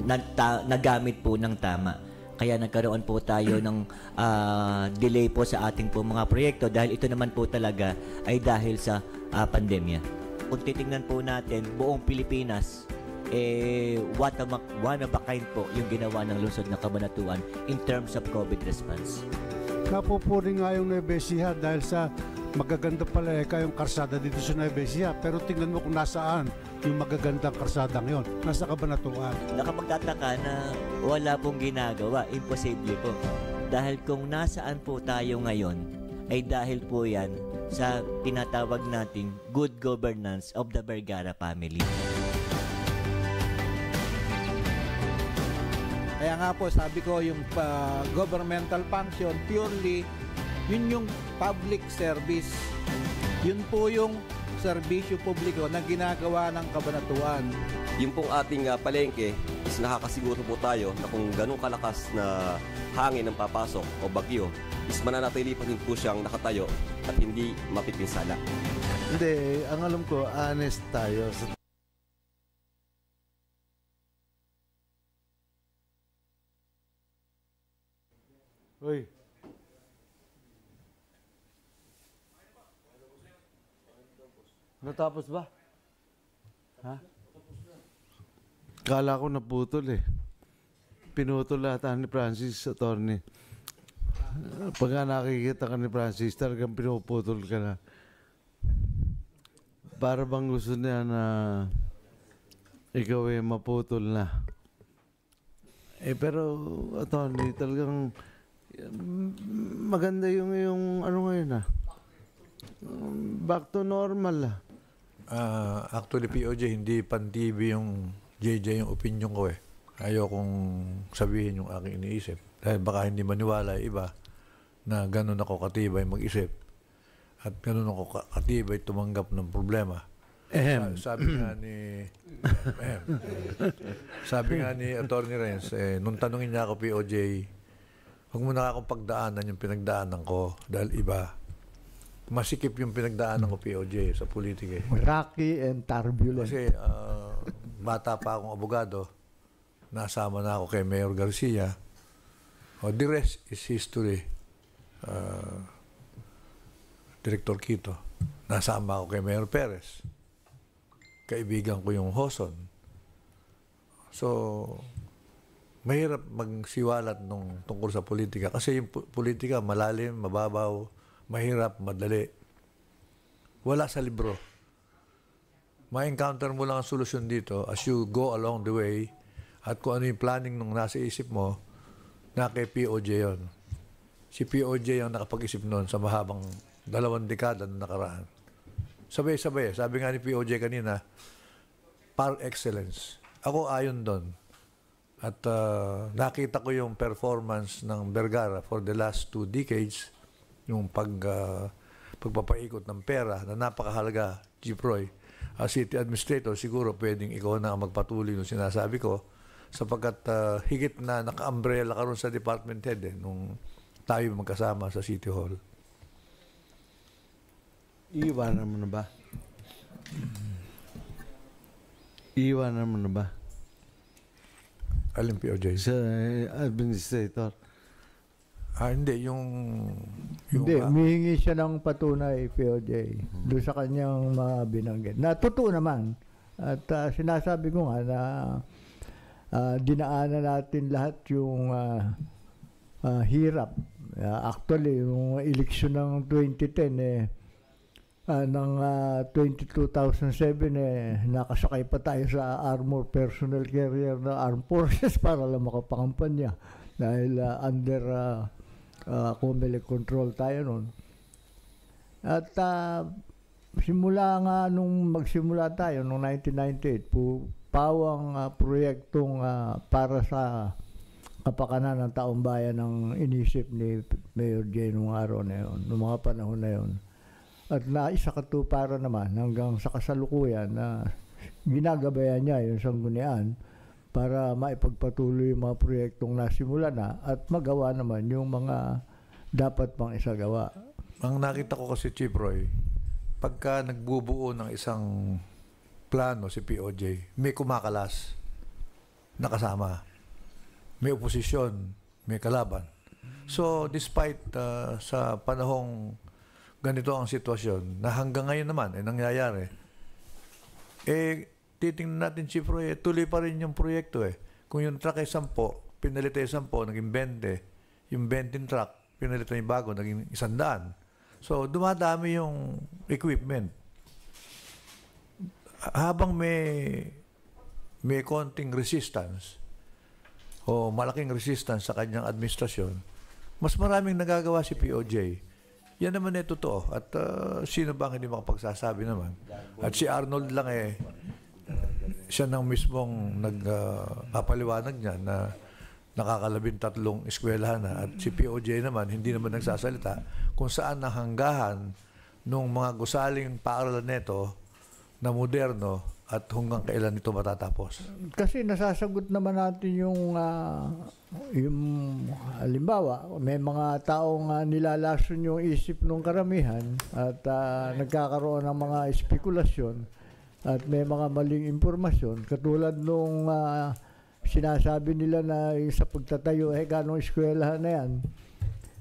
Speaker 1: nagta- nagamit po ng tama. Kaya nagkaroon po tayo [clears throat] ng uh, delay po sa ating po mga proyekto dahil ito naman po talaga ay dahil sa uh, pandemya. Kung titingnan po natin buong Pilipinas, eh, what a, one of a kind po yung ginawa ng lungsod ng Kabanatuan in terms of COVID response
Speaker 5: napupuri nga yung Nueva dahil sa
Speaker 11: magaganda pala eh kayong karsada dito sa Nueva Ecija. Pero tingnan mo kung nasaan yung magagandang karsada ngayon. Nasa Kabanatuan.
Speaker 1: Nakapagtataka na wala pong ginagawa. Imposible po. Dahil kung nasaan po tayo ngayon, ay dahil po yan sa tinatawag nating good governance of the Vergara family. Kaya nga po, sabi ko, yung
Speaker 11: uh, governmental function, purely, yun yung public service.
Speaker 10: Yun po yung serbisyo publiko na ginagawa ng kabanatuan. Yung pong ating uh, palengke, is nakakasiguro po tayo na kung ganong kalakas na hangin ang papasok o bagyo, is mananatili pa rin po siyang nakatayo at hindi mapipinsala.
Speaker 2: Hindi, ang alam ko, honest tayo sa Uy. Natapos ba? Ha? Kala ko naputol eh. Pinutol lahat ni Francis, attorney. Pag nakikita ka ni Francis, talagang pinuputol ka na. Para bang gusto niya na ikaw eh maputol na. Eh pero, attorney, talagang maganda yung yung ano ngayon ah. Um, back to normal ah.
Speaker 5: Uh, actually POJ, hindi pan-TV yung JJ yung opinion ko eh. Ayokong sabihin yung aking iniisip. Dahil baka hindi maniwala iba na ganun ako katibay mag-isip. At ganun ako katibay tumanggap ng problema. Ehem. Sabi,
Speaker 8: nga ni ehem, sabi nga ni
Speaker 5: Attorney Reyes eh, nung tanungin niya ako POJ, huwag mo na akong pagdaanan yung pinagdaanan ko dahil iba. Masikip yung pinagdaanan ko POJ sa politika. Eh. Rocky and turbulent. Kasi uh, bata pa akong abogado, nasama na ako kay Mayor Garcia. Oh, the rest is history. Uh, Director Quito. Nasama ako kay Mayor Perez. Kaibigan ko yung Hoson. So, mahirap magsiwalat nung tungkol sa politika kasi yung politika malalim, mababaw, mahirap, madali. Wala sa libro. Ma-encounter mo lang ang solusyon dito as you go along the way at kung ano yung planning nung nasa isip mo, na kay POJ yon. Si POJ ang nakapag-isip noon sa mahabang dalawang dekada na nakaraan. Sabay-sabay, sabi nga ni POJ kanina, par excellence. Ako ayon doon at uh, nakita ko yung performance ng Vergara for the last two decades, yung pag, uh, pagpapaikot ng pera na napakahalaga, Chief Roy. As city administrator, siguro pwedeng ikaw na magpatuloy ng sinasabi ko sapagkat uh, higit na naka-umbrella ka ron sa department head eh, nung tayo magkasama sa City Hall.
Speaker 2: Iiwanan mo na ba? Iiwanan mo na ba? LMPOJ? Sa eh, administrator. Ah, hindi. Yung... yung
Speaker 6: hindi. Uh, siya ng patunay, POJ, hmm. doon sa kanyang mga binanggit. Na totoo naman. At uh, sinasabi ko nga na uh, dinaanan natin lahat yung uh, uh, hirap. Uh, actually, yung eleksyon ng 2010, eh, Ah, nang uh, ah, 22,007 eh, nakasakay pa tayo sa armor personal carrier na armed forces [laughs] para lang makapangampanya dahil uh, under uh, uh, Comelec control tayo noon. At uh, simula nga nung magsimula tayo nung 1998, po pawang uh, proyektong uh, para sa kapakanan ng taong bayan ng inisip ni Mayor Jay nung araw na yun, nung mga panahon na yun at naisakatuparan naman hanggang sa kasalukuyan na ginagabayan niya yung sanggunian para maipagpatuloy yung mga proyektong nasimula na at magawa naman yung mga dapat pang isagawa.
Speaker 5: Ang nakita ko kasi, Chief Roy, pagka nagbubuo ng isang plano si POJ, may kumakalas na May oposisyon, may kalaban. So, despite uh, sa panahong ganito ang sitwasyon na hanggang ngayon naman ay eh, nangyayari, eh, titingnan natin si Proye, eh, tuloy pa rin yung proyekto eh. Kung yung truck ay 10, pinalit ay 10, naging 20, yung 20 truck, pinalit na yung bago, naging 100. So, dumadami yung equipment. Habang may may konting resistance o malaking resistance sa kanyang administrasyon, mas maraming nagagawa si POJ yan naman ay eh, totoo. At uh, sino ba ang hindi makapagsasabi naman? At si Arnold lang eh, siya nang mismong nagpapaliwanag ah, uh, niya na nakakalabing tatlong eskwelahan na. At si POJ naman, hindi naman nagsasalita kung saan nahanggahan nung mga gusaling paaralan neto na moderno at hanggang kailan ito matatapos?
Speaker 6: Kasi nasasagot naman natin yung uh, yung halimbawa, may mga taong uh, nilalason yung isip ng karamihan at uh, nagkakaroon ng mga spekulasyon at may mga maling impormasyon katulad nung uh, sinasabi nila na sa pagtatayo eh ganong eskwelahan na yan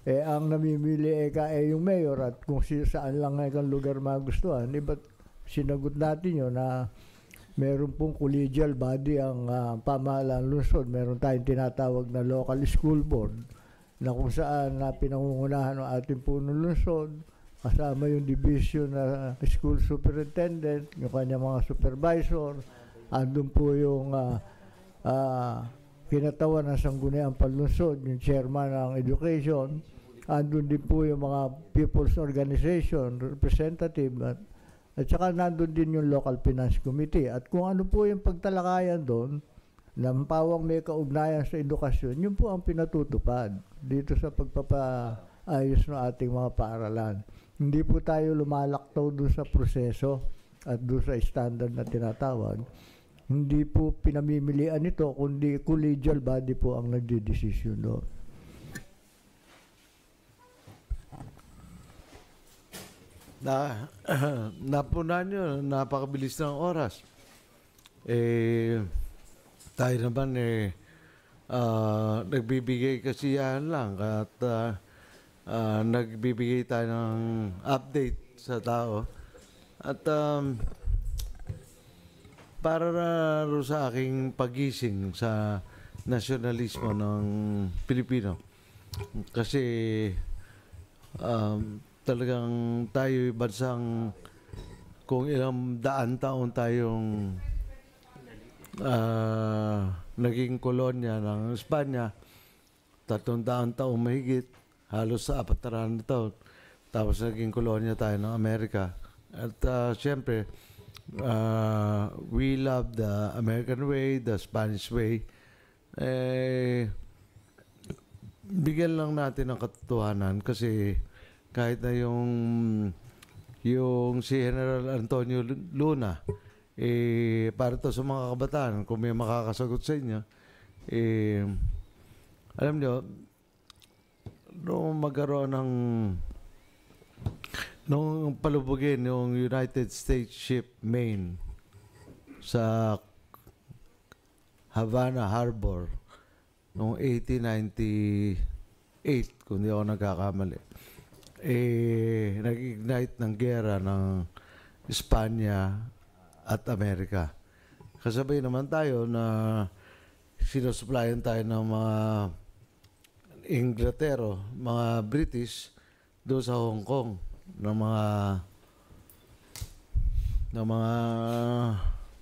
Speaker 6: eh ang namimili eh ka eh yung mayor at kung si, saan lang eh lugar magustuhan eh ba't sinagot natin yun na meron pong collegial body ang uh, pamahalaan lungsod. Meron tayong tinatawag na local school board na kung saan na pinangungunahan ng ating puno lungsod kasama yung division na school superintendent, yung kanya mga supervisor, andun po yung uh, ah, uh, ah, kinatawan ng Sangguniang Panlunsod, yung chairman ng education, andun din po yung mga people's organization, representative, at at saka nandun din yung Local Finance Committee. At kung ano po yung pagtalakayan doon, lampawang may kaugnayan sa edukasyon, yun po ang pinatutupad dito sa pagpapaayos ng ating mga paaralan. Hindi po tayo lumalaktaw doon sa proseso at doon sa standard na tinatawag. Hindi po pinamimilian ito, kundi collegial body po ang nagdidesisyon doon.
Speaker 2: na uh, [clears throat] napuna nyo, napakabilis ng oras. Eh, tayo naman eh, uh, nagbibigay kasi yan lang at uh, uh, nagbibigay tayo ng update sa tao. At um, para uh, sa aking pagising sa nasyonalismo ng Pilipino. Kasi um, talagang tayo bansang kung ilang daan taon tayong uh, naging kolonya ng Espanya, tatlong daan taon mahigit, halos sa apat na taon, tapos naging kolonya tayo ng Amerika. At uh, siyempre, uh, we love the American way, the Spanish way. Eh, bigyan lang natin ang katotohanan kasi kahit na yung yung si General Antonio Luna eh para to sa mga kabataan kung may makakasagot sa inyo eh alam niyo noong magkaroon ng noong palubugin yung United States ship Maine sa Havana Harbor noong 1898 kung di ako nagkakamali eh, nag-ignite ng gera ng Espanya at Amerika. Kasabay naman tayo na sinusuplayan tayo ng mga Inglatero, mga British do sa Hong Kong ng mga ng mga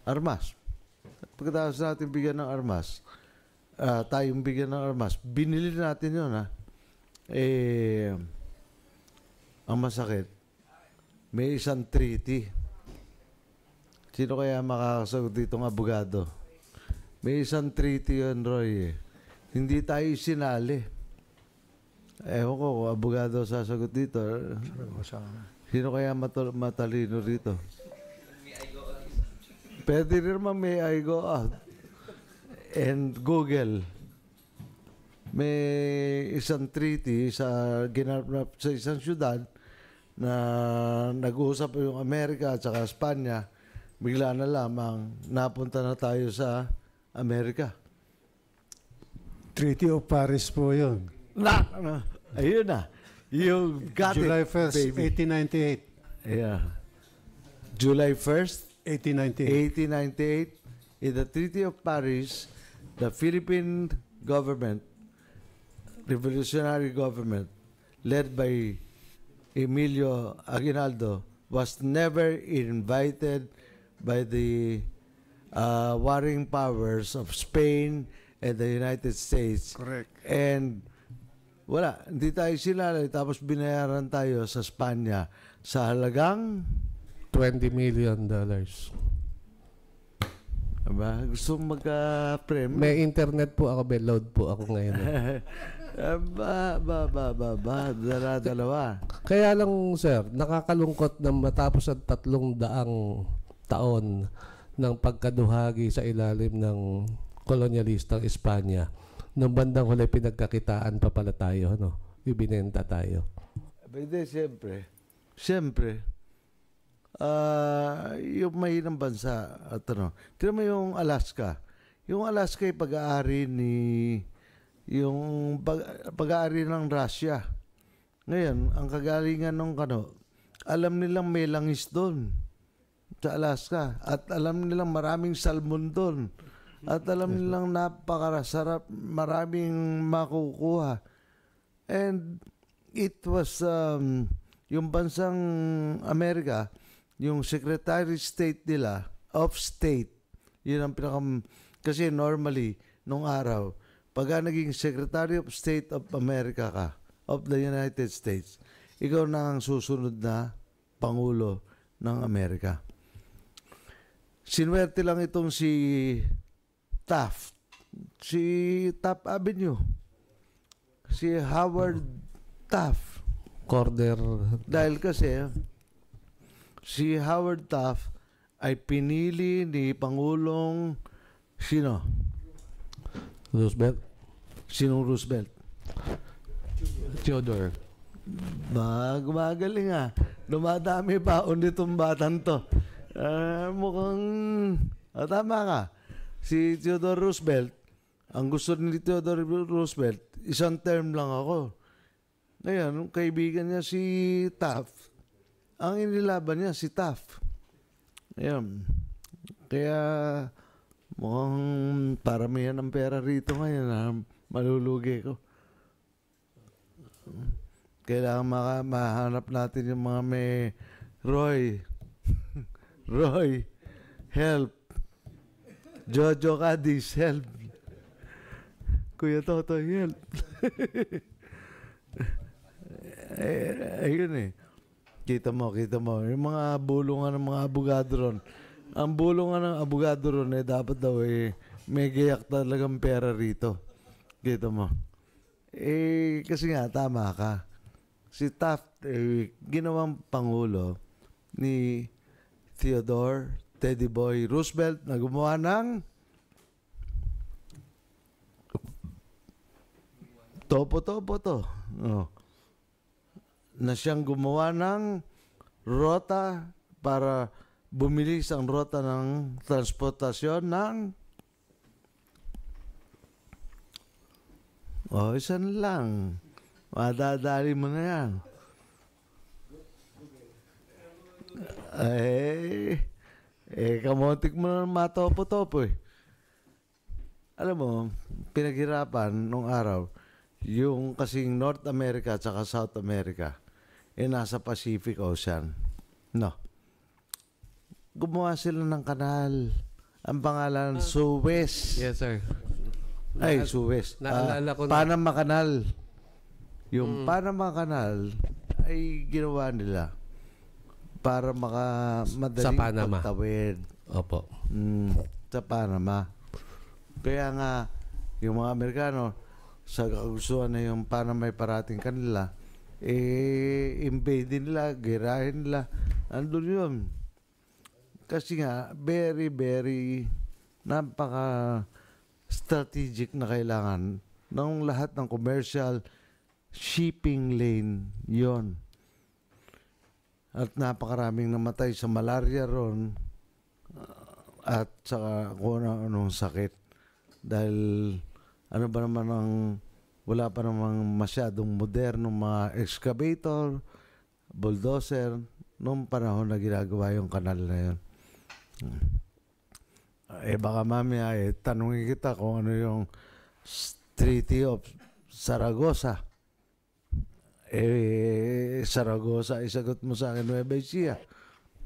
Speaker 2: armas. At pagkatapos natin bigyan ng armas, uh, tayong bigyan ng armas, binili natin yun ha. Eh, ang masakit, may isang treaty. Sino kaya makakasagot dito ng abogado? May isang treaty yun, Roy. Eh. Hindi tayo sinali. Ewan ko kung abogado sasagot dito. Sino kaya matal- matalino dito? Pwede rin naman may I go out. And Google. May isang treaty sa ginarap sa isang syudad na nag-uusap yung Amerika at saka Espanya, bigla na lamang napunta na tayo sa Amerika. Treaty of Paris po yun. Na, na ayun na. You got July it, 1st, baby. 1898. Yeah. July 1st, 1898. 1898, in the Treaty of Paris, the Philippine government, revolutionary government, led by Emilio Aguinaldo was never invited by the uh, warring powers of Spain and the United States. Correct. And wala, hindi tayo sinalay. Tapos binayaran tayo sa Spanya sa halagang 20 million dollars. Aba,
Speaker 12: gusto mag-prem? Uh, May internet po ako, be. Load po ako ngayon.
Speaker 2: [laughs] Eh, ba, ba, ba, ba, ba, dala, dalawa.
Speaker 12: Kaya lang, sir, nakakalungkot na matapos ang tatlong daang taon ng pagkaduhagi sa ilalim ng kolonyalistang Espanya. Nung bandang huli, pinagkakitaan pa pala
Speaker 2: tayo, no? Ibinenta tayo. Hindi, siyempre. Siyempre. Uh, yung mahinang bansa at ano. Tira mo yung Alaska. Yung Alaska ay pag-aari ni yung pag-aari ng Russia. Ngayon, ang kagalingan ng kano, alam nilang may langis doon sa Alaska at alam nilang maraming salmon doon at alam nilang napakarasarap maraming makukuha and it was um, yung bansang Amerika yung secretary state nila of state yun ang pinakam kasi normally nung araw Pagka naging Secretary of State of America ka, of the United States, ikaw na ang susunod na Pangulo ng Amerika. Sinwerte lang itong si Taft, si Taft Avenue, si Howard
Speaker 12: Taft. Corder.
Speaker 2: Dahil kasi si Howard Taft ay pinili ni Pangulong sino? Roosevelt? Sinong Roosevelt? Theodore. Ba, gumagaling ah. Dumadami pa unitong batang to. Uh, mukhang... Oh, tama ka. Si Theodore Roosevelt, ang gusto ni Theodore Roosevelt, isang term lang ako. Ngayon, kaibigan niya si Taft, ang inilaban niya si Taft. Ayan. Kaya Mukhang paramihan ng pera rito ngayon. Ha? Malulugi ko. Kailangan maka- mahanap natin yung mga may Roy. [laughs] Roy, help. Jojo Cadiz, help. Kuya Toto, help. [laughs] Eh, ayun eh. Kita mo, kita mo. Yung mga bulungan ng mga abogado ron. Ang bulong nga ng abogado ron eh, dapat daw eh, may gayak talagang pera rito. Gito mo. Eh, kasi nga, tama ka. Si Taft, eh, ginawang pangulo ni Theodore Teddy Boy Roosevelt na gumawa ng topo-topo to. Oh. Na siyang gumawa ng rota para bumili ang ruta ng transportasyon ng O, oh, isan lang. Madadali mo na yan. Eh, eh, kamontik mo na matopo-topo eh. Alam mo, pinaghirapan nung araw, yung kasing North America at saka South America, eh nasa Pacific Ocean. No gumawa sila ng kanal. Ang pangalan, uh, ah. Suez. Yes, sir. Ay, na- Suwes. Naalala uh, ko na. Panama Canal. Yung mm. Panama Canal ay ginawa nila para maka madaling sa Panama. pagtawid. Opo. Mm, sa Panama. Kaya nga, yung mga Amerikano, sa kagustuhan na yung Panama ay parating kanila, eh, invade nila, girahin nila. Andun yun kasi nga very very napaka strategic na kailangan ng lahat ng commercial shipping lane yon at napakaraming namatay sa malaria ron uh, at sa kung ano anong sakit dahil ano ba naman ang wala pa namang masyadong moderno mga excavator bulldozer noong panahon na ginagawa yung kanal na yun. Eh baka mamaya eh, tanungin kita kung ano yung Treaty of Saragossa. Eh, Saragossa, isagot mo sa akin, Nueva Ecija.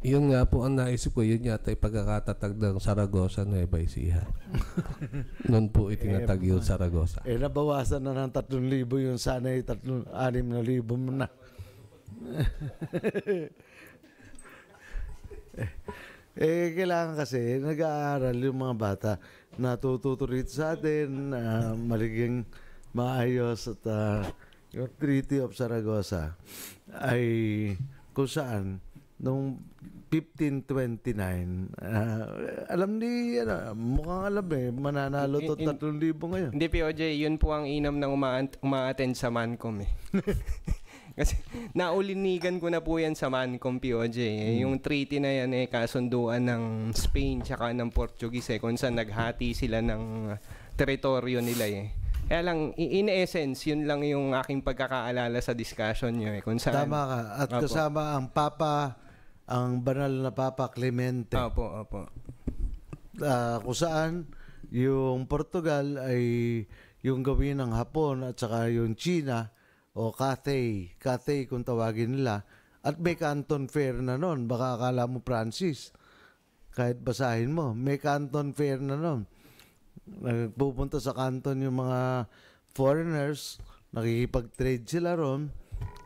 Speaker 12: Yun nga po ang naisip ko, yun yata yung pagkakatatag ng Saragossa, Nueva Ecija.
Speaker 2: [laughs]
Speaker 8: Noon po itinatag eh, yung Saragossa.
Speaker 2: Eh, nabawasan na ng 3,000 yun. Sana yung 3,000, 6,000 mo na. [laughs] Eh, kailangan kasi nag-aaral yung mga bata. Natututo rin sa atin, uh, maliging maayos at uh, yung Treaty of Saragossa ay kung saan nung 1529 uh, ah, alam ni ano, mukhang alam eh mananalo to 3,000 ngayon
Speaker 7: hindi POJ yun po ang inom ng uma- umaattend sa Mancom eh [laughs] Kasi naulinigan ko na po yan sa Mancom POJ. Eh. Hmm. Yung treaty na yan eh, kasunduan ng Spain tsaka ng Portuguese eh, kung saan naghati sila ng teritoryo nila eh. Kaya lang, in essence, yun lang yung aking pagkakaalala sa discussion nyo eh. Kung saan, Tama ka. At opo. kasama
Speaker 2: ang Papa, ang banal na Papa Clemente. Opo, opo. Uh, kung saan yung Portugal ay yung gawin ng Hapon at saka yung China o Cathay, Cathay kung tawagin nila. At may Canton Fair na noon. Baka akala mo Francis. Kahit basahin mo, may Canton Fair na noon. Nagpupunta sa Canton yung mga foreigners, nakikipag-trade sila ron.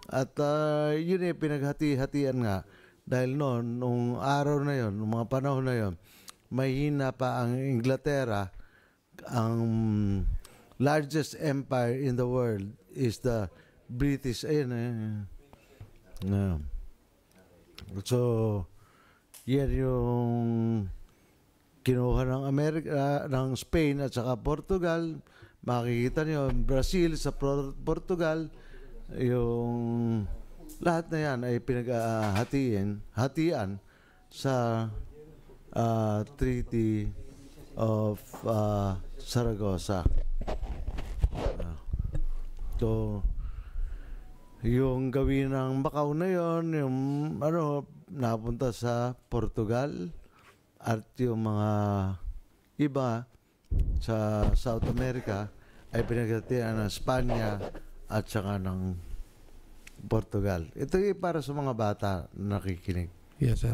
Speaker 2: At uh, yun eh, pinaghati-hatian nga. Dahil noon, nung araw na yon, nung mga panahon na yon, mahina pa ang Inglaterra. Ang largest empire in the world is the British, ayun, ayun. ayun. Yeah. So, yan yung kinuha ng Amerika, ah, ng Spain at saka Portugal. Makikita niyo, Brazil sa Portugal, yung lahat na yan ay pinaghahatiin, ah, uh, hatian sa uh, Treaty of uh, Saragossa. Uh, so, yung gawi ng Macau na yon, yung ano, napunta sa Portugal at yung mga iba sa South America ay pinagkatian ng Spanya at saka ng Portugal. Ito ay para sa mga bata na nakikinig.
Speaker 12: Yes, sir.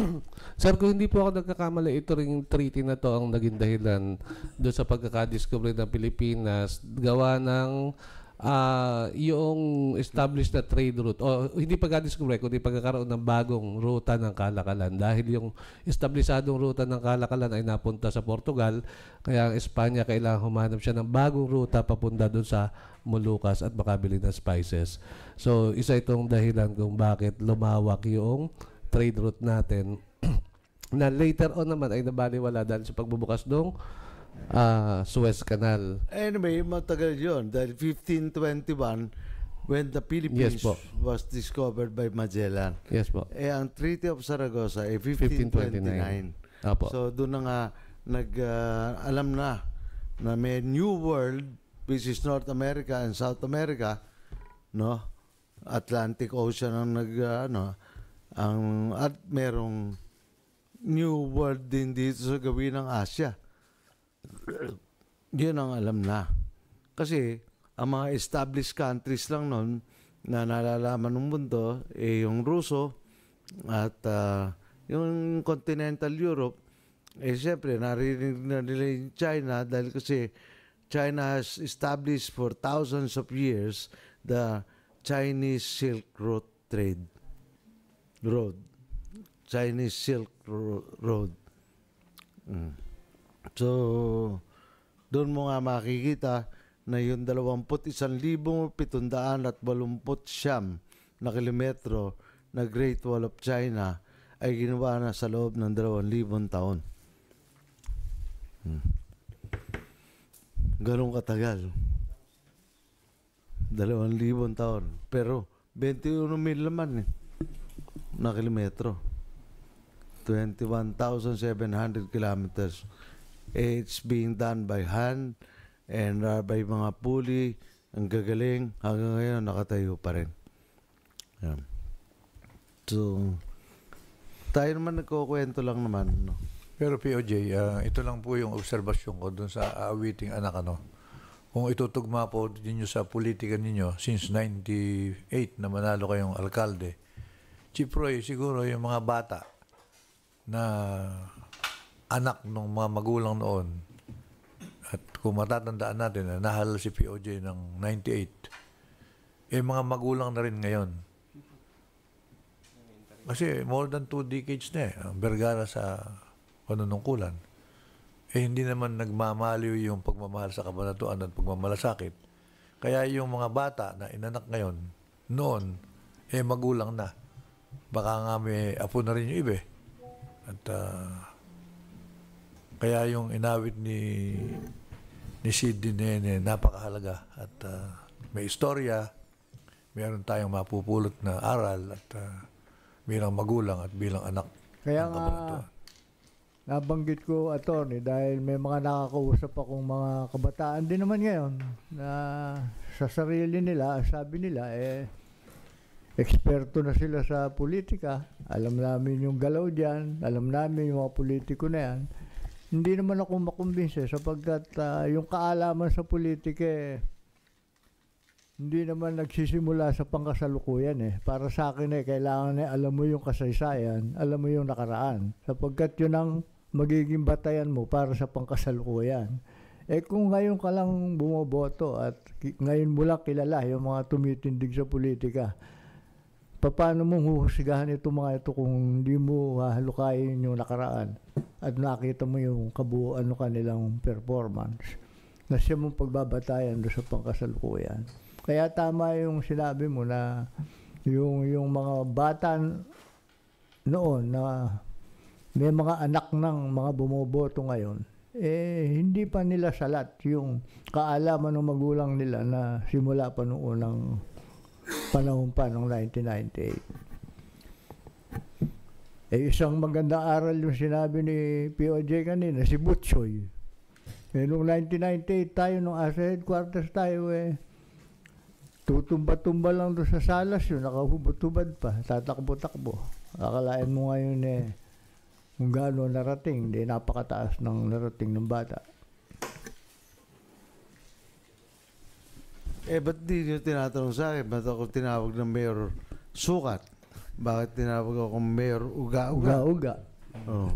Speaker 12: [clears throat] sir, kung hindi po ako nagkakamali, ito rin treaty na to ang naging dahilan doon sa pagkakadiscovery ng Pilipinas gawa ng uh, yung established na trade route o hindi pagka-discover kundi pagkakaroon ng bagong ruta ng kalakalan dahil yung establisadong ruta ng kalakalan ay napunta sa Portugal kaya ang Espanya kailangan humanap siya ng bagong ruta papunta doon sa Molucas at makabili ng spices. So isa itong dahilan kung bakit lumawak yung trade route natin [clears throat] na later on naman ay nabaliwala dahil sa pagbubukas ng uh, Suez Canal.
Speaker 2: Anyway, matagal yon Dahil 1521, when the Philippines yes, po. was discovered by Magellan. Yes po. Eh, ang Treaty of Saragossa, eh, 1529. 1529. Apo. So, doon na nga, nag, uh, alam na na may New World, which is North America and South America, no? Atlantic Ocean ang nag, uh, ano, ang, at merong New World din dito sa gawin ng Asia. Yun ang alam na. Kasi ang mga established countries lang noon na nalalaman ng mundo eh yung Ruso at uh, yung continental Europe eh siyempre naririnig na nila yung China dahil kasi China has established for thousands of years the Chinese Silk Road trade road Chinese Silk Road mm. So, doon mo nga makikita na yung 21,780 siyam na kilometro na Great Wall of China ay ginawa na sa loob ng 2,000 taon. Hmm. Ganong katagal. 2,000 taon. Pero 21 mil naman eh, na kilometro. 21,700 kilometers It's being done by hand and uh, by mga puli. Ang gagaling. Hanggang ngayon, nakatayo pa rin. Yan. So, tayo naman nagkukwento lang naman. No? Pero POJ, uh, ito lang po yung obserbasyon
Speaker 5: ko dun sa awiting anak ano. Kung itutugma po ninyo sa politika ninyo, since 98 na manalo kayong alkalde, Chiproy, siguro yung mga bata na anak ng mga magulang noon. At kung matatandaan natin na nahal si POJ ng 98, eh mga magulang na rin ngayon. Kasi more than two decades na eh, ang Vergara sa panunungkulan. Eh hindi naman nagmamaliw yung pagmamahal sa kabanatuan at pagmamalasakit. Kaya yung mga bata na inanak ngayon, noon, eh magulang na. Baka nga may apo na rin yung ibe. Eh. At uh, kaya yung inawit ni ni Sidney Nene napakahalaga at uh, may istorya, meron tayong mapupulot na aral at uh, bilang magulang at bilang anak.
Speaker 6: Kaya nga, uh, nabanggit ko, attorney, dahil may mga nakakausap akong mga kabataan din naman ngayon na sa sarili nila, sabi nila, eh, eksperto na sila sa politika. Alam namin yung galaw dyan, alam namin yung mga politiko na yan hindi naman ako makumbinse sapagkat uh, yung kaalaman sa politika eh, hindi naman nagsisimula sa pangkasalukuyan eh. Para sa akin eh, kailangan eh, alam mo yung kasaysayan, alam mo yung nakaraan. Sapagkat yun ang magiging batayan mo para sa pangkasalukuyan. Eh kung ngayon ka lang bumoboto at ngayon mo lang kilala yung mga tumitindig sa politika, paano mo huhusgahan itong mga ito kung hindi mo hahalukayin ah, yung nakaraan at nakita mo yung kabuuan ng kanilang performance na siya mong pagbabatayan do sa pangkasalukuyan. Kaya tama yung sinabi mo na yung yung mga bata noon na may mga anak ng mga bumoboto ngayon, eh hindi pa nila salat yung kaalaman ng magulang nila na simula pa noon ng panahon pa ng 1998. Eh, isang magandang aral yung sinabi ni POJ kanina, si Butchoy. Eh, noong 1998 tayo, nung ASA headquarters tayo, eh, tutumba-tumba lang doon sa salas yun, nakahubad pa, tatakbo-takbo. Akalain mo ngayon eh, kung gaano narating, hindi napakataas ng narating ng bata.
Speaker 2: Eh, ba't di nyo tinatanong sa akin? Ba't ako tinawag ng mayor sukat? Bakit tinawag ako mayor uga-uga? Uga-uga. Oh.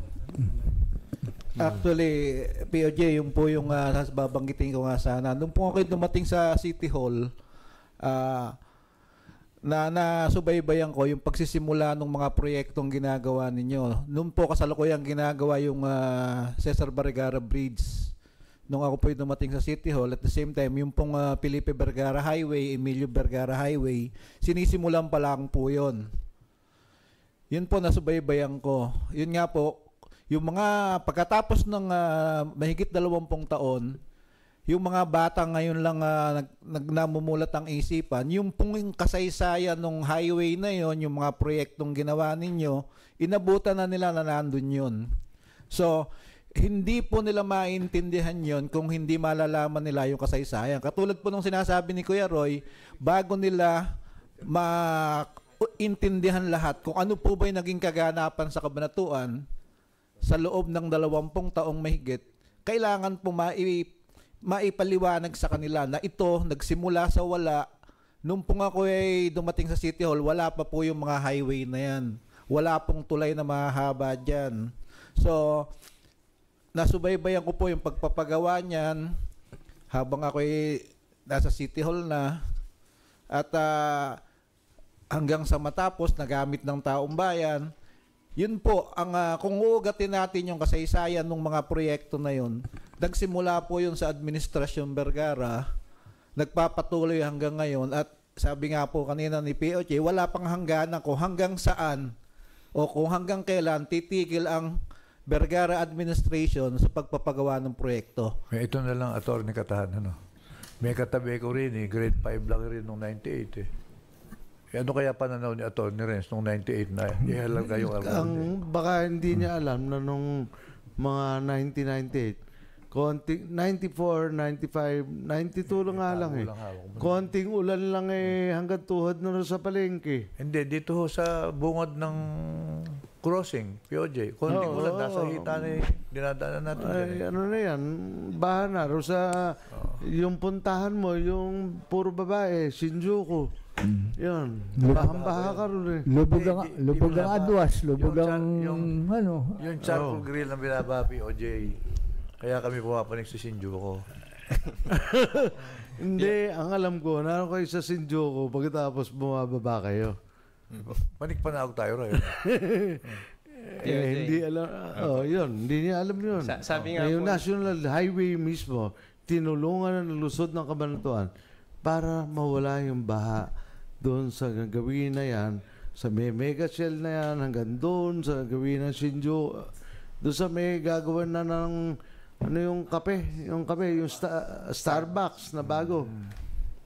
Speaker 2: Actually, POJ,
Speaker 11: yung po yung uh, babanggitin ko nga sana. Nung po ako dumating sa City Hall, uh, na nasubaybayan ko yung pagsisimula ng mga proyektong ginagawa ninyo. Noon po kasalukuyang ginagawa yung uh, Cesar Barrigara Bridge nung ako po dumating sa City Hall, at the same time, yung pong uh, Felipe Vergara Highway, Emilio Vergara Highway, sinisimulan pa lang po yun. Yun po, nasubaybayan ko. Yun nga po, yung mga pagkatapos ng uh, mahigit 20 taon, yung mga bata ngayon lang uh, nag, nagnamumulat ang isipan, yung pong kasaysayan ng highway na yon, yung mga proyektong ginawa ninyo, inabutan na nila na nandoon yun. So, hindi po nila maintindihan yon kung hindi malalaman nila yung kasaysayan. Katulad po nung sinasabi ni Kuya Roy, bago nila maintindihan lahat kung ano po ba yung naging kaganapan sa kabanatuan sa loob ng dalawampung taong mahigit, kailangan po mai, maipaliwanag sa kanila na ito nagsimula sa wala. Nung po nga ako ay dumating sa City Hall, wala pa po yung mga highway na yan. Wala pong tulay na mahaba dyan. So, nasubaybayan ko po yung pagpapagawa niyan habang ako ay nasa City Hall na at uh, hanggang sa matapos nagamit ng taong bayan. Yun po, ang, uh, kung uugatin natin yung kasaysayan ng mga proyekto na yun, nagsimula po yun sa Administrasyon Vergara, nagpapatuloy hanggang ngayon at sabi nga po kanina ni POJ, wala pang hangganan ko hanggang saan o kung hanggang kailan titigil ang Vergara administration sa pagpapagawa ng proyekto.
Speaker 5: Eh, ito na lang, attorney Katahan, ano? May
Speaker 11: katabi ko rin eh, grade 5 lang rin noong
Speaker 5: 98 eh.
Speaker 2: eh ano kaya pananaw ni Atty. Renz noong 98 na ihalal kayo alam? Ang, eh. baka hindi niya alam na nung mga 1998, Konting 94, 95, 92 lang nga lang eh. Konting ulan lang eh hanggang tuhod na sa palengke. Hindi, dito ho sa bungod ng crossing, POJ. Konting oh, ulan,
Speaker 5: nasa hita na eh. dinadaanan natin. Ay, dyan, eh.
Speaker 2: ano na yan, baha na. O oh. yung puntahan mo, yung puro babae, Shinjuku. Mm. Mm-hmm. Yan. Bahang-baha ka rin eh. Lubog ang, lubog ang
Speaker 6: adwas, lubog ang, ano. Yung charcoal oh.
Speaker 5: grill na binababi, OJ, kaya kami pumapanik sa Shinjuku. [laughs]
Speaker 2: Hindi, ang alam ko, naroon kayo sa Shinjuku pagkatapos bumababa kayo.
Speaker 5: Panik panahog tayo rin. [laughs]
Speaker 8: Eh, Tuesday. hindi alam. Ah. Oh,
Speaker 2: yun. Hindi niya alam yun. Sa- sabi nga Eh, yung po- National Highway mismo, tinulungan ng lusod ng kabanatuan para mawala yung baha doon sa gawin na yan, sa may mega shell na yan, hanggang doon, sa gawin ng Shinju, doon sa may gagawin na ng ano yung kape? Yung kape, yung sta- Starbucks na bago.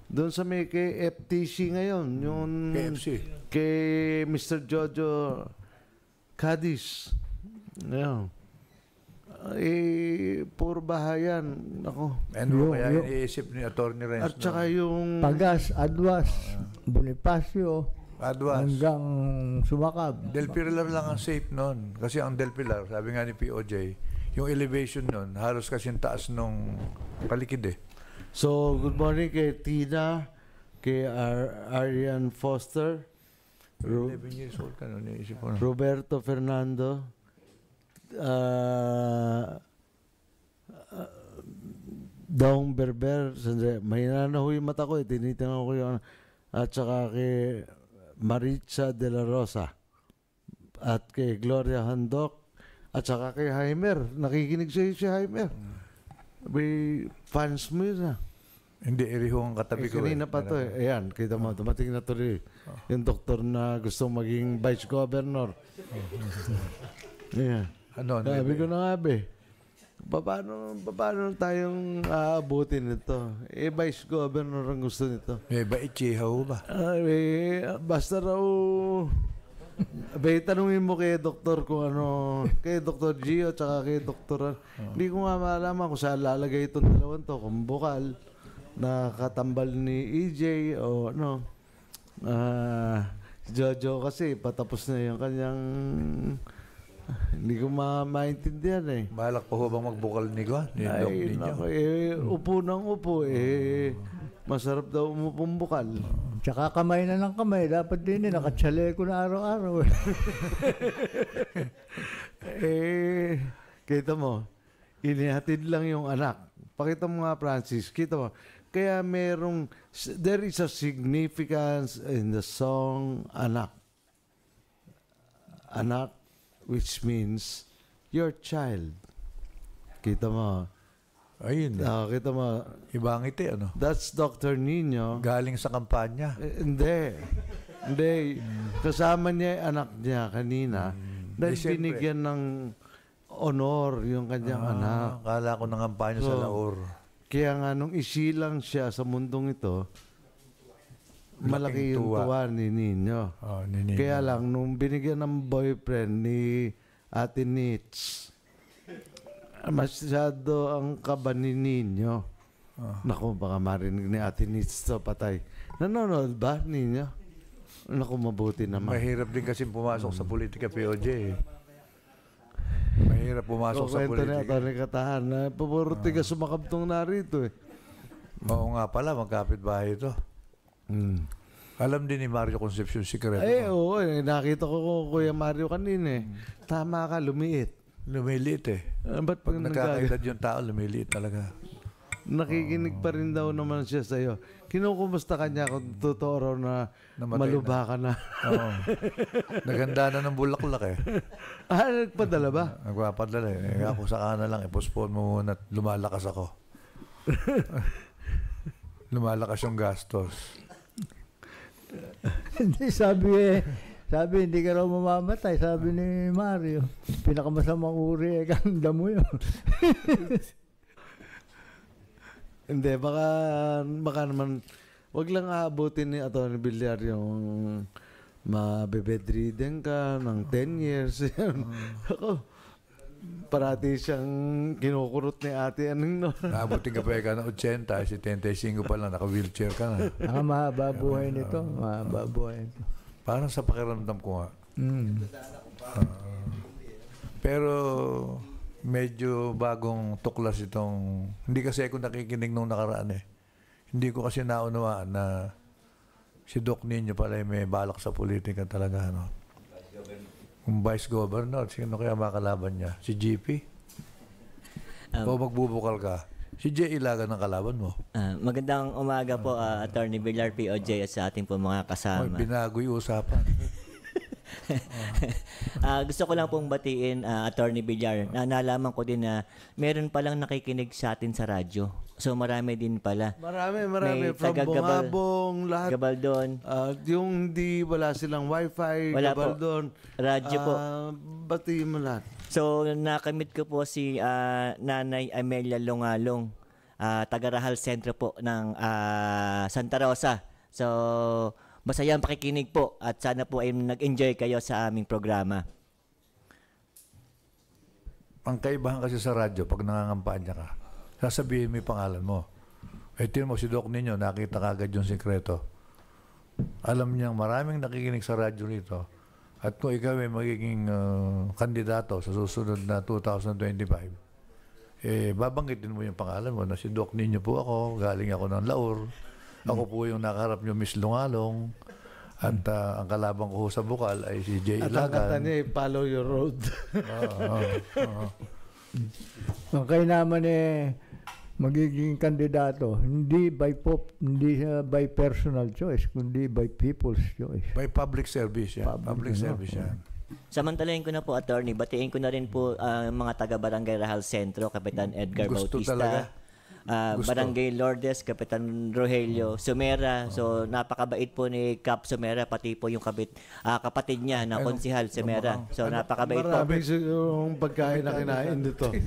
Speaker 2: Doon sa may kay FTC ngayon, yung KFC. kay Mr. Jojo Cadiz. Ayun. Eh, puro bahayan. Ako. Ano Yung- kaya yung- iniisip ni Attorney Renz? At saka yung... Pagas,
Speaker 6: Adwas, Bonifacio, Advance. hanggang Sumakab.
Speaker 5: Del Pilar lang ang safe noon. Kasi ang Del Pilar, sabi nga ni POJ, yung elevation nun, halos kasi yung taas
Speaker 2: nung palikid eh. So, good morning kay Tina, kay Ar Arian Foster, Ru 11 years old ka nun, naisip ko na. Roberto Fernando, uh, Daong Berber, sandali, mahina na ho yung mata ko eh, tinitingnan ko yung, at saka kay Maritza De La Rosa, at kay Gloria Handok, at saka kay Heimer. Nakikinig sa'yo si Heimer. May fans mo yun ha. Ah. Hindi, iriho ang katabi eh, ko. Kanina eh. pa to eh. Ayan, kita mo, dumating na tuloy. Oh. Yung doktor na gusto maging vice governor. Oh. [laughs] yeah. Ano, ano? Sabi ko na nga be. Paano, paano tayong aabutin uh, nito? Eh, vice governor ang gusto nito. May ba ichihaw ba? Ay, eh, basta raw Abay, tanungin mo kay doktor kung ano, kay Dr. Gio tsaka kay Dr. Hindi ko nga malaman kung saan lalagay itong dalawang to, kung bukal, na katambal ni EJ o ano. Ah, Jojo kasi patapos na yung kanyang hindi ko ma maintindihan eh. Balak pa ho bang magbukal ni Gwan? Ay, nako, eh, upo ng upo eh. Ah. Masarap daw umupong bukal.
Speaker 6: Tsaka kamay na ng kamay. Dapat din eh, ko na araw-araw. Eh.
Speaker 2: [laughs] eh, kita mo, inihatid lang yung anak. Pakita mo nga, Francis, kita mo. Kaya merong, there is a significance in the song anak. Anak, which means your child. Kita mo, Ayun. Nakakita mo. Ibang ngiti, ano? That's Dr. Nino. Galing sa kampanya. Eh, hindi. hindi. Kasama niya yung anak niya kanina. Mm. Dahil eh, Siyempre. binigyan ng honor yung kanyang ah, anak. Kala ko ng kampanya so, sa Laor. Kaya nga nung isilang siya sa mundong ito,
Speaker 5: malaki yung tuwa. tuwa
Speaker 2: ni Nino. Oh, ni Nino. Kaya lang, nung binigyan ng boyfriend ni Ate Nitz, Masyado ang kabanin ninyo. Oh. Naku, baka marinig ni Ate Nitz to patay. Nanonood ba ninyo? Naku, mabuti naman. Mahirap
Speaker 5: din kasi pumasok hmm. sa politika, POJ. Eh.
Speaker 2: Mahirap pumasok so, sa politika. Kwento ni Katahan, paboro ah. tiga sumakabtong narito eh. Oo nga pala, magkapit-bahay ito.
Speaker 8: Hmm.
Speaker 5: Alam din ni Mario Concepcion sikreto.
Speaker 2: Eh, oo. Eh, nakita ko Kuya Mario kanina eh. Hmm. Tama ka, lumiit. Lumilit eh. Uh, ba't pag nagkakaedad
Speaker 5: yung tao, lumiliit talaga.
Speaker 2: Nakikinig pa rin daw naman siya sa iyo. Kinukumusta ka niya kung tutoro raw na Namatay maluba na. ka na. Oo. Naganda
Speaker 5: na ng bulaklak eh. [laughs]
Speaker 2: ah, nagpadala
Speaker 5: ba? Nagpapadala eh. Ako sa kana lang, ipospon mo muna at lumalakas ako. [laughs] lumalakas yung gastos.
Speaker 6: Hindi sabi eh, sabi, hindi ka raw mamamatay. Sabi ni Mario, pinakamasamang uri, eh, ganda mo yun.
Speaker 2: [laughs] hindi, baka, baka naman, wag lang aabutin ni Atty. Villar yung mabebedridden ka ng 10 years. [laughs] Ako, parati siyang kinukurot ni ate. Anong no?
Speaker 5: [laughs] Naabutin ka pa ka na 80, 75 pa lang, naka-wheelchair ka na. Ang
Speaker 6: mahaba buhay nito.
Speaker 5: Mahaba buhay nito. Parang sa pakiramdam ko nga. Mm. Uh, pero medyo bagong tuklas itong... Hindi kasi ako nakikinig nung nakaraan eh. Hindi ko kasi naunawaan na si Doc Ninyo pala may balak sa politika talaga. No? Kung vice governor, sino kaya makalaban niya? Si GP? Um, o
Speaker 1: magbubukal ka? Si Jay Ilaga ng kalaban mo. Ah, magandang umaga po, ah, Attorney Villar POJ at sa ating po mga kasama. binago binagoy usapan. [laughs] Ah, gusto ko lang pong batiin, ah, Attorney Villar, na nalaman ko din na meron palang nakikinig sa atin sa radyo. So marami din pala. Marami, marami. May From taga-Gabal- Bungabong, lahat. Gabal doon, Ah, yung di wala silang wifi, Wala po. gabal doon. Radyo po. Ah, Batiin mo lahat. So, nakamit ko po si uh, Nanay Amelia Longalong, uh, ah, taga-Rahal Sentro po ng uh, Santa Rosa. So, masaya ang pakikinig po at sana po ay nag-enjoy kayo sa aming programa.
Speaker 5: Ang kaibahan kasi sa radyo, pag nangangampanya ka, sasabihin mo yung pangalan mo. Eh, tinan mo si Doc ninyo, nakita kagad yung sikreto. Alam niyang maraming nakikinig sa radyo rito at kung ikaw ay magiging uh, kandidato sa susunod na 2025, eh, babanggitin mo yung pangalan mo na si Doc Nino po ako, galing ako ng Laur. Ako po yung nakaharap nyo, Miss Lungalong. At uh, ang kalabang ko sa bukal ay si Jay At Ilagan. At ang
Speaker 2: niya, follow your road.
Speaker 8: Oo. oh,
Speaker 5: oh, oh. naman eh,
Speaker 6: magiging kandidato, hindi by pop, hindi uh, by personal choice, kundi
Speaker 5: by people's choice.
Speaker 1: By public service yan. Public, public ano? service yan. Yeah. Mm-hmm. Samantalahin ko na po, attorney, batiin ko na rin po ang uh, mga taga-barangay Rahal Sentro, Kapitan Edgar Gusto Bautista, talaga. Ah, Barangay Lourdes, Kapitan Rogelio mm. Sumera. Oh. So napakabait po ni Cap Sumera pati po yung kabit uh, kapatid niya na konsihal Sumera. So ano, napakabait po. Maraming
Speaker 2: yung pagkain na kinain dito. [laughs]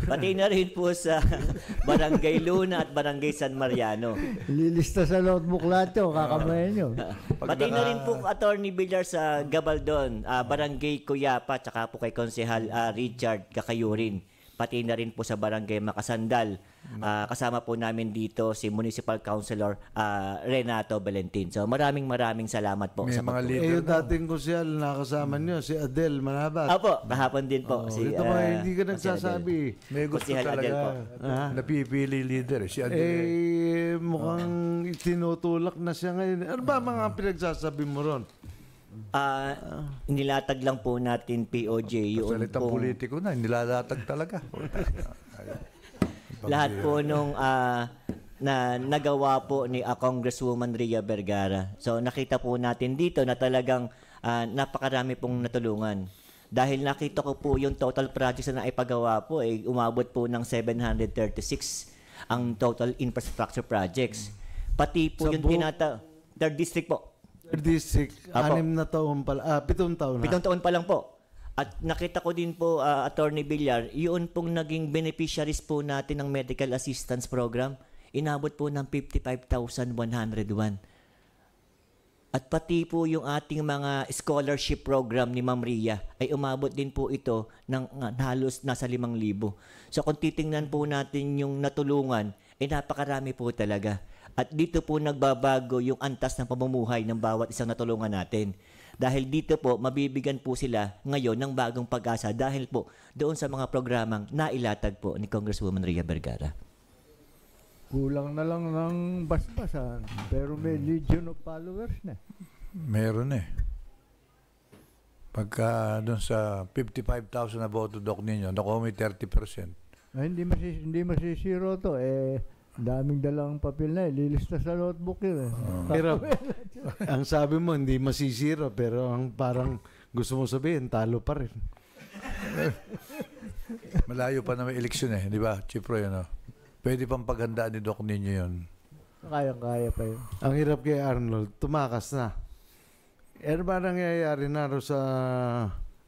Speaker 1: Pati na rin po sa [laughs] Barangay Luna at Barangay San Mariano.
Speaker 6: Lilista sa notebook lahat yun, kakamayan
Speaker 1: nyo. Pati na rin po Attorney Villar sa Gabaldon, uh, Barangay Cuyapa, tsaka po kay Konsehal uh, Richard Kakayurin pati na rin po sa barangay Makasandal. Uh, kasama po namin dito si Municipal Councilor uh, Renato Valentin. So maraming maraming salamat po May sa mga leader. Eh, yung
Speaker 2: dating kusyal nakasama hmm. niyo si Adel Manabat. Apo,
Speaker 1: kahapon din po. Oh, si, dito uh, ba, ah, hindi ka
Speaker 2: nagsasabi. Si May gusto Kusihal talaga. Adel po.
Speaker 1: Ah. Napipili leader. Si Adel.
Speaker 2: Eh, mukhang oh. tinutulak na siya ngayon. Ano ba
Speaker 1: mga pinagsasabi mo ron? Ah, nilatag lang po natin POJ yun Salitang politiko na, nilalatag talaga. lahat po nung ah, na nagawa po ni ah, Congresswoman Ria Vergara. So nakita po natin dito na talagang ah, napakarami pong natulungan. Dahil nakita ko po yung total projects na ipagawa po, eh, umabot po ng 736 ang total infrastructure projects. Pati po Sa yung tinata... Third district po. Third District, Apo. anim na taon pa, ah, pitong taon na. Pitong taon pa lang po. At nakita ko din po, uh, Attorney Villar, yun pong naging beneficiaries po natin ng Medical Assistance Program. Inabot po ng 55,101. At pati po yung ating mga scholarship program ni Ma'am Ria ay umabot din po ito ng uh, halos nasa 5,000. So kung titingnan po natin yung natulungan, eh napakarami po talaga. At dito po nagbabago yung antas ng pamumuhay ng bawat isang natulungan natin. Dahil dito po, mabibigyan po sila ngayon ng bagong pag-asa dahil po doon sa mga programang nailatag po ni Congresswoman Ria Vergara.
Speaker 6: Kulang na lang ng basbasan, pero may hmm. legion of followers na.
Speaker 5: Meron eh. Pagka doon sa 55,000 na boto doc ninyo, nakuha may 30%.
Speaker 6: Ay, hindi, masis hindi masisiro to. Eh, Daming dalawang papel na eh. Lilista sa notebook yun eh. Uh,
Speaker 2: pero, [laughs] ang sabi mo, hindi masisira. Pero ang parang gusto mo sabihin, talo pa rin.
Speaker 5: [laughs] Malayo pa na may eleksyon eh. Di ba, Chipro yun oh.
Speaker 2: Pwede pang paghandaan ni Doc ninyo yun.
Speaker 6: Kaya-kaya pa yun.
Speaker 2: Ang hirap kay Arnold, tumakas na. Eh, ano ba nangyayari na sa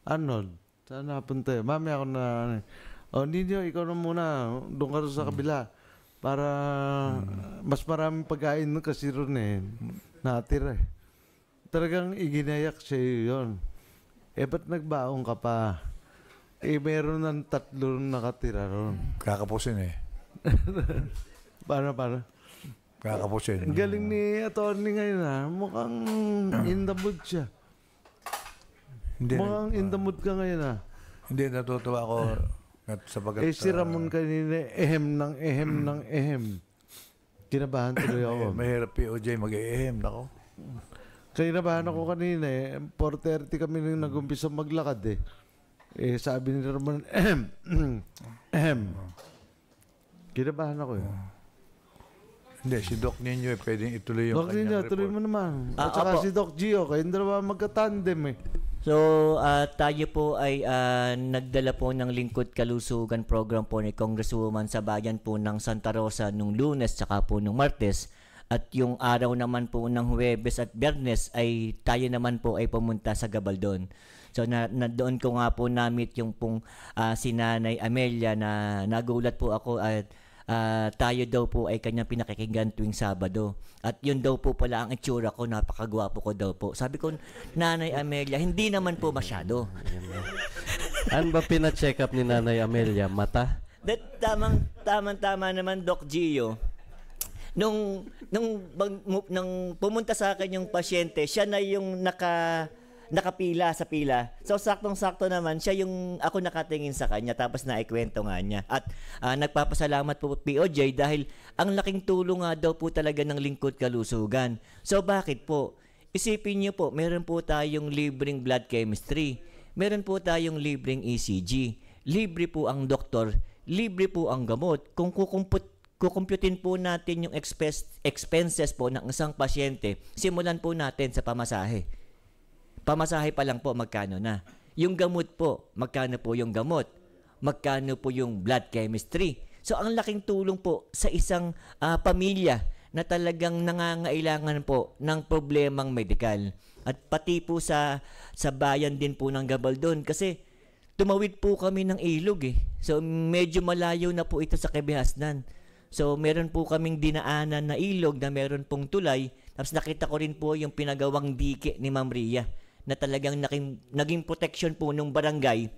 Speaker 2: Arnold? Saan napunta eh? Mami ako na... O, ano eh. oh, Nino, ikaw na muna. Doon ka sa kabila. Mm. Para hmm. mas maraming pagkain no kasi ron eh. Natira eh. Talagang iginayak siya iyo yun. Eh, ba't nagbaong ka pa? Eh, meron ng tatlo nakatira ron. Kakapusin eh. para, [laughs] para. Kakapusin. galing ni attorney ngayon ha. Ah. Mukhang [clears throat] in the mood siya. Hindi, Mukhang uh, in the mood ka ngayon
Speaker 5: ha. Ah. Hindi, natutuwa ako. At sabagat, eh si Ramon
Speaker 2: kanina, ehem ng ehem hmm. ng ehem. Kinabahan tuloy ako. [laughs] mahirap POJ mag-ehem, ako. Kinabahan ako kanina eh. 4.30 kami nang nag-umpisa maglakad eh. Eh sabi ni Ramon, ehem, [clears throat] ehem. Kinabahan ako eh. Hindi, si Doc Ninyo eh, pwedeng ituloy yung Doc kanyang Nino, report. tuloy mo naman. Ah, At saka si Doc Gio, kayong dalawa magka-tandem eh.
Speaker 1: So, uh, tayo po ay uh, nagdala po ng Lingkod Kalusugan program po ni Congresswoman sa bayan po ng Santa Rosa nung lunes tsaka po nung martes. At yung araw naman po ng Huwebes at Biyernes ay tayo naman po ay pumunta sa Gabaldon. So na, na doon ko nga po na-meet yung pong uh, si Nanay Amelia na nagulat po ako at uh, uh, tayo daw po ay kanyang pinakikinggan tuwing Sabado. At yun daw po pala ang itsura ko, napakagwapo ko daw po. Sabi ko, Nanay Amelia, hindi naman po masyado.
Speaker 8: [laughs]
Speaker 1: ano ba pina-check up ni Nanay Amelia? Mata? That, tamang, tamang tama naman, Doc Gio. Nung, nung, nung, nung pumunta sa akin yung pasyente, siya na yung naka nakapila sa pila. So saktong-sakto naman siya yung ako nakatingin sa kanya tapos naikwento nga niya. At uh, nagpapasalamat po POJ dahil ang laking tulong nga daw po talaga ng lingkod kalusugan. So bakit po? Isipin niyo po, meron po tayong libreng blood chemistry. Meron po tayong libreng ECG. Libre po ang doktor. Libre po ang gamot. Kung kukumput kukumputin po natin yung expenses po ng isang pasyente, simulan po natin sa pamasahe. Pamasahe pa lang po, magkano na. Yung gamot po, magkano po yung gamot? Magkano po yung blood chemistry? So, ang laking tulong po sa isang uh, pamilya na talagang nangangailangan po ng problemang medikal. At pati po sa, sa bayan din po ng Gabaldon kasi tumawid po kami ng ilog eh. So, medyo malayo na po ito sa Kebihasnan. So, meron po kaming dinaanan na ilog na meron pong tulay. Tapos nakita ko rin po yung pinagawang dike ni Ma'am Ria na talagang naging, naging protection po nung barangay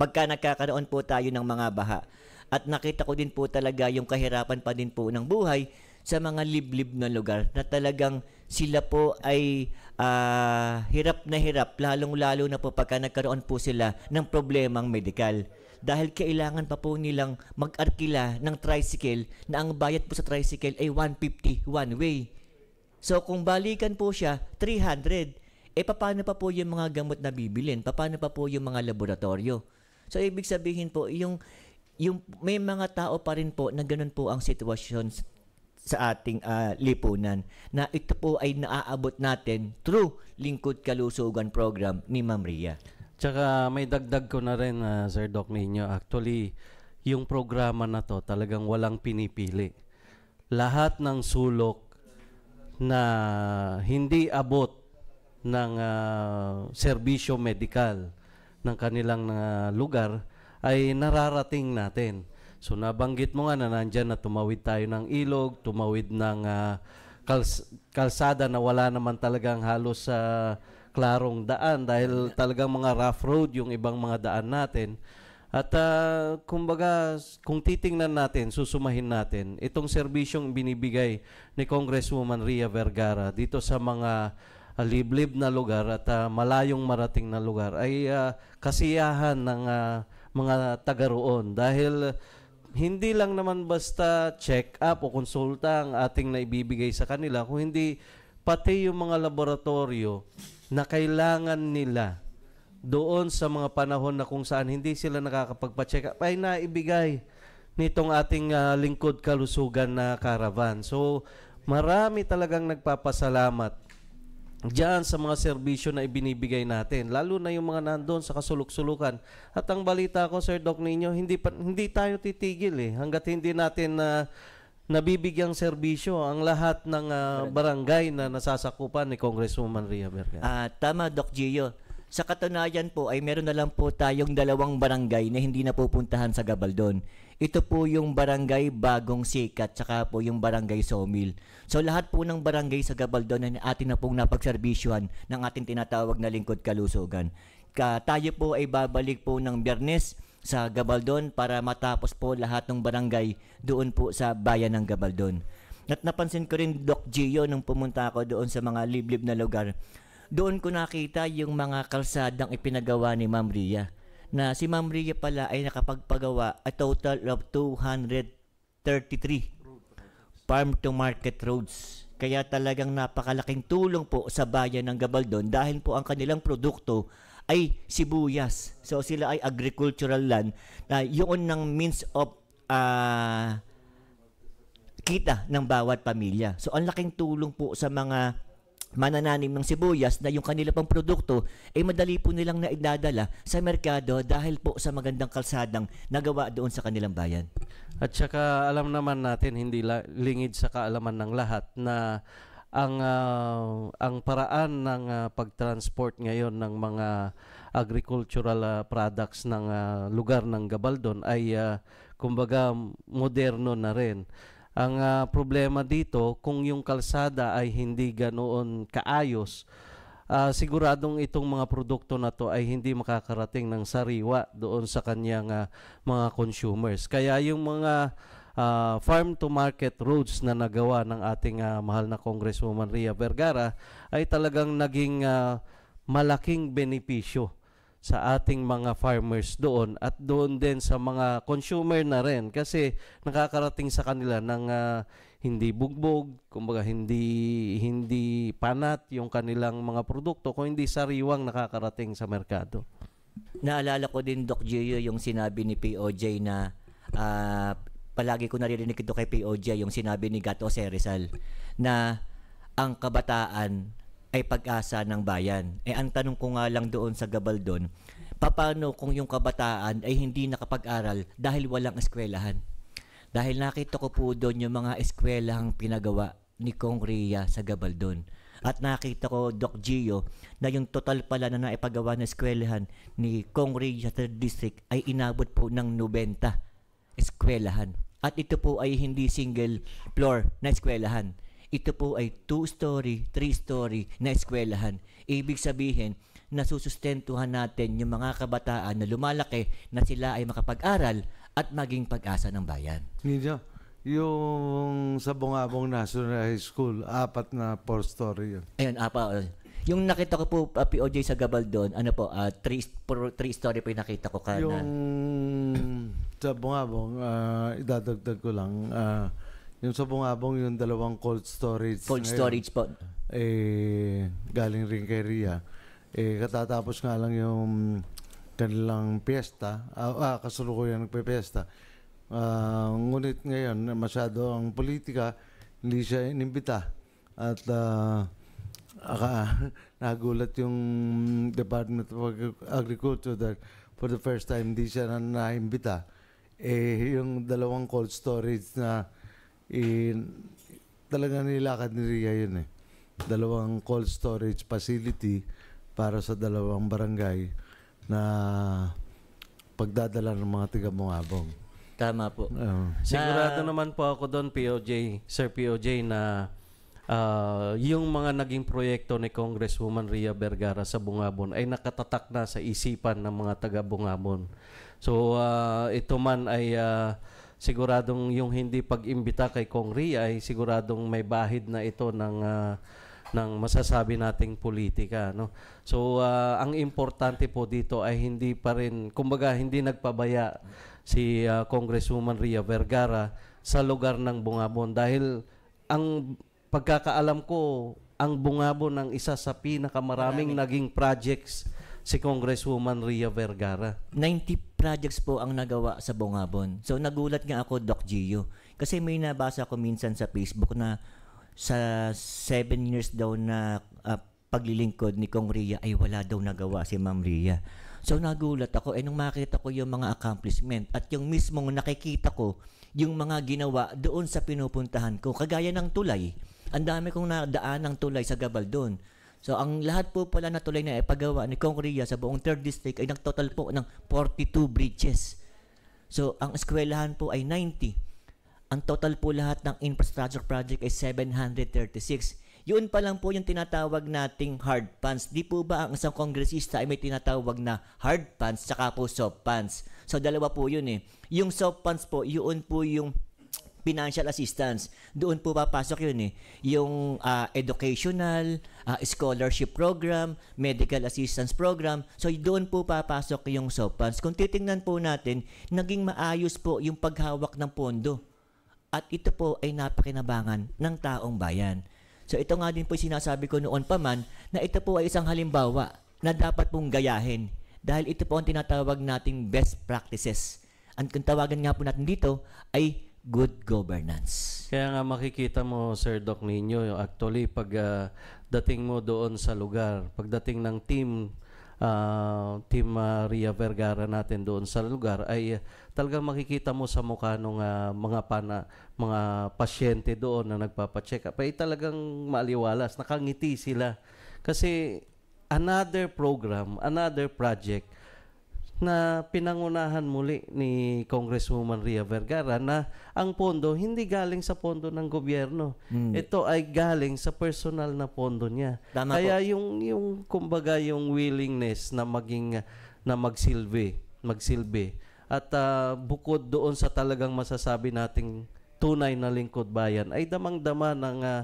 Speaker 1: pagka nagkakaroon po tayo ng mga baha. At nakita ko din po talaga yung kahirapan pa din po ng buhay sa mga liblib na lugar na talagang sila po ay uh, hirap na hirap, lalong-lalo na po pagka nagkaroon po sila ng problemang medikal. Dahil kailangan pa po nilang mag-arkila ng tricycle na ang bayad po sa tricycle ay 150 one way. So kung balikan po siya, 300 eh paano pa po yung mga gamot na bibilin? Paano pa po yung mga laboratorio? So ibig sabihin po, yung, yung may mga tao pa rin po na ganun po ang sitwasyon sa ating uh, lipunan na ito po ay naaabot natin through Lingkod Kalusugan Program ni Ma'am Ria. Tsaka may dagdag
Speaker 4: ko na rin, uh, Sir Doc Ninyo. Actually, yung programa na to talagang walang pinipili. Lahat ng sulok na hindi abot ng uh, serbisyo medical ng kanilang uh, lugar ay nararating natin. So nabanggit mo nga na nandyan na tumawid tayo ng ilog, tumawid ng uh, kals- kalsada na wala naman talagang halos sa uh, klarong daan dahil talagang mga rough road yung ibang mga daan natin. At uh, kumbaga, kung titingnan natin, susumahin natin, itong serbisyong binibigay ni Congresswoman Ria Vergara dito sa mga uh, liblib na lugar at uh, malayong marating na lugar ay uh, kasiyahan ng uh, mga taga roon dahil hindi lang naman basta check up o konsulta ang ating naibibigay sa kanila kung hindi pati yung mga laboratorio na kailangan nila doon sa mga panahon na kung saan hindi sila nakakapagpa-check up ay naibigay nitong ating uh, lingkod kalusugan na caravan. So, marami talagang nagpapasalamat dyan sa mga serbisyo na ibinibigay natin, lalo na yung mga nandoon sa kasulok-sulukan. At ang balita ko, Sir Doc Ninyo, hindi, pa, hindi tayo titigil eh, hanggat hindi natin na uh, nabibigyang serbisyo ang lahat ng uh, barangay na nasasakupan ni
Speaker 1: Congresswoman Ria Berga. Ah, uh, tama, Doc Gio. Sa katunayan po ay meron na lang po tayong dalawang barangay na hindi napupuntahan sa Gabaldon. Ito po yung barangay Bagong Sikat, tsaka po yung barangay Somil. So lahat po ng barangay sa Gabaldon na atin na pong napagserbisyuhan ng ating tinatawag na lingkod kalusugan. Ka, tayo po ay babalik po ng biyernes sa Gabaldon para matapos po lahat ng barangay doon po sa bayan ng Gabaldon. At napansin ko rin Doc Gio nung pumunta ako doon sa mga liblib na lugar. Doon ko nakita yung mga kalsadang ipinagawa ni Ma'am Ria na si Ma'am Ria pala ay nakapagpagawa a total of 233 farm to market roads. Kaya talagang napakalaking tulong po sa bayan ng Gabaldon dahil po ang kanilang produkto ay sibuyas. So sila ay agricultural land na yun ng means of uh, kita ng bawat pamilya. So ang laking tulong po sa mga manananim ng sibuyas na yung kanila pang produkto ay madali po nilang naidadala sa merkado dahil po sa magandang kalsadang nagawa doon sa kanilang bayan. At saka alam naman
Speaker 4: natin hindi la- lingid sa kaalaman ng lahat na ang uh, ang paraan ng uh, pagtransport ngayon ng mga agricultural uh, products ng uh, lugar ng Gabaldon ay uh, kumbaga moderno na rin ang uh, problema dito, kung yung kalsada ay hindi ganoon kaayos, uh, siguradong itong mga produkto na to ay hindi makakarating ng sariwa doon sa kanyang uh, mga consumers. Kaya yung mga uh, farm-to-market roads na nagawa ng ating uh, mahal na Congresswoman Ria Vergara ay talagang naging uh, malaking benepisyo sa ating mga farmers doon at doon din sa mga consumer na rin kasi nakakarating sa kanila ng uh, hindi bugbog, kumbaga hindi hindi panat yung kanilang
Speaker 1: mga produkto kung hindi sariwang
Speaker 4: nakakarating sa merkado.
Speaker 1: Naalala ko din Doc Gio yung sinabi ni POJ na uh, palagi ko naririnig ito kay POJ yung sinabi ni Gato Serizal na ang kabataan ay pag-asa ng bayan. Eh ang tanong ko nga lang doon sa gabal doon, paano kung yung kabataan ay hindi nakapag-aral dahil walang eskwelahan? Dahil nakita ko po doon yung mga eskwelahang pinagawa ni Kong Ria sa Gabaldon. At nakita ko, Doc Gio, na yung total pala na naipagawa ng eskwelahan ni Kong Ria sa district ay inabot po ng 90 eskwelahan. At ito po ay hindi single floor na eskwelahan ito po ay two-story, three-story na eskwelahan. Ibig sabihin, nasusustentuhan natin yung mga kabataan na lumalaki na sila ay makapag-aral at maging pag-asa ng bayan.
Speaker 2: Nino, yung sa Bungabong National High School, apat na four-story yun.
Speaker 1: Ayun, apa. Uh, yung nakita ko po uh, POJ sa Gabal doon, ano po, uh, three, three story po yung nakita ko ka Yung
Speaker 2: sa Bungabong, uh, idadagdag ko lang, uh, yung sa Bungabong, yung dalawang cold storage. Cold ngayon, storage po. Eh, galing rin kay Ria. Eh, katatapos nga lang yung kanilang piyesta. Ah, ah kasulukuyan nagpe-piyesta. Uh, ngunit ngayon, masyado ang politika, hindi siya inimbita. At uh, aka, [laughs] nagulat yung Department of Agriculture that for the first time, hindi siya na naimbita. Eh, yung dalawang cold storage na eh, talaga nilakad ni Ria yun eh. Dalawang cold storage facility para sa dalawang barangay na pagdadala ng mga tiga Mungabong. Tama po. Uh, Sigurado
Speaker 4: na, naman po ako doon, POJ, Sir POJ, na uh, yung mga naging proyekto ni Congresswoman Ria Vergara sa Bungabon ay nakatatak na sa isipan ng mga taga Bungabon. So uh, ito man ay uh, siguradong yung hindi pag-imbita kay Kong Ria ay siguradong may bahid na ito ng uh, ng masasabi nating politika no so uh, ang importante po dito ay hindi pa rin kumbaga hindi nagpabaya si uh, Congresswoman Ria Vergara sa lugar ng Bungabon dahil ang pagkakaalam ko ang Bungabon ang isa
Speaker 1: sa pinakamaraming Maraming. naging projects si Congresswoman Ria Vergara. 90 projects po ang nagawa sa Bongabon. So nagulat nga ako, Doc Gio. Kasi may nabasa ko minsan sa Facebook na sa 7 years daw na uh, paglilingkod ni Kong Ria ay wala daw nagawa si Ma'am Ria. So nagulat ako eh nung makita ko yung mga accomplishment at yung mismong nakikita ko yung mga ginawa doon sa pinupuntahan ko. Kagaya ng tulay. Ang dami kong nadaan ng tulay sa Gabal doon. So ang lahat po pala na tuloy na ipagawa ni Kong sa buong 3rd District ay nagtotal po ng 42 bridges. So ang eskwelahan po ay 90. Ang total po lahat ng infrastructure project ay 736. Yun pa lang po yung tinatawag nating hard pants. Di po ba ang isang kongresista ay may tinatawag na hard pants saka po soft pants? So dalawa po yun eh. Yung soft pants po, yun po yung financial assistance. Doon po papasok yun eh. Yung uh, educational, uh, scholarship program, medical assistance program. So doon po papasok yung soft funds. Kung titingnan po natin, naging maayos po yung paghawak ng pondo. At ito po ay napakinabangan ng taong bayan. So ito nga din po sinasabi ko noon pa man na ito po ay isang halimbawa na dapat pong gayahin dahil ito po ang tinatawag nating best practices. Ang kung tawagan nga po natin dito ay good governance.
Speaker 4: Kaya nga makikita mo, Sir Doc Nino, actually pag uh, dating mo doon sa lugar, pagdating ng team uh, Team Maria ah, Vergara natin doon sa lugar ay talagang makikita mo sa mukha ng uh, mga pana, mga pasyente doon na nagpapa-check up ay talagang maliwalas, nakangiti sila. Kasi another program, another project na pinangunahan muli ni Congresswoman Ria Vergara na ang pondo hindi galing sa pondo ng gobyerno. Mm. Ito ay galing sa personal na pondo niya. Dama Kaya po. yung yung kumbaga yung willingness na maging na magsilbi, magsilbi at uh, bukod doon sa talagang masasabi nating tunay na lingkod bayan ay damang-dama ng uh,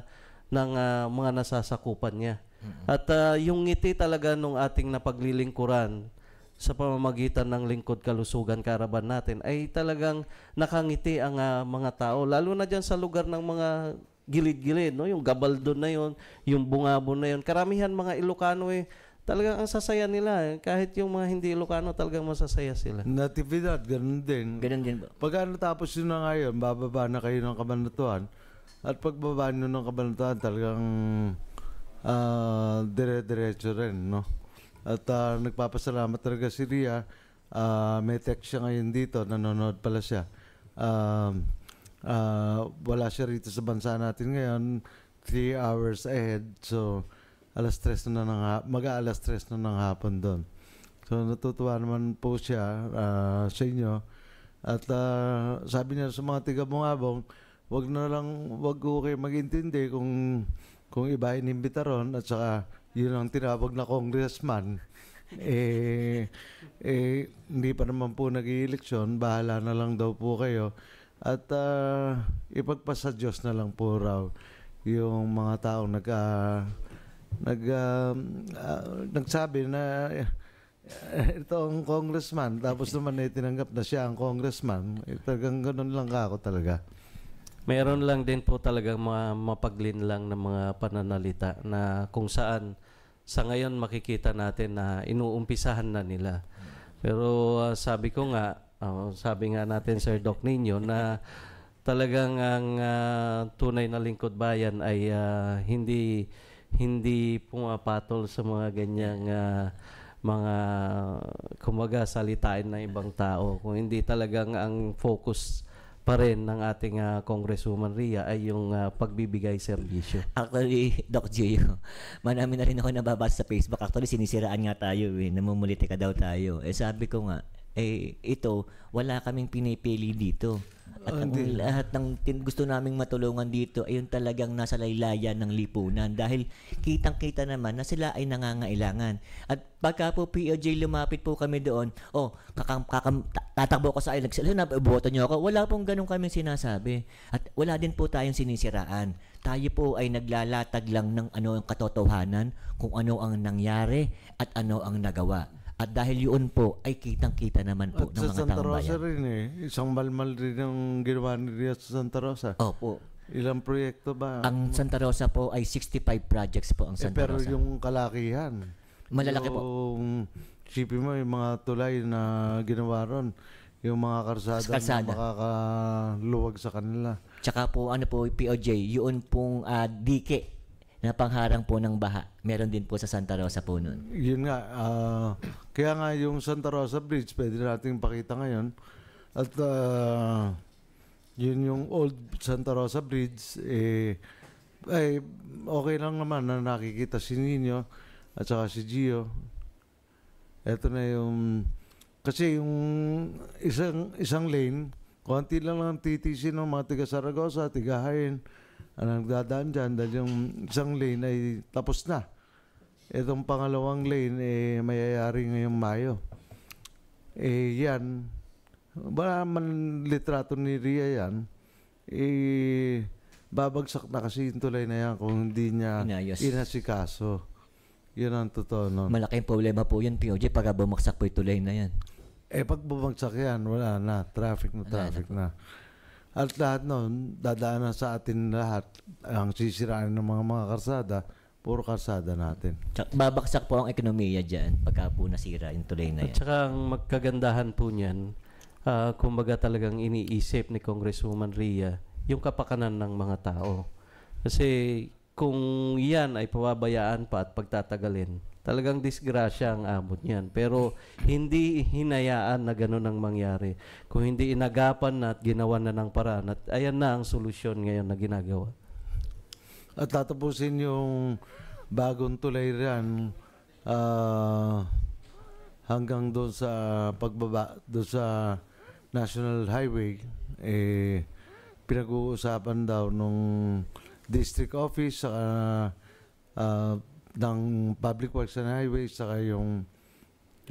Speaker 4: ng uh, mga nasasakupan niya. Mm-hmm. At uh, yung ngiti talaga nung ating napaglilingkuran sa pamamagitan ng lingkod kalusugan karaban natin ay talagang nakangiti ang uh, mga tao lalo na diyan sa lugar ng mga gilid-gilid no yung gabaldon na yon yung bungabon na yon karamihan mga Ilocano eh talagang ang sasaya nila eh. kahit yung mga hindi Ilocano talagang masasaya
Speaker 2: sila natividad ganun din ganun din ba pag ano tapos yun na ngayon bababa na kayo ng kabanatuan at pagbaba nyo ng kabanatuan talagang uh, dire-diretso rin no at uh, nagpapasalamat talaga si Ria. Uh, may text siya ngayon dito, nanonood pala siya. Um, uh, wala siya rito sa bansa natin ngayon, 3 hours ahead. So, alas 3 na ng mag-aalas 3 na ng hapon doon. So, natutuwa naman po siya uh, sa inyo. At uh, sabi niya sa mga tiga bungabong, wag na lang, wag ko kayo magintindi kung, kung iba inimbita ron at saka yun ang tinawag na congressman. [laughs] eh, eh, hindi pa naman po nag eleksyon bahala na lang daw po kayo. At uh, ipagpasa Diyos na lang po raw yung mga taong nag, uh, nag, uh, uh, nagsabi na uh, eh, itong congressman, tapos naman eh, tinanggap na siya ang congressman. Eh, talagang ganun lang ako talaga.
Speaker 4: Meron lang din po talaga mga mapaglin lang ng mga pananalita na kung saan sa ngayon makikita natin na inuumpisahan na nila. Pero uh, sabi ko nga, uh, sabi nga natin Sir Doc Ninyo na talagang ang uh, tunay na lingkod bayan ay uh, hindi hindi pumapatol sa mga ganyang uh, mga kumaga salitain na ibang tao kung hindi talagang ang focus pa rin ng ating uh, Congresswoman
Speaker 1: Ria ay yung uh, pagbibigay serbisyo. Actually, [laughs] Doc Gio, manami na rin ako nababasa sa Facebook. Actually, sinisiraan nga tayo eh. Namumuliti ka daw tayo. Eh sabi ko nga, eh ito, wala kaming pinipili dito. At ah, ang Hindi. lahat ng tin- gusto naming matulungan dito ay yung talagang nasa laylayan ng lipunan dahil kitang-kita naman na sila ay nangangailangan. At pagka po POJ lumapit po kami doon, oh, kakam, kakam, tatakbo ko sa ay nagsala na niyo ako. Wala pong ganun kaming sinasabi. At wala din po tayong sinisiraan. Tayo po ay naglalatag lang ng ano ang katotohanan, kung ano ang nangyari at ano ang nagawa. At dahil yun po ay kitang-kita naman po At ng mga taong bayan. Santa Rosa
Speaker 2: bayan. rin eh. Isang malmal rin ang ginawa ni Ria sa Santa Rosa. Opo.
Speaker 1: Ilang proyekto ba? Ang Santa Rosa po ay 65 projects po ang eh, Santa eh, pero Rosa. Pero yung kalakihan. Malalaki yung, po.
Speaker 2: Sipin mo yung mga tulay na ginawa
Speaker 1: ron yung mga karsada, kalsada. makakaluwag sa kanila. Tsaka po, ano po, POJ, yun pong uh, ah, dike na pangharang po ng baha. Meron din po sa Santa Rosa po nun.
Speaker 2: Yun nga. Uh, kaya nga yung Santa Rosa Bridge, pwede nating pakita ngayon. At uh, yun yung old Santa Rosa Bridge, eh, ay, okay lang naman na nakikita si Nino at saka si Gio. Ito na yung... Kasi yung isang, isang lane, konti lang lang TTC ng mga tiga Saragosa, tiga Hain, ang nagdadaan dyan dahil yung isang lane ay tapos na. Itong pangalawang lane eh mayayari ngayong Mayo. Eh yan, wala man litrato ni Ria yan. Eh babagsak na kasi yung tulay na yan kung hindi niya Inayos. inasikaso.
Speaker 1: Yun ang totoo nun. Malaking problema po yun, POJ, pag bumagsak po yung tulay na yan. Eh pag
Speaker 2: bumagsak yan, wala na. Traffic na Wala na traffic po. na. At lahat noon, dadaanan sa atin lahat ang sisiraan ng mga mga karsada, puro karsada natin.
Speaker 1: Tsak, babaksak po ang ekonomiya dyan pagka po nasira yung tulay na yan. At
Speaker 2: saka ang magkagandahan
Speaker 4: po niyan, uh, kumbaga talagang iniisip ni Congresswoman Ria yung kapakanan ng mga tao. Kasi kung yan ay pababayaan pa at pagtatagalin, Talagang disgrasya ang amot niyan. Pero hindi hinayaan na ganun ang mangyari. Kung hindi inagapan na at ginawa na ng paraan. At ayan na ang solusyon
Speaker 2: ngayon na ginagawa. At tatapusin yung bagong tulay riyan uh, hanggang doon sa pagbaba, doon sa National Highway. Eh, pinag-uusapan daw nung district office sa uh, ah, uh, ng Public Works and Highways saka yung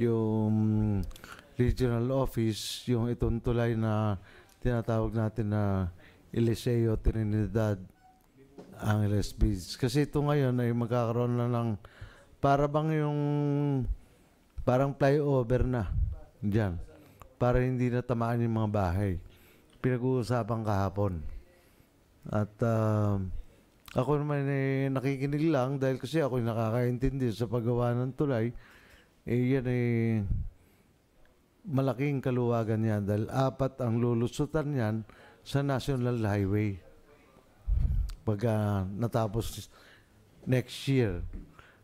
Speaker 2: yung regional office yung itong tulay na tinatawag natin na Eliseo Trinidad Angeles Beach kasi ito ngayon ay magkakaroon na lang para bang yung parang flyover na diyan para hindi na tamaan yung mga bahay pinag-uusapan kahapon at uh, ako naman eh, nakikinig lang dahil kasi ako nakakaintindi sa paggawa ng tulay. Eh, yan eh, malaking kaluwagan yan dahil apat ang lulusutan niyan sa National Highway pagka uh, natapos next year.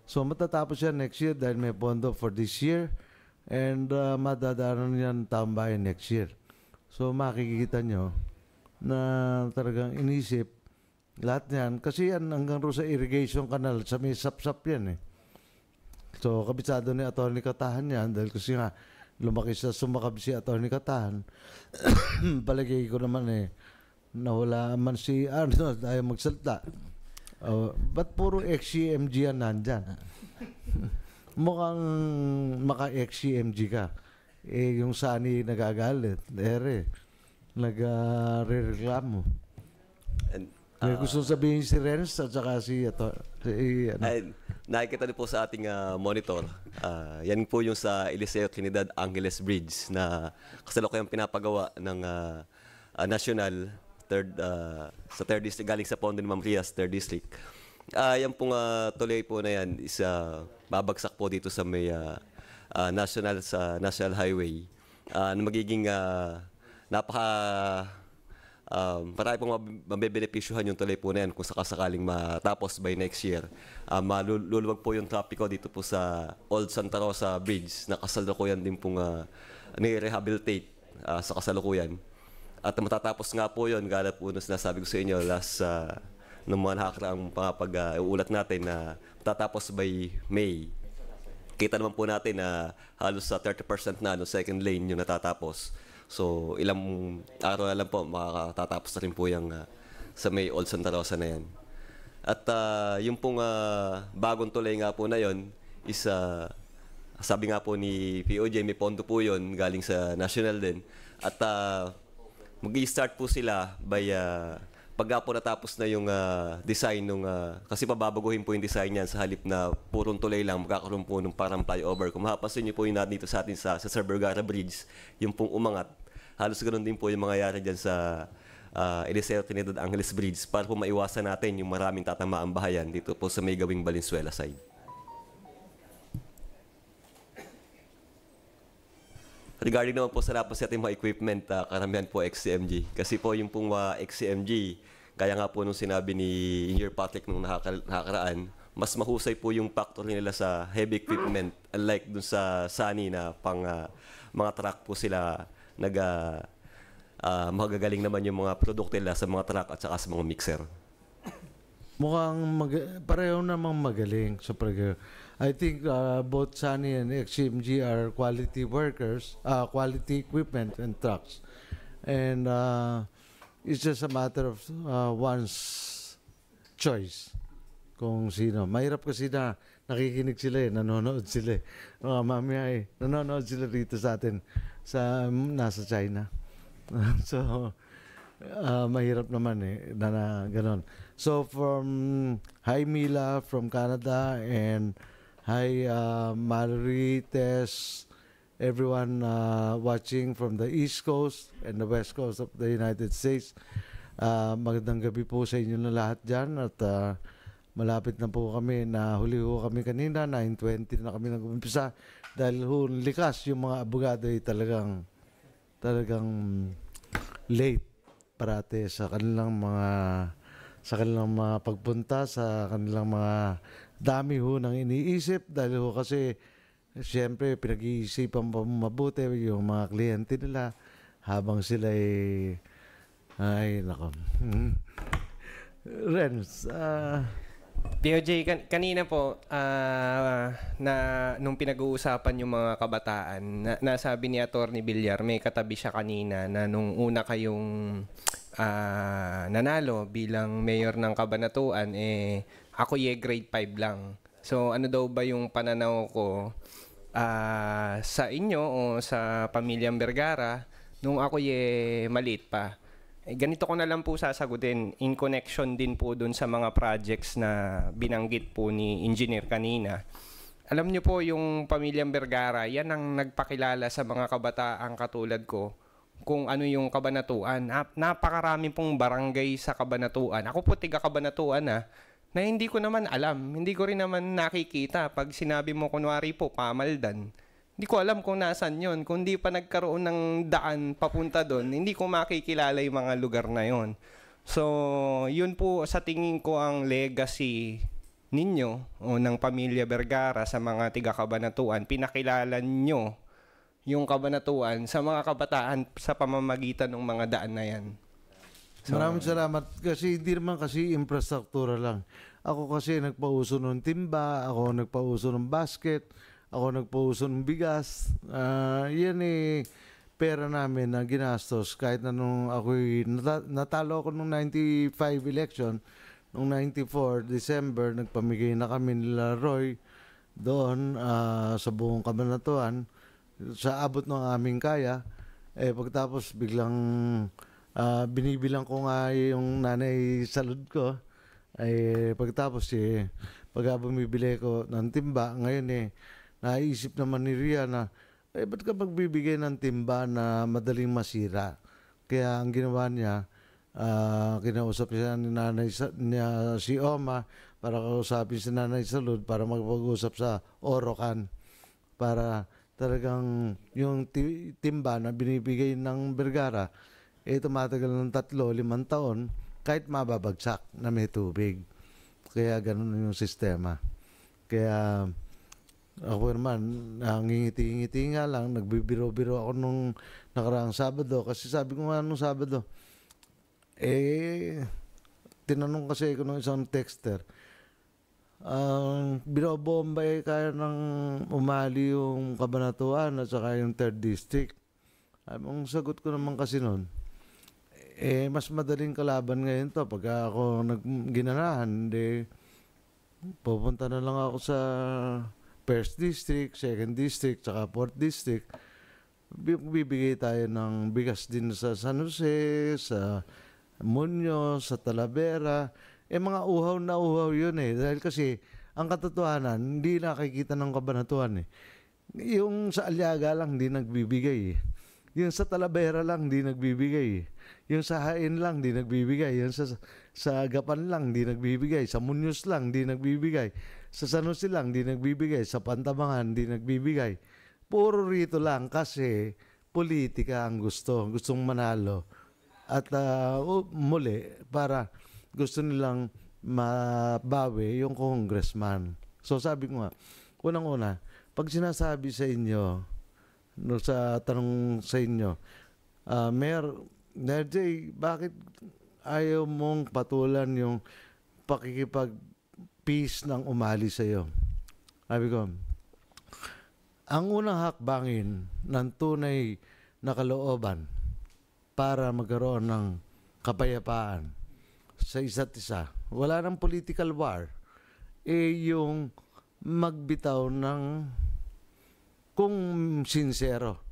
Speaker 2: So matatapos yan next year dahil may pondo for this year and uh, madadaanan yan tambay next year. So makikita nyo na talagang inisip lahat yan. Kasi yan hanggang doon sa irrigation canal, sa may sapsap yan eh. So, kabisado ni Atty. Katahan yan dahil kasi nga, lumaki sa sumakab si Atty. Katahan. [coughs] Palagay ko naman eh, nawala man si Arnold [laughs] ayaw magsalta. Uh, ba't puro XCMG yan nandyan? [laughs] Mukhang maka-XCMG ka. Eh, yung sani nagagalit, ere, nagre-reklamo. Uh, ah. gusto sabihin si Renz at saka si, ito, si ano. Ay,
Speaker 10: nakikita niyo po sa ating uh, monitor. Uh, yan po yung sa Eliseo Trinidad Angeles Bridge na kasalukuyang pinapagawa ng uh, uh, national third, uh, sa third district, galing sa Pondo ni Ma'am Rias, third district. Uh, yan pong uh, tuloy po na yan is uh, babagsak po dito sa may uh, uh, national sa national highway uh, na ano magiging uh, napaka um, marami pong mabebenepisyuhan yung tuloy po na yan kung sakasakaling matapos by next year. Um, maluluwag po yung traffic ko dito po sa Old Santa Rosa Bridge. Nakasalukuyan din pong uh, ni-rehabilitate uh, sa kasalukuyan. At matatapos nga po yun, gala po nung sinasabi ko sa inyo last uh, nung mga nakakaraang pangapag-uulat uh, natin na uh, matatapos by May. Kita naman po natin na uh, halos sa 30% na no, second lane yung natatapos. So, ilang araw na lang po, makakatatapos na rin po yung uh, sa May Old Santa Rosa na yan. At uh, yung pong uh, bagong tulay nga po na yon is, uh, sabi nga po ni POJ, may pondo po yon galing sa national din. At uh, mag start po sila by uh, pagka po natapos na yung uh, design nung, uh, kasi pababaguhin po yung design niyan sa halip na purong tulay lang, magkakaroon po ng parang flyover. Kung mapapansin niyo po yung dito sa atin sa, sa Sir Bridge, yung pong umangat, halos ganoon din po yung mga yari dyan sa uh, ah, Eliseo Trinidad Angeles Bridge para po maiwasan natin yung maraming tatamaang bahayan dito po sa may gawing Valenzuela side. Regarding naman po sa lapas natin mga equipment, uh, karamihan po XCMG. Kasi po yung pong uh, ah, XCMG, kaya nga po nung sinabi ni Engineer Patrick nung nakaka- nakakaraan, mas mahusay po yung factory nila sa heavy equipment unlike dun sa Sunny na pang uh, mga truck po sila nag uh, uh, magagaling naman yung mga produkto nila sa mga truck at saka sa mga mixer.
Speaker 2: Mukhang mag- pareho namang magaling sa pag I think uh, both Sunny and XMG are quality workers, uh, quality equipment and trucks. And uh, it's just a matter of uh, one's choice kung sino. Mahirap kasi na nakikinig sila eh, nanonood sila eh. Uh, mamaya eh, nanonood sila rito sa atin sa um, nasa China. [laughs] so uh, mahirap naman eh na, na ganun. So from Hi Mila from Canada and hi uh, Mallory, everyone uh, watching from the East Coast and the West Coast of the United States. Uh, magandang gabi po sa inyo na lahat dyan at uh, malapit na po kami na huli ho kami kanina, 9.20 na kami nag-umpisa. Dahil ho, likas yung mga abogado ay talagang talagang late parate sa kanilang mga sa kanilang mga pagpunta, sa kanilang mga dami ho ng iniisip dahil ho kasi siyempre pinag-iisipan pa mabuti yung mga kliyente nila habang sila ay ay nako. [laughs] Renz, ah uh,
Speaker 7: DOJ, kan- kanina po, uh, na nung pinag-uusapan yung mga kabataan, na, nasabi ni Attorney Villar, may katabi siya kanina na nung una kayong uh, nanalo bilang mayor ng Kabanatuan, eh, ako ye grade 5 lang. So ano daw ba yung pananaw ko uh, sa inyo o sa pamilyang Vergara nung ako ye maliit pa? Eh, ganito ko na lang po sasagutin in connection din po dun sa mga projects na binanggit po ni engineer kanina. Alam niyo po yung pamilyang Vergara, yan ang nagpakilala sa mga kabataan katulad ko kung ano yung kabanatuan. Nap- napakarami pong barangay sa kabanatuan. Ako po tiga kabanatuan ah, na hindi ko naman alam. Hindi ko rin naman nakikita pag sinabi mo kunwari po pamaldan hindi ko alam kung nasan yon Kung hindi pa nagkaroon ng daan papunta doon, hindi ko makikilala yung mga lugar na yon So, yun po sa tingin ko ang legacy ninyo o ng pamilya Vergara sa mga tigakabanatuan Pinakilala nyo yung kabanatuan sa mga kabataan sa pamamagitan ng mga daan na yan. So, Maraming
Speaker 2: salamat. Kasi hindi naman kasi infrastruktura lang. Ako kasi nagpauso ng timba, ako nagpauso ng basket, ako nagpuso ng bigas. Uh, yan eh, pera namin na ginastos. Kahit na nung ako nata- natalo ako nung 95 election, nung 94 December, nagpamigay na kami ni Laroy doon uh, sa buong kabanatuan sa abot ng aming kaya. Eh, pagtapos biglang uh, binibilang ko nga yung nanay salud ko. Eh, pagtapos eh, pag bumibili ko ng timba, ngayon eh, naisip naman ni Ria na, eh ba't ka magbibigay ng timba na madaling masira? Kaya ang ginawa niya, uh, kinausap siya ni nanay sa, niya, si Oma para kausapin si nanay sa Lod para magpag-usap sa Orokan para talagang yung timba na binibigay ng Bergara eh tumatagal ng tatlo, limang taon kahit mababagsak na may tubig. Kaya ganun yung sistema. Kaya ako naman, nangingiti-ngiti nga lang, nagbibiro-biro ako nung nakaraang Sabado kasi sabi ko nga nung Sabado, eh, tinanong kasi ko nung isang texter, ang uh, binobomba eh kaya ng umali yung kabanatuan at saka yung third district. Ang sagot ko naman kasi noon, eh mas madaling kalaban ngayon to Pag ako nag hindi pupunta na lang ako sa 1 District, second District, tsaka 4 District, bibigay tayo ng bigas din sa San Jose, sa Munyo, sa Talavera. Eh mga uhaw na uhaw yun eh. Dahil kasi ang katotohanan, hindi nakikita ng kabanatuan eh. Yung sa Aliaga lang, hindi nagbibigay eh. Yung sa Talavera lang, hindi nagbibigay eh. Yung sa Hain lang, hindi nagbibigay. Yung sa, sa Gapan lang, hindi nagbibigay. Sa Munyos lang, hindi nagbibigay sa San sila, hindi nagbibigay. Sa pantamangan, hindi nagbibigay. Puro rito lang kasi politika ang gusto. Gustong manalo. At uh, muli, para gusto nilang mabawi yung congressman. So sabi ko nga, unang-una, pag sinasabi sa inyo, no, sa tanong sa inyo, uh, Mayor, Nerjay, bakit ayaw mong patulan yung pakikipag peace nang umali sa iyo. Sabi ko, ang unang hakbangin ng tunay na kalooban para magkaroon ng kapayapaan sa isa't isa, wala ng political war, eh yung magbitaw ng kung sincero.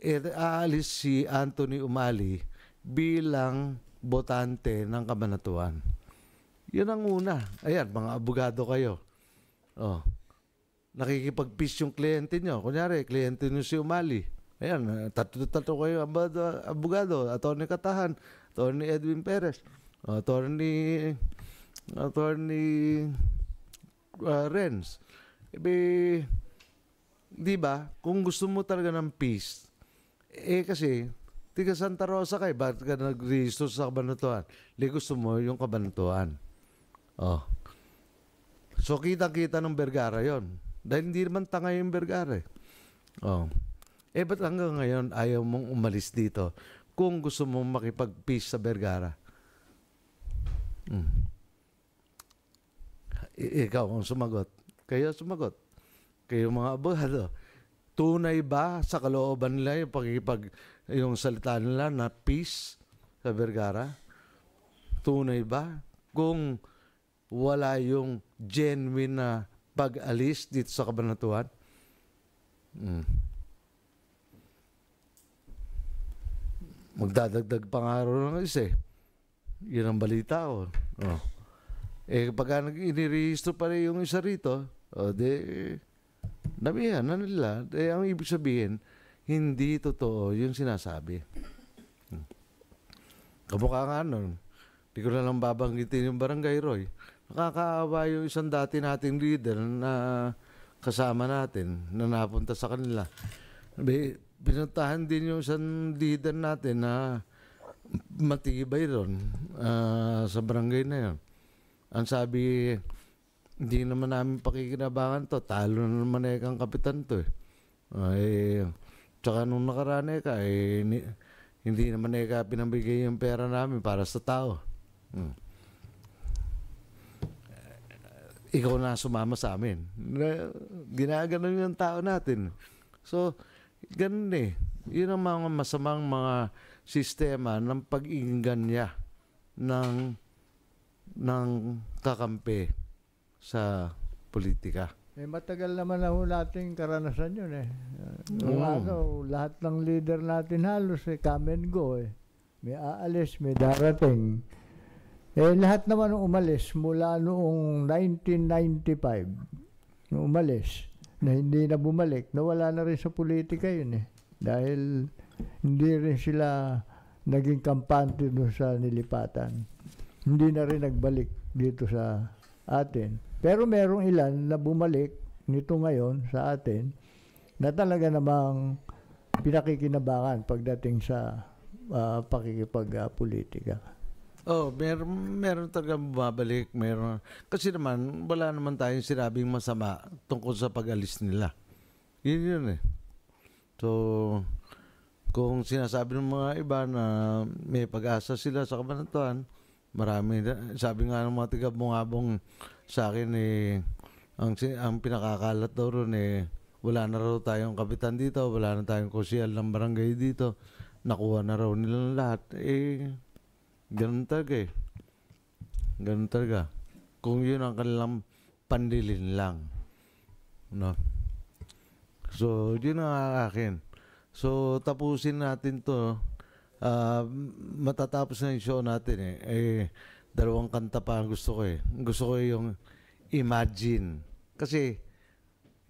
Speaker 2: Eh, aalis si Anthony Umali bilang botante ng kabanatuan. Yun ang una. Ayan, mga abogado kayo. Oh. Nakikipag-peace yung kliyente nyo. Kunyari, kliyente nyo si Umali. Ayan, tatlo-tatlo kayo abogado, Attorney Katahan, Attorney Edwin Perez, Attorney Attorney uh, Renz. Ebe, di ba, kung gusto mo talaga ng peace, eh kasi, tiga Santa Rosa kayo, bakit ka nag sa Kabanatuan? Di gusto mo yung Kabanatuan. Oh. So, kita-kita ng Vergara yon Dahil hindi man tanga yung Bergara. Eh. Oh. Eh, ba't hanggang ngayon ayaw mong umalis dito kung gusto mong makipag-peace sa Bergara? Mm. I- ikaw ang sumagot. Kayo sumagot. Kayo mga abogado. Tunay ba sa kalooban nila yung pagkipag yung salita nila na peace sa Bergara? Tunay ba? Kung wala yung genuine na pag-alis dito sa kabanatuan? Mm. Magdadagdag pa nga ng isa eh. Yun ang balita ko. Oh. Eh, pagka inirehistro pa rin yung isa rito, oh, de, eh, nabihan na nila. De, eh, ang ibig sabihin, hindi totoo yung sinasabi. Hmm. Kamukha nga nun. Hindi ko na lang babanggitin yung barangay Roy. Nakakaawa yung isang dati nating leader na kasama natin na napunta sa kanila. Pinuntahan din yung isang leader natin na matibay ron uh, sa barangay na yun. Ang sabi, hindi naman namin pakikinabangan to. Talo na naman eh kang kapitan to eh. Ay, tsaka nung nakaraan eh eh, hindi naman eh ka pinabigay yung pera namin para sa tao. Hmm. ikaw na sumama sa amin. Na, ginaganon yung tao natin. So, ganun eh. Yun ang mga masamang mga sistema ng pag-inganya ng ng kakampi sa politika.
Speaker 6: Eh, matagal naman na ho nating karanasan yun eh. Nung mm. Ano, lahat ng leader natin halos eh, come and go eh. May aalis, may darating. Eh, lahat naman umalis mula noong 1995, nung umalis, na hindi na bumalik, nawala na rin sa politika yun eh. Dahil hindi rin sila naging kampante doon sa nilipatan. Hindi na rin nagbalik dito sa atin. Pero merong ilan na bumalik nito ngayon sa atin na talaga namang pinakikinabangan pagdating sa uh, pakikipag Uh,
Speaker 2: Oh, meron, meron talaga babalik. Meron. Kasi naman, wala naman tayong sirabing masama tungkol sa pag-alis nila. Yun yun eh. So, kung sinasabi ng mga iba na may pag-asa sila sa kabanatuan, marami. Sabi nga ng mga tigabungabong sa akin eh, ang, ang pinakakalat daw ron eh, wala na raw tayong kapitan dito, wala na tayong kusiyal ng barangay dito, nakuha na raw nila lahat. Eh, Ganun talaga eh. Ganun talaga. Kung yun ang kanilang pandilin lang. No? So, yun ang akin. So, tapusin natin to. Uh, matatapos na yung show natin eh. eh dalawang kanta pa ang gusto ko eh. Gusto ko yung Imagine. Kasi,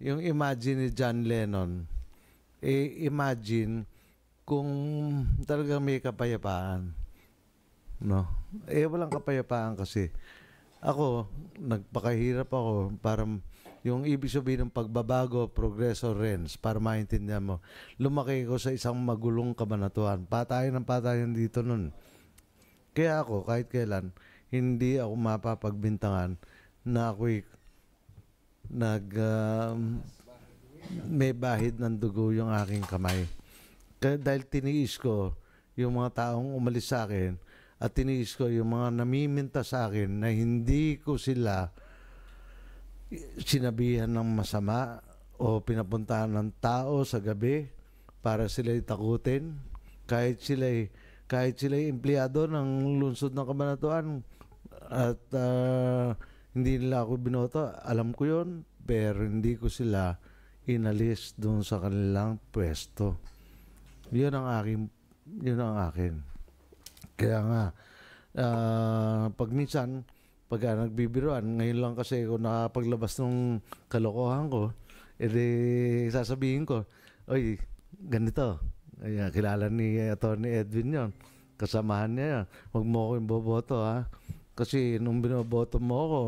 Speaker 2: yung Imagine ni John Lennon, eh, imagine kung talagang may kapayapaan No? Eh, walang kapayapaan kasi. Ako, nagpakahirap ako para yung ibig sabihin ng pagbabago, progreso, rens, para maintindihan mo. Lumaki ko sa isang magulong kabanatuan. Patayan ng patayan dito nun. Kaya ako, kahit kailan, hindi ako mapapagbintangan na ako'y nag uh, may bahid ng dugo yung aking kamay. Kaya dahil tiniis ko yung mga taong umalis sa akin at tiniis ko yung mga namiminta sa akin na hindi ko sila sinabihan ng masama o pinapuntahan ng tao sa gabi para sila takutin kahit sila kahit sila empleyado ng lungsod ng kabanatuan at uh, hindi nila ako binoto alam ko yon pero hindi ko sila inalis doon sa kanilang pwesto yun ang akin yun ang akin kaya nga, uh, pag minsan, pag ah, nagbibiruan, ngayon lang kasi ako nakapaglabas ng kalokohan ko, edi eh, sasabihin ko, oy, ganito, Ay, kilala ni Atty. Edwin yon kasamahan niya yan. Huwag mo ako yung boboto ha. Kasi nung binoboto mo ako,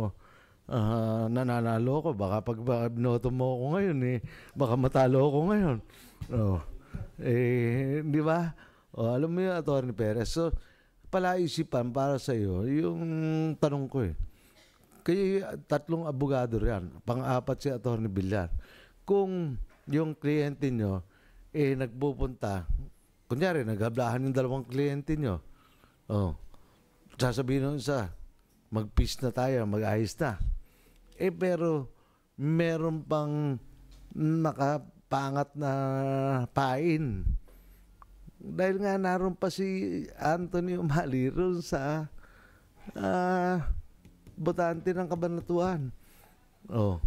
Speaker 2: uh, nananalo ko. Baka pag binoto mo ako ngayon, eh, baka matalo ako ngayon. Oh. Eh, di ba? O, oh, alam mo yun, Atty. Perez. So, palaisipan para sa iyo yung tanong ko eh. Kaya tatlong abogado yan, pang-apat si Atty. Villar. Kung yung kliyente nyo eh nagpupunta, kunyari naghablahan yung dalawang kliyente nyo, oh, sasabihin nun sa, mag-peace na tayo, mag-ayos na. Eh pero meron pang nakapangat na pain dahil nga naroon pa si Anthony Umali roon sa uh, botante ng kabanatuan. Oh.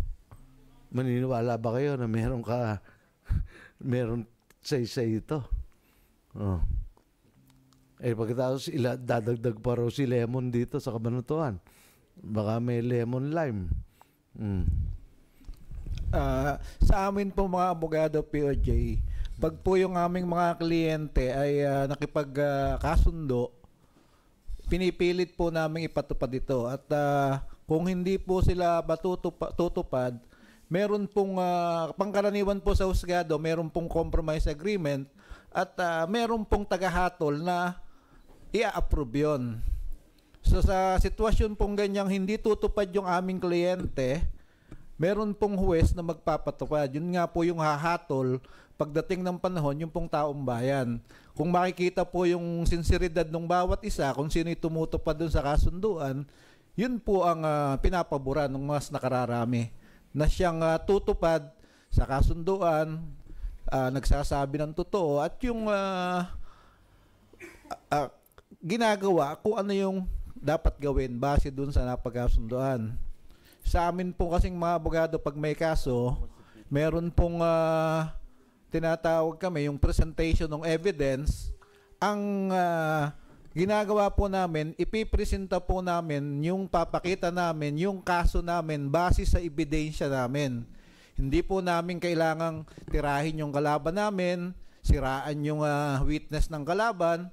Speaker 2: Maniniwala ba kayo na meron ka [laughs] meron say-say ito? Oh. Eh pagkatapos ila, dadagdag pa raw si Lemon dito sa kabanatuan. Baka may lemon lime. Mm. Uh,
Speaker 11: sa amin po mga abogado POJ, pag po yung aming mga kliyente ay uh, ah, nakipagkasundo, ah, pinipilit po namin ipatupad ito. At uh, kung hindi po sila matutupad, meron pong uh, pangkaraniwan po sa husgado, meron pong compromise agreement at uh, meron pong tagahatol na i-approve yun. So sa sitwasyon pong ganyang hindi tutupad yung aming kliyente, meron pong huwes na magpapatupad. Yun nga po yung hahatol pagdating ng panahon, yung pong taong bayan. Kung makikita po yung sinseridad ng bawat isa, kung sino'y tumutupad doon sa kasunduan, yun po ang uh, pinapabura ng mas nakararami na siyang uh, tutupad sa kasunduan, uh, nagsasabi ng totoo at yung uh, uh, ginagawa kung ano yung dapat gawin base doon sa napagkasunduan. Sa amin po kasing mga abogado pag may kaso, meron pong uh, tinatawag kami yung presentation ng evidence, ang uh, ginagawa po namin, ipipresenta po namin yung papakita namin, yung kaso namin base sa ebidensya namin. Hindi po namin kailangang tirahin yung kalaban namin, siraan yung uh, witness ng kalaban.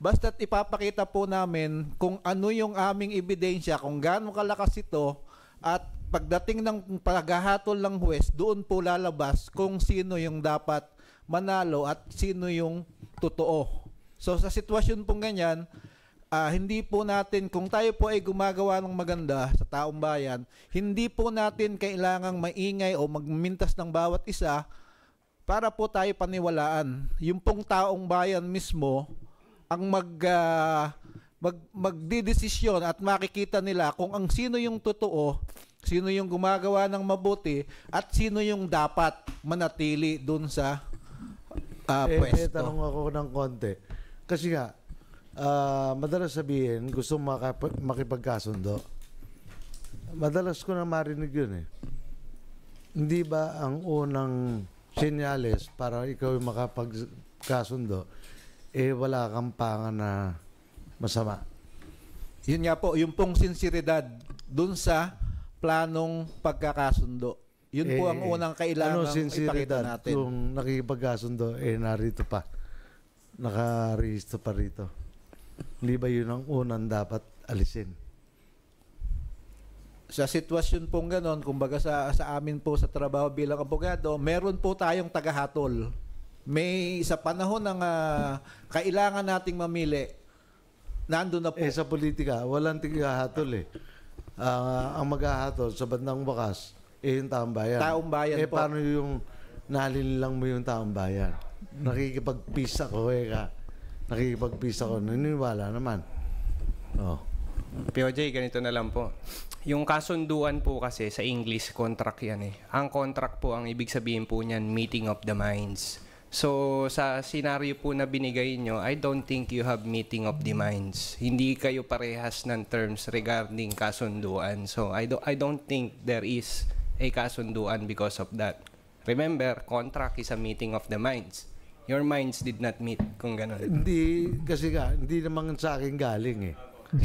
Speaker 11: Basta't ipapakita po namin kung ano yung aming ebidensya, kung gaano kalakas ito at pagdating ng paghahatol ng huwes, doon po lalabas kung sino yung dapat manalo at sino yung totoo. So sa sitwasyon pong ganyan, uh, hindi po natin, kung tayo po ay gumagawa ng maganda sa taong bayan, hindi po natin kailangang maingay o magmintas ng bawat isa para po tayo paniwalaan. Yung pong taong bayan mismo ang mag... Uh, mag magdidesisyon at makikita nila kung ang sino yung totoo sino yung gumagawa ng mabuti at sino yung
Speaker 2: dapat manatili doon sa uh, eh, pwesto. Eh, tanong ako ng konti. Kasi nga, uh, madalas sabihin, gusto makap- makipagkasundo. Madalas ko na marinig yun eh. Hindi ba ang unang senyales para ikaw yung makapagkasundo, eh wala kang panga na masama? Yun nga po, yung pong
Speaker 11: sinsiridad dun sa planong pagkakasundo. Yun eh, po ang unang kailangan ano, ipakita natin. Yung
Speaker 2: nakikipagkasundo, eh narito pa. Nakarehistro pa rito. Hindi ba yun ang unang dapat alisin?
Speaker 11: Sa sitwasyon pong ganon, kumbaga sa, sa amin po sa trabaho bilang abogado, meron po tayong tagahatol. May sa panahon ng uh,
Speaker 2: kailangan nating mamili, nando na po. Eh sa politika, walang tagahatol eh uh, ang maghahatol sa bandang wakas eh yung taong bayan. Taong bayan eh, po. paano yung nalililang mo yung taong bayan? Nakikipag-peace ako eh ka. Nakikipag-peace ako. Naniniwala naman. Oh.
Speaker 7: POJ, ganito na lang po. Yung kasunduan po kasi sa English, contract yan eh. Ang contract po, ang ibig sabihin po niyan, meeting of the minds. So sa scenario po na binigay nyo, I don't think you have meeting of the minds. Hindi kayo parehas ng terms regarding kasunduan. So I, do, I don't think there is a kasunduan because of that. Remember, contract is a meeting of the minds. Your minds did not meet, kung gano'n.
Speaker 2: Hindi, kasi ka, hindi naman sa akin galing eh.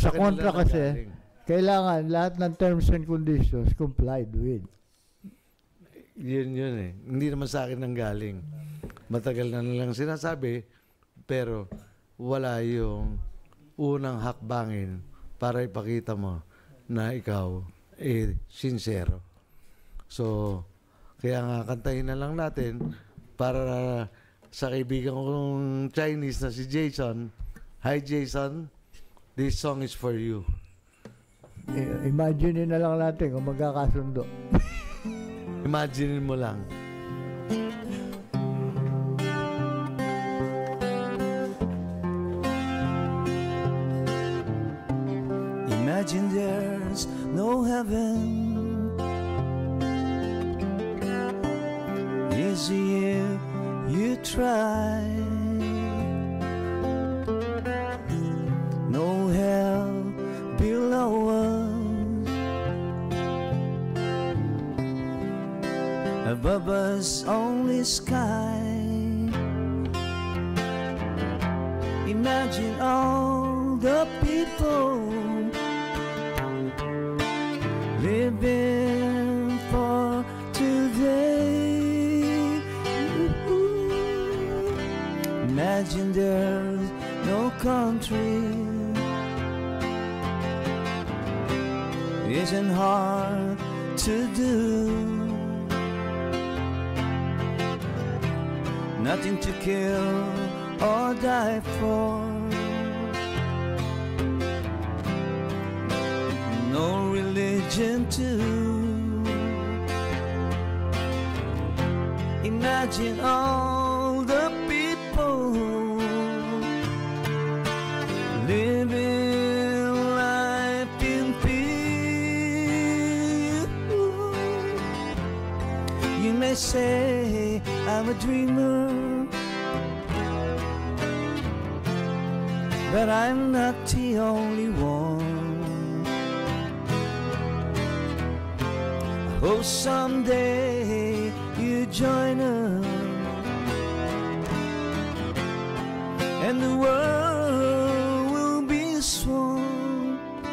Speaker 2: Sa, sa contract kasi, galing.
Speaker 6: kailangan lahat ng terms and conditions complied with.
Speaker 2: Yun yun eh. Hindi naman sa akin ang galing. Matagal na nilang sinasabi, pero wala yung unang hakbangin para ipakita mo na ikaw eh sincero. So, kaya nga kantahin na lang natin para sa kaibigan kong Chinese na si Jason. Hi Jason, this song is for you.
Speaker 6: Imagine na lang natin kung magkakasundo. [laughs]
Speaker 2: Imagine mo lang.
Speaker 3: Imagine there's no heaven Easy if you try Bubbles only sky. Imagine all the people living for today. Imagine there's no country. Isn't hard. nothing to kill or die for. No religion to imagine all the people living life in peace. You may say I'm a dreamer. I'm not the only one. I oh, hope someday you join us and the world will be swamped.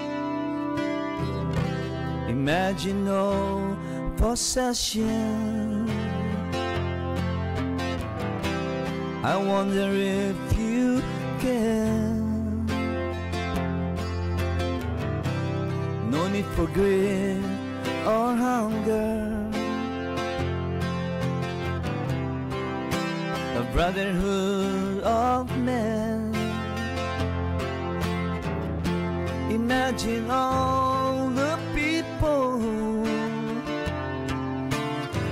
Speaker 3: Imagine no possession. I wonder if me for greed or hunger. A brotherhood of men. Imagine all the people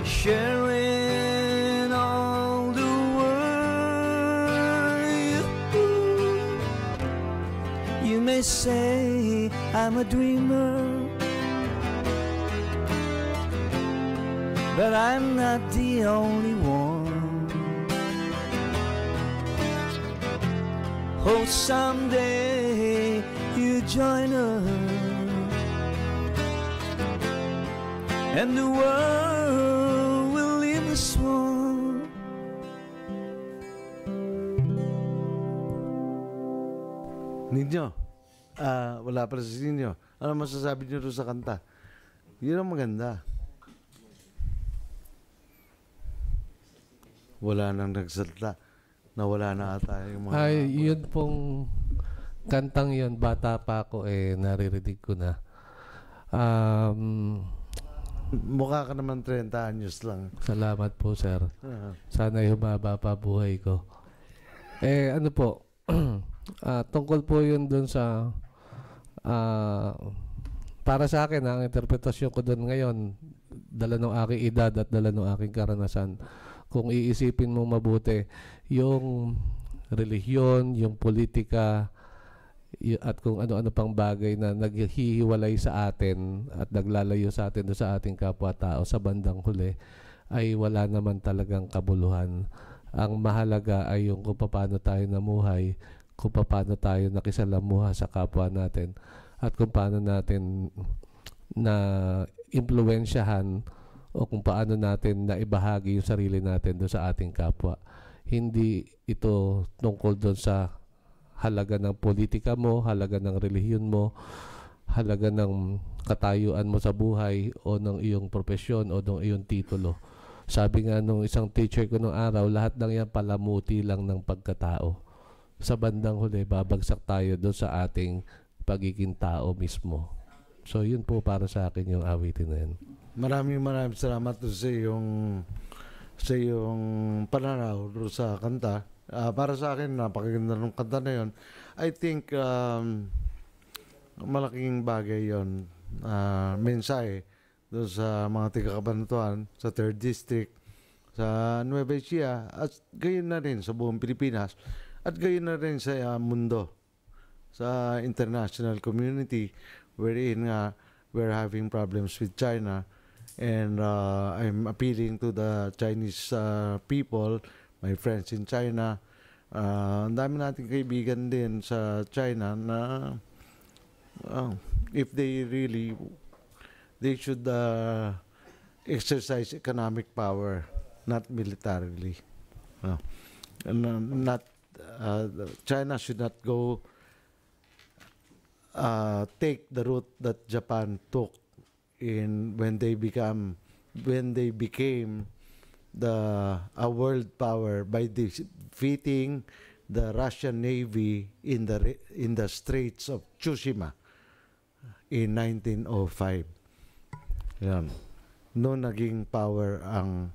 Speaker 3: sharing all the world. You may say I'm a dreamer. I'm not the only one. Oh, someday you join us, and the world will live as one.
Speaker 2: Ninyo, ah, wala pa sa inyo. Ano masasabi niyo sa kanta? Yun ang maganda. wala nang nagsalta. Nawala na ata yung mga... Ay, mga,
Speaker 12: yun pong kantang yun,
Speaker 2: bata pa ako eh, naririnig ko na.
Speaker 12: Um,
Speaker 2: Mukha ka naman 30 anyos lang.
Speaker 12: Salamat po, sir. Ah. Sana humaba pa buhay ko. Eh, ano po, uh, [clears throat] tungkol po yun dun sa, uh, para sa akin, ang interpretasyon ko dun ngayon, dala ng aking edad at dala ng aking karanasan kung iisipin mo mabuti yung relihiyon, yung politika at kung ano-ano pang bagay na naghihiwalay sa atin at naglalayo sa atin sa ating kapwa-tao sa bandang huli ay wala naman talagang kabuluhan. Ang mahalaga ay yung kung paano tayo namuhay, kung paano tayo nakisalamuha sa kapwa natin at kung paano natin na impluwensyahan o kung paano natin naibahagi yung sarili natin doon sa ating kapwa. Hindi ito tungkol doon sa halaga ng politika mo, halaga ng relihiyon mo, halaga ng katayuan mo sa buhay o ng iyong profesyon o ng iyong titulo. Sabi nga nung isang teacher ko nung araw, lahat ng yan palamuti lang ng pagkatao. Sa bandang huli, babagsak tayo doon sa ating pagiging tao mismo. So, yun po para sa akin yung awitin na yan.
Speaker 2: Maraming maraming salamat sa iyong sa iyong pananaw sa kanta. Uh, para sa akin, napakaganda ng kanta na yon. I think um, malaking bagay yon. Uh, ah, mensahe doon sa mga taga-kabanatuan sa 3rd District, sa Nueva Ecija, at gayon na rin sa buong Pilipinas, at gayon na rin sa uh, mundo, sa international community wherein uh, we're having problems with China and uh, I'm appealing to the Chinese uh, people, my friends in China. Uh, ang dami nating kaibigan din sa China na uh, if they really they should uh, exercise economic power not militarily uh, and, uh, not uh, China should not go uh, take the route that Japan took in when they become when they became the a world power by defeating the Russian Navy in the in the Straits of Tsushima in 1905. Yan. No naging power ang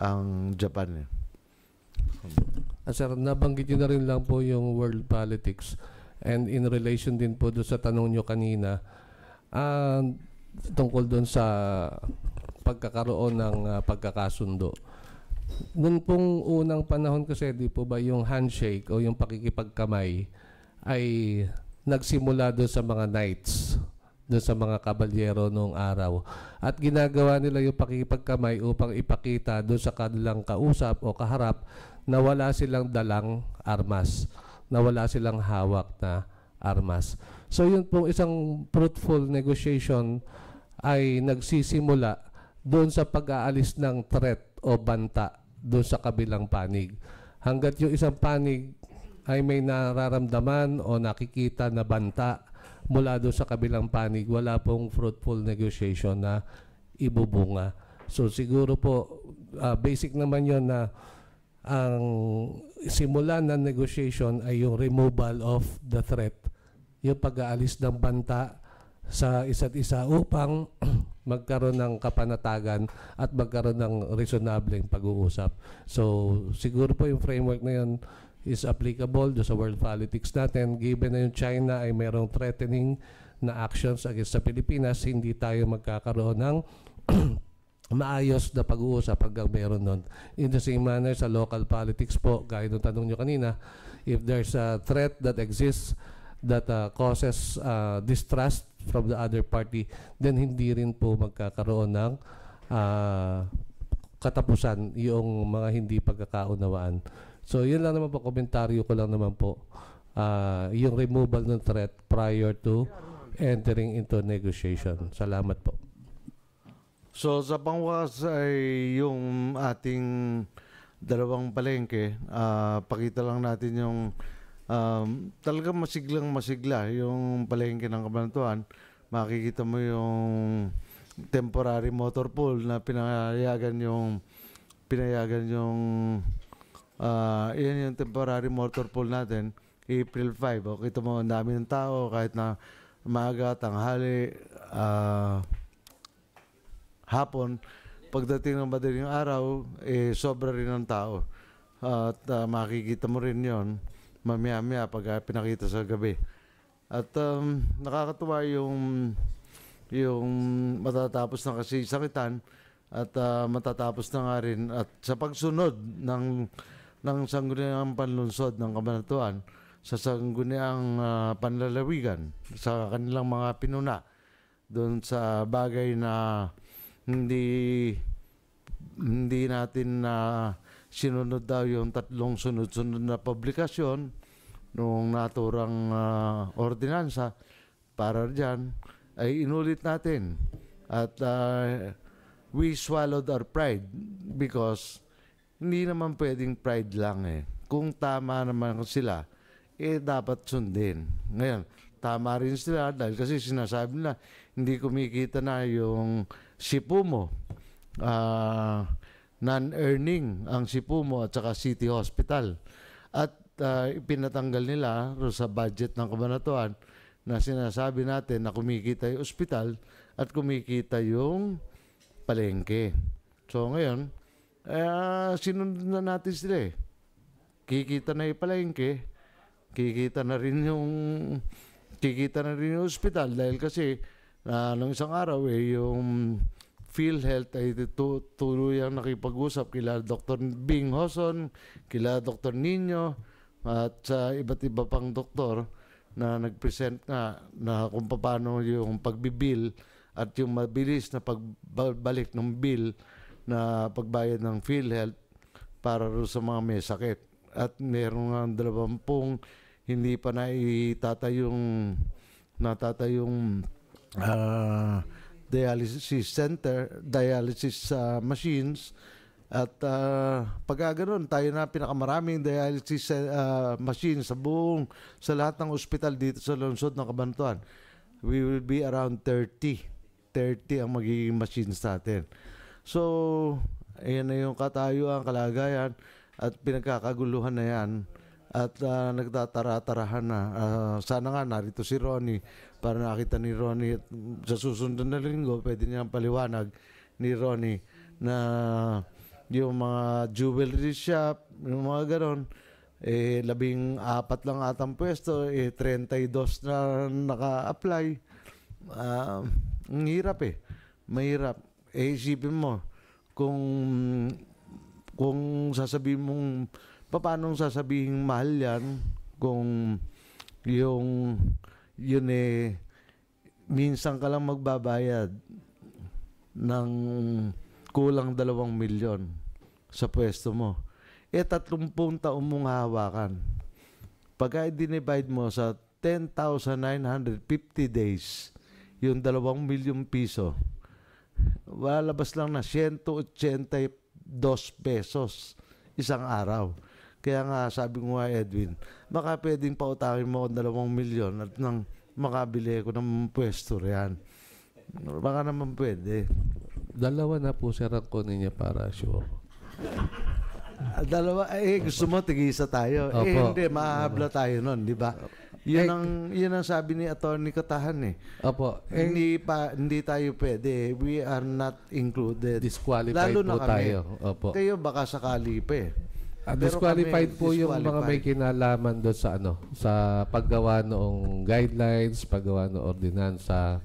Speaker 2: ang Japan. Ah, eh. sir, nabanggit niyo na rin lang po
Speaker 12: yung world politics and in relation din po do sa tanong niyo kanina. Uh, tungkol doon sa pagkakaroon ng uh, pagkakasundo. Noon pong unang panahon kasi, di po ba, yung handshake o yung pakikipagkamay ay nagsimula doon sa mga knights, doon sa mga kabalyero noong araw. At ginagawa nila yung pakikipagkamay upang ipakita doon sa kanilang kausap o kaharap na wala silang dalang armas, na wala silang hawak na armas. So yun pong isang fruitful negotiation ay nagsisimula doon sa pag-aalis ng threat o banta doon sa kabilang panig. Hanggat yung isang panig ay may nararamdaman o nakikita na banta mula doon sa kabilang panig, wala pong fruitful negotiation na ibubunga. So siguro po, uh, basic naman yon na ang simula ng negotiation ay yung removal of the threat. Yung pag-aalis ng banta sa isa't isa upang [clears throat] magkaroon ng kapanatagan at magkaroon ng reasonableng pag-uusap. So siguro po yung framework na yun is applicable do sa world politics natin given na yung China ay mayroong threatening na actions against sa Pilipinas, hindi tayo magkakaroon ng [clears throat] maayos na pag-uusap hanggang meron nun. In the same manner, sa local politics po, gaya ng tanong nyo kanina, if there's a threat that exists that uh, causes uh, distrust from the other party, then hindi rin po magkakaroon ng uh, katapusan yung mga hindi pagkakaunawaan. So, yun lang naman po, komentaryo ko lang naman po, uh, yung removal ng threat prior to entering into negotiation. Salamat po.
Speaker 2: So, sa pangwakas ay yung ating dalawang palengke, uh, pakita lang natin yung um, talagang masiglang masigla yung palengke ng kabanatuan. Makikita mo yung temporary motor pool na pinayagan yung pinayagan yung uh, yan yung temporary motor pool natin April 5. O, kita mo ang dami ng tao kahit na maaga, tanghali, uh, hapon. Pagdating ng madaling araw, eh, sobra rin ang tao. at uh, makikita mo rin yon mamaya-maya pag ah, pinakita sa gabi. At um, nakakatuwa yung yung matatapos na kasi sakitan at uh, matatapos na nga rin at sa pagsunod ng ng sangguniang panlunsod ng kabanatuan sa sangguniang uh, panlalawigan sa kanilang mga pinuna doon sa bagay na hindi hindi natin na uh, sinunod daw yung tatlong sunod-sunod na publikasyon noong naturang uh, ordinansa para dyan ay inulit natin at uh, we swallowed our pride because hindi naman pwedeng pride lang eh. Kung tama naman sila, eh dapat sundin. Ngayon, tama rin sila dahil kasi sinasabi nila hindi kumikita na yung sipo mo. Ah... Uh, non-earning ang Sipumo at saka City Hospital. At uh, ah, pinatanggal nila sa budget ng kabanatuan na sinasabi natin na kumikita yung ospital at kumikita yung palengke. So ngayon, eh, sinunod na natin sila eh. Kikita na yung palengke, kikita na rin yung kikita na rin yung ospital dahil kasi uh, nung isang araw eh, yung PhilHealth ay tutuluyang nakipag-usap kila Dr. Bing Hoson, kila Dr. Nino at sa iba't iba pang doktor na nag-present na, na kung paano yung pagbibil at yung mabilis na pagbalik ng bill na pagbayad ng PhilHealth para sa mga may sakit. At meron nga dalawampung hindi pa na itatayong natatayong uh, dialysis center, dialysis uh, machines. At uh, ah, pagka ganun, tayo na pinakamaraming dialysis uh, ah, machine sa buong, sa lahat ng ospital dito sa lungsod ng Kabantuan. We will be around 30. 30 ang magiging machines natin. So, ayan na yung katayuan, kalagayan, at pinagkakaguluhan na yan. At uh, nagtatara-tarahan na. Uh, sana nga narito si Ronnie para nakita ni Ronnie at sa susunod na linggo, pwede niyang paliwanag ni Ronnie na yung mga jewelry shop, yung mga ganon, eh, labing apat lang atang pwesto, eh, 32 na naka-apply. Uh, ang hirap eh. Mahirap. Eh, isipin mo, kung kung sasabihin mong, paano sasabihin mahal yan, kung yung yun eh, minsan ka lang magbabayad ng kulang dalawang milyon sa pwesto mo. E tatlumpung taong mong hawakan. Pagka i-divide mo sa 10,950 days, yung dalawang milyon piso, walabas lang na 182 pesos isang araw. Kaya nga, sabi ko nga Edwin, baka pwedeng pautakin mo ako 2 milyon at nang makabili ko ng pwesto riyan. Baka naman pwede. Dalawa na po sir ang kunin niya para sure. Ah, dalawa, eh, eh gusto mo tigisa tayo. Eh, Opo. Eh hindi, mahabla tayo nun, di ba? Yun eh, ang, yun ang sabi ni Attorney Katahan eh. Opo, eh, Hindi, pa, hindi tayo pwede. We are not included. disqualified Lalo na po kami. tayo. Opo. Kayo baka sakali pa eh. Ah, disqualified kami, po disqualified. yung mga may
Speaker 12: kinalaman doon sa ano, sa paggawa noong guidelines, paggawa ng ordinansa.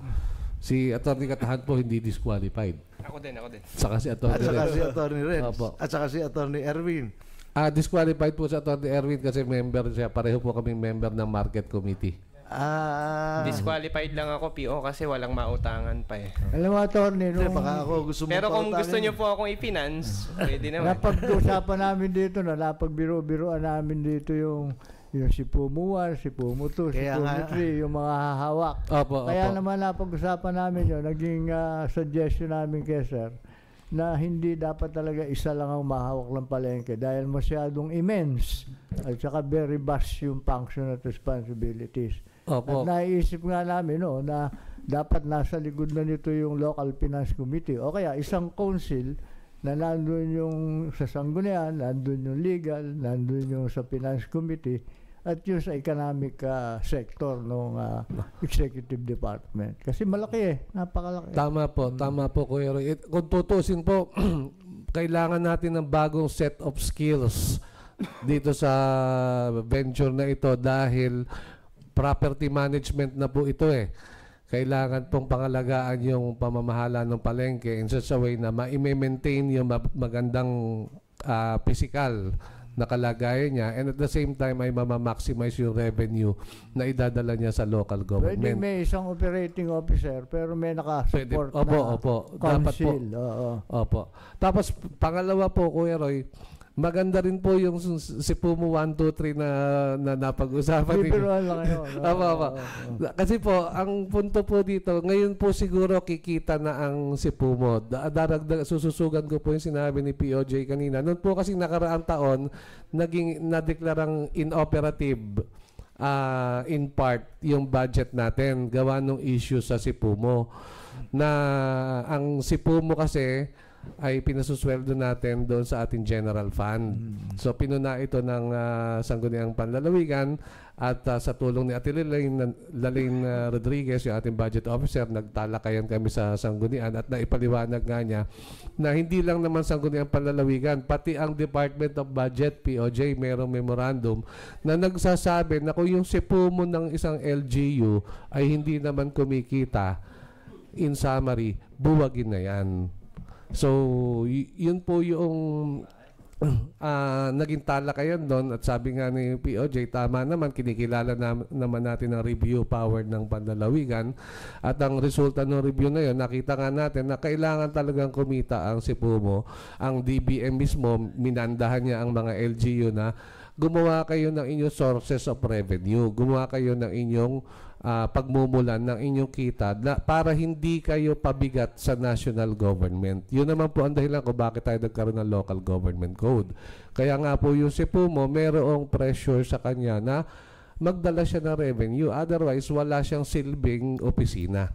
Speaker 12: Si Attorney Katahan po hindi disqualified. Ako din, ako din. Saka si Attorney At saka si Attorney Ren. At saka si Attorney Erwin. Ah, disqualified po si Attorney Erwin kasi member siya. Pareho po kami member ng market committee.
Speaker 7: Ah. Disqualified lang ako PO kasi walang mautangan pa eh.
Speaker 12: Alam mo, Tony, no? Baka
Speaker 7: ako gusto mo Pero kung gusto eh. niyo po akong i-finance, [laughs] pwede naman. Napag-usapan
Speaker 6: namin dito, na napag-biro-biroan namin dito yung yung si Pumo 1, si Pumo si Pumo yung mga hahawak. Opo, Kaya opo. naman napag-usapan namin yun, naging uh, suggestion namin kay Sir, na hindi dapat talaga isa lang ang mahawak ng palengke dahil masyadong immense at saka very vast yung function at responsibilities. Opo. At naisip nga namin no, na dapat nasa likod na nito yung local finance committee o kaya isang council na nandun yung sa sanggunian, nandun yung legal, nandun yung sa finance committee at yung sa economic uh, sector ng uh, ah, executive department. Kasi malaki eh, napakalaki.
Speaker 12: Tama po, hmm. tama po Kuya Roy. It, kung tutusin po, [clears throat] kailangan natin ng bagong set of skills dito sa venture na ito dahil property management na po ito eh. Kailangan pong pangalagaan yung pamamahala ng palengke in such a way na ma-maintain yung magandang uh, physical na kalagayan niya and at the same time ay mamamaximize yung revenue na idadala niya sa local government. Pwede
Speaker 6: may isang operating officer pero may naka-support na opo. Council. Dapat po.
Speaker 12: Oo. Opo. Tapos pangalawa po, Kuya Roy, Maganda rin po yung si Pumo 1, 2, 3 na, na napag-usapan. Eh. Liberal lang
Speaker 8: ano. Aba,
Speaker 12: aba. Kasi po, ang punto po dito, ngayon po siguro kikita na ang si Pumo. Daragdag, sususugan ko po yung sinabi ni POJ kanina. Noon po kasi nakaraang taon, naging nadeklarang inoperative uh, in part yung budget natin gawa nung issue sa si Pumo. na ang si Pumo kasi ay pinasusweldo natin doon sa ating general fund. Mm. So pinuna ito ng uh, Sangguniang Panlalawigan at uh, sa tulong ni Ate Lelaine, Lelaine uh, Rodriguez, yung ating budget officer, nagtalakayan kami sa Sanggunian at naipaliwanag nga niya na hindi lang naman Sangguniang Panlalawigan, pati ang Department of Budget, POJ, mayroong memorandum na nagsasabi na kung yung sipumo ng isang LGU ay hindi naman kumikita, in summary, buwagin na yan. So, yun po yung uh, [clears throat] naging kayo doon at sabi nga ni POJ, tama naman, kinikilala na, naman natin ang review power ng Pandalawigan at ang resulta ng review na yun, nakita nga natin na kailangan talagang kumita ang Sipumo, ang DBM mismo, minandahan niya ang mga LGU na gumawa kayo ng inyong sources of revenue, gumawa kayo ng inyong uh, pagmumulan ng inyong kita na para hindi kayo pabigat sa national government. Yun naman po ang dahilan ko bakit tayo nagkaroon ng local government code. Kaya nga po yung si Pumo, merong pressure sa kanya na magdala siya ng revenue. Otherwise, wala siyang silbing opisina.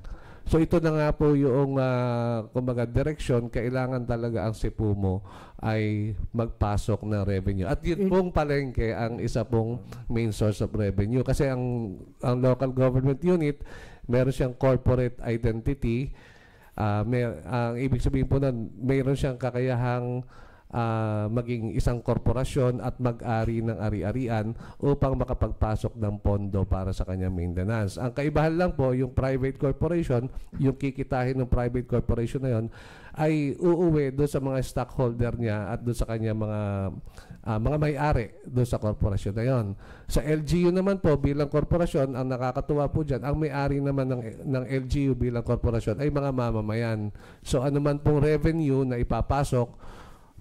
Speaker 12: So ito na nga po yung uh, kumbaga direction kailangan talaga ang Cebu mo ay magpasok ng revenue. At yun eh, pong palengke ang isa pong main source of revenue kasi ang ang local government unit meron siyang corporate identity. Uh, may, ang ibig sabihin po nun, mayroon siyang kakayahang uh, maging isang korporasyon at mag-ari ng ari-arian upang makapagpasok ng pondo para sa kanyang maintenance. Ang kaibahan lang po, yung private corporation, yung kikitahin ng private corporation na yon ay uuwi doon sa mga stockholder niya at doon sa kanya mga uh, mga may-ari doon sa korporasyon na yon. Sa LGU naman po bilang korporasyon, ang nakakatuwa po diyan, ang may-ari naman ng ng LGU bilang korporasyon ay mga mamamayan. So ano man pong revenue na ipapasok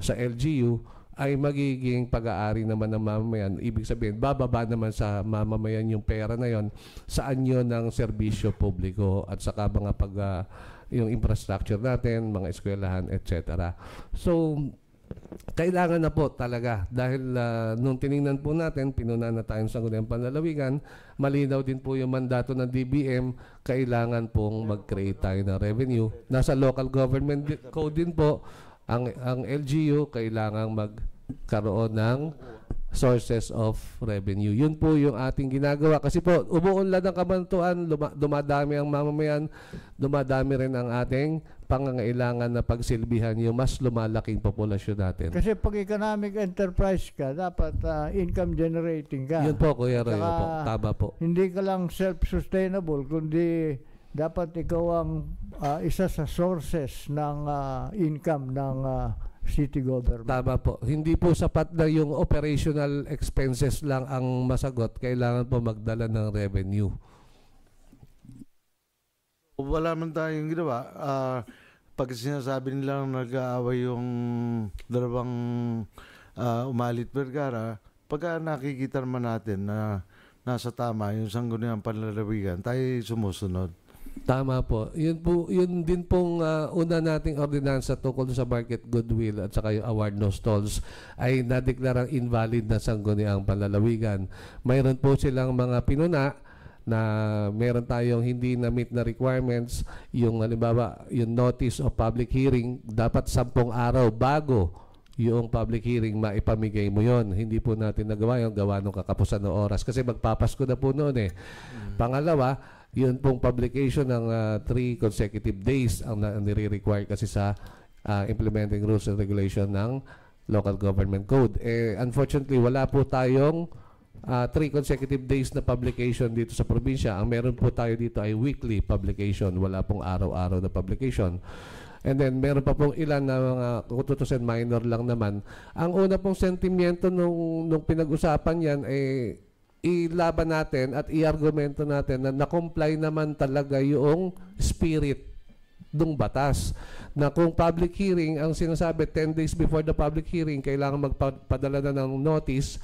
Speaker 12: sa LGU ay magiging pag-aari naman ng mamamayan. Ibig sabihin, bababa naman sa mamamayan yung pera na yon sa anyo ng serbisyo publiko at saka mga pag, uh, yung infrastructure natin, mga eskwelahan, etc. So, kailangan na po talaga dahil uh, nung tiningnan po natin, pinuna na tayong sangguniang panlalawigan, malinaw din po yung mandato ng DBM, kailangan pong mag-create tayo ng revenue. Nasa local government code din po, ang ang LGU kailangang magkaroon ng sources of revenue. Yun po yung ating ginagawa. Kasi po, umuunlad ang kabantuan, luma, dumadami ang mamamayan, dumadami rin ang ating pangangailangan na pagsilbihan yung mas lumalaking populasyon natin. Kasi
Speaker 6: pag economic enterprise ka, dapat uh, income generating ka. Yun po, Kuya Roy. po. Tama po. Hindi ka lang self-sustainable, kundi dapat ikaw ang uh, isa sa sources ng uh, income ng uh, city government.
Speaker 12: Tama po. Hindi po sapat na yung operational expenses lang ang masagot. Kailangan
Speaker 2: po magdala ng revenue. Wala man tayong ginawa. Uh, pag sinasabi nilang nag-aaway yung dalawang uh, umalit Vergara, pagka nakikita naman natin na nasa tama yung sanggunian panlalawigan, tayo sumusunod. Tama po. Yun, po,
Speaker 12: yun din pong uh, una nating ordinansa tungkol sa market goodwill at saka yung award no stalls ay nadeklarang invalid na sangguniang panlalawigan. Mayroon po silang mga pinuna na meron tayong hindi na meet na requirements yung halimbawa yung notice of public hearing dapat sampung araw bago yung public hearing, maipamigay mo yon Hindi po natin nagawa yung gawa ng kakapusan ng oras kasi magpapasko na po noon eh. Mm. Pangalawa, yun pong publication ng uh, three consecutive days ang nire-require kasi sa uh, implementing rules and regulation ng local government code. Eh, unfortunately, wala po tayong uh, three consecutive days na publication dito sa probinsya. Ang meron po tayo dito ay weekly publication. Wala pong araw-araw na publication. And then, meron pa pong ilan na mga kututusin minor lang naman. Ang una pong sentimiento nung, nung pinag-usapan yan ay eh, ilaban natin at iargumento natin na na-comply naman talaga yung spirit ng batas. Na kung public hearing, ang sinasabi 10 days before the public hearing, kailangan magpadala na ng notice,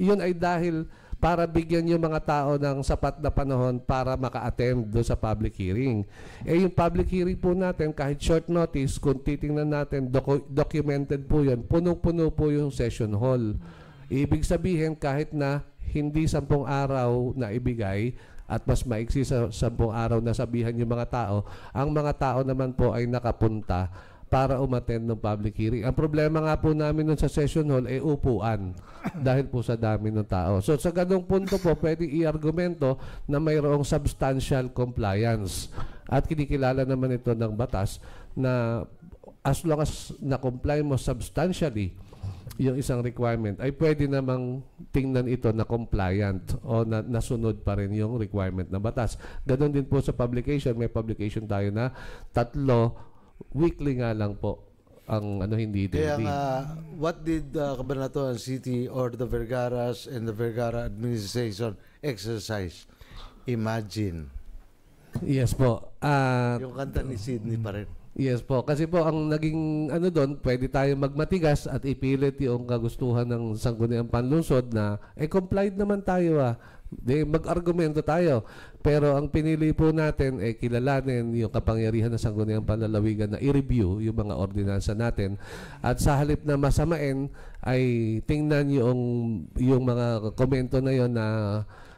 Speaker 12: yun ay dahil para bigyan yung mga tao ng sapat na panahon para maka-attend do sa public hearing. Eh yung public hearing po natin, kahit short notice, kung titingnan natin, docu- documented po yun, punong-puno po yung session hall. Ibig sabihin, kahit na hindi sampung araw na ibigay at mas maiksi sa sampung araw na sabihan yung mga tao, ang mga tao naman po ay nakapunta para umattend ng public hearing. Ang problema nga po namin nun sa session hall ay upuan [coughs] dahil po sa dami ng tao. So sa ganung punto po, pwede i-argumento na mayroong substantial compliance. At kinikilala naman ito ng batas na as long as na-comply mo substantially yung isang requirement ay pwede namang tingnan ito na compliant o na, nasunod pa rin yung requirement ng batas. Ganon din po sa publication. May publication tayo na tatlo, weekly nga lang po ang ano hindi daily. Kaya nga,
Speaker 2: what did uh, Cabernaton City or the Vergaras and the Vergara administration exercise? Imagine. Yes po. Uh, yung kanta ni Sydney pa rin.
Speaker 12: Yes po, kasi po ang naging ano doon, pwede tayong magmatigas at ipilit yung kagustuhan ng sangguniang panlungsod na eh complied naman tayo ah. Di, mag-argumento tayo. Pero ang pinili po natin eh kilalanin yung kapangyarihan ng sangguniang panlalawigan na i-review yung mga ordinansa natin. At sa halip na masamain ay tingnan yung, yung mga komento na yon na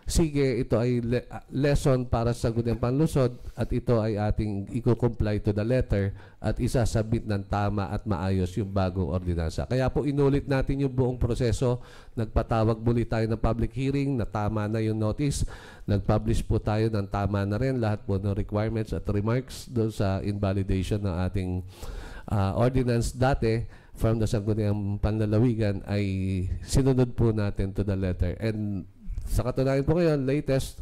Speaker 12: sige, ito ay le- ah, lesson para sa Gudang Panlusod at ito ay ating i-comply to the letter at isasabit ng tama at maayos yung bagong ordinansa. Kaya po inulit natin yung buong proseso. Nagpatawag muli tayo ng public hearing na tama na yung notice. Nag-publish po tayo ng tama na rin lahat po ng requirements at remarks doon sa invalidation ng ating uh, ordinance dati from the Sangguniang Panlalawigan ay sinunod po natin to the letter. And sa katunayan po ngayon, latest,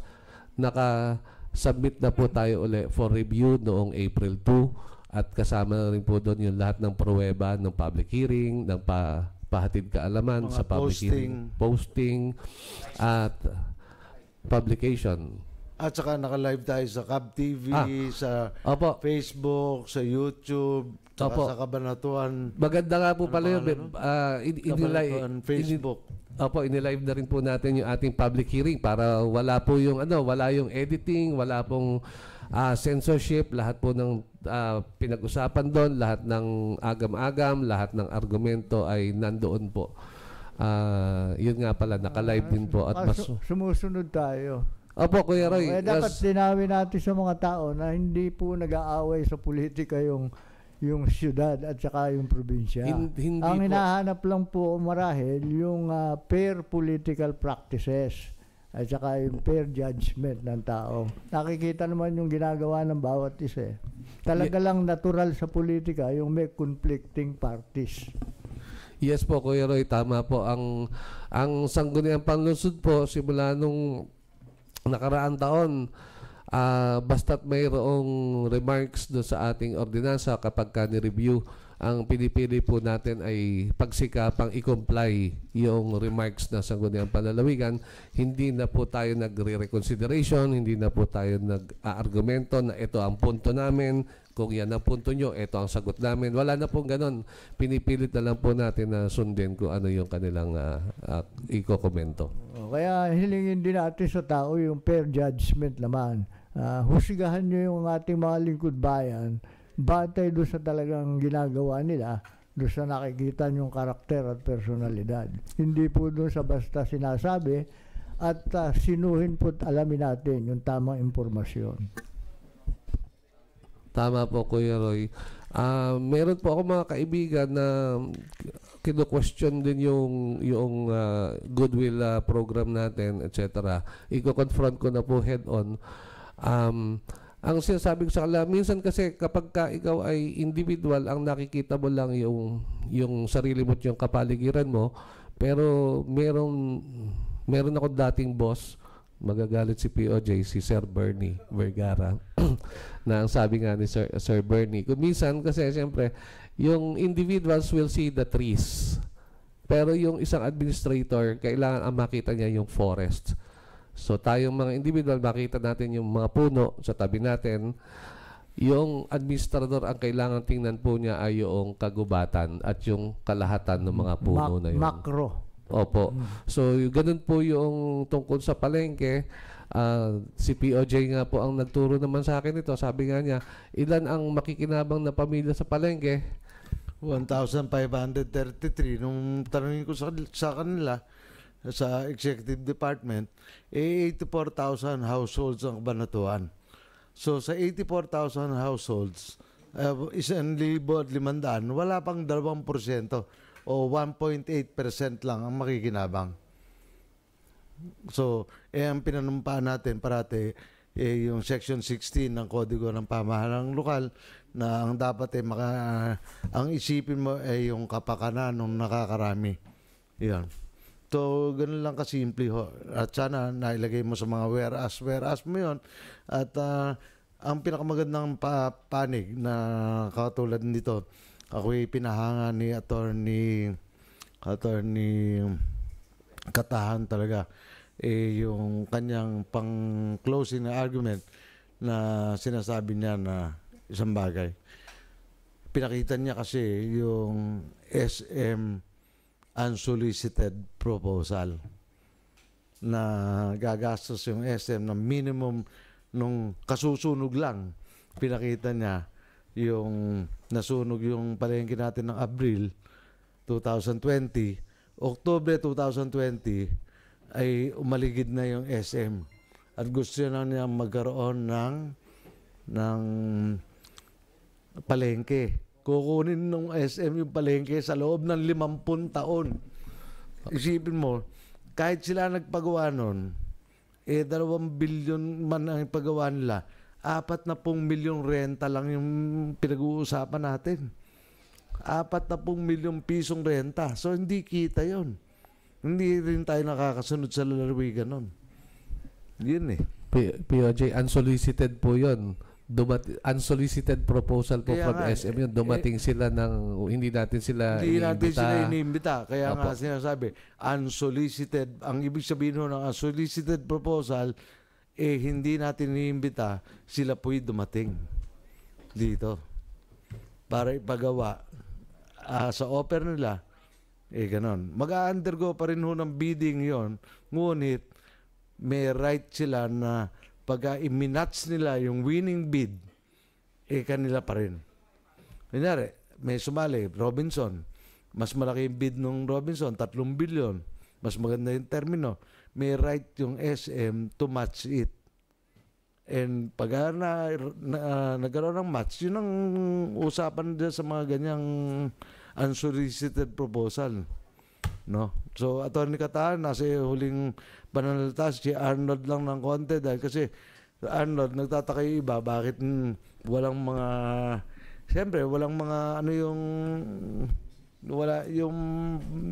Speaker 12: naka-submit na po tayo uli for review noong April 2 at kasama na rin po doon yung lahat ng pruweba ng public hearing, ng pa pahatid kaalaman Mga sa public posting. hearing, posting, at publication.
Speaker 2: At saka naka-live tayo sa Cab TV, ah, sa opo. Facebook, sa YouTube, saka opo. sa Kabanatuan. Maganda nga po ano pala yun. No? Uh, in, in, Kabanatuan Facebook.
Speaker 12: In, opo, inilive na rin po natin yung ating public hearing para wala po yung ano, wala yung editing, wala pong uh, censorship, lahat po ng uh, pinag-usapan doon, lahat ng agam-agam, lahat ng argumento ay nandoon po. Uh, yun nga pala, naka-live din po. At mas,
Speaker 6: sumusunod tayo.
Speaker 12: Opo, Kuya Roy. Kaya eh, dapat yes.
Speaker 6: linawin natin sa mga tao na hindi po nag-aaway sa politika yung yung siyudad at saka yung probinsya. Hin- hindi Ang hinahanap po. lang po marahil yung uh, ah, fair political practices at saka yung fair judgment ng tao. Nakikita naman yung ginagawa ng bawat isa. Eh. Talaga yeah. lang natural sa politika yung may conflicting parties.
Speaker 12: Yes po, Kuya Roy, tama po. Ang ang sanggunian panlunsod po simula nung nakaraang taon, uh, basta't mayroong remarks do sa ating ordinansa kapag ka ni-review, ang pinipili po natin ay pagsikapang i-comply yung remarks na sangguniang panlalawigan Hindi na po tayo nagre-reconsideration, hindi na po tayo nag aargumento na ito ang punto namin, kung yan ang punto nyo, ito ang sagot namin. Wala na pong ganun. Pinipilit na lang po natin na sundin kung ano yung kanilang uh, uh, iko-komento.
Speaker 6: Oh, kaya hilingin din natin sa tao yung fair judgment naman. Uh, husigahan nyo yung ating mga lingkod bayan batay doon sa talagang ginagawa nila doon sa nakikita yung karakter at personalidad. Hindi po doon sa basta sinasabi at uh, sinuhin po alamin natin yung tamang impormasyon.
Speaker 12: Tama po, Kuya Roy. Uh, meron po ako mga kaibigan na kino-question din yung yung uh, goodwill uh, program natin, etc. Iko-confront ko na po head-on. Um, ang sinasabi ko sa kanila, minsan kasi kapag ka ikaw ay individual, ang nakikita mo lang yung, yung sarili mo at yung kapaligiran mo. Pero merong, meron ako dating boss magagalit si POJ, si Sir Bernie Vergara, [clears throat] na ang sabi nga ni Sir, Sir Bernie. Kung minsan, kasi siyempre, yung individuals will see the trees. Pero yung isang administrator, kailangan ang makita niya yung forest. So tayong mga individual, makita natin yung mga puno sa tabi natin. Yung administrator, ang kailangan tingnan po niya ay yung kagubatan at yung kalahatan ng mga puno Mac- na yun. Macro. Opo. Mm. So, yung- ganun po yung tungkol sa palengke. Ah, si POJ nga po ang nagturo naman sa akin ito. Sabi nga niya, ilan ang
Speaker 2: makikinabang na pamilya sa palengke? 1,533. Nung tanongin ko sa, sa kanila, sa executive department, eh 84,000 households ang kabanatuan. So sa 84,000 households, uh, ah, isang libo at limandaan, wala pang 2% o 1.8% lang ang makikinabang. So, eh ang pinanumpaan natin parati eh, yung section 16 ng kodigo ng pamahalang lokal na ang dapat eh maka, uh, ang isipin mo ay eh, yung kapakanan ng nakakarami. Yan. So, ganun lang kasimple ho. At sana nailagay mo sa mga whereas, whereas mo yon At uh, ang pinakamagandang pa panig na katulad nito, ako'y pinahanga ni attorney attorney katahan talaga eh, yung kanyang pang closing argument na sinasabi niya na isang bagay pinakita niya kasi yung SM unsolicited proposal na gagastos yung SM ng minimum nung kasusunog lang pinakita niya yung nasunog yung palengke natin ng Abril 2020. Oktobre 2020 ay umaligid na yung SM. At gusto na niya magkaroon ng ng palengke. Kukunin ng SM yung palengke sa loob ng 50 taon. Isipin mo, kahit sila nagpagawa noon, eh dalawang bilyon man ang paggawa nila, apat na pong milyong renta lang yung pinag-uusapan natin. Apat na pong milyong pisong renta. So, hindi kita yon Hindi rin tayo nakakasunod sa lalawigan nun. Yun eh.
Speaker 12: POJ, unsolicited po yon dumat unsolicited proposal po kaya from nga, SM yun eh, dumating eh, sila ng hindi natin sila hindi inimbita. natin sila inimbita kaya Apo. nga
Speaker 2: sinasabi unsolicited ang ibig sabihin ho ng unsolicited proposal eh hindi natin iniimbita, sila po'y dumating dito para ipagawa uh, sa offer nila. Eh ganon. Mag-undergo pa rin ho ng bidding yon ngunit may right sila na pagka iminats nila yung winning bid, eh kanila pa rin. Kunyari, may sumali, Robinson. Mas malaki yung bid ng Robinson, 3 bilyon. Mas maganda yung termino may right yung SM to match it. And pag ah, na, na uh, nagkaroon ng match, yun ang usapan dyan sa mga ganyang unsolicited proposal. No? So, Atty. Kataan, nasa huling banalitas, si Arnold lang ng konti dahil kasi Arnold, nagtataka yung iba, bakit walang mga, siyempre, walang mga, ano yung, wala, yung,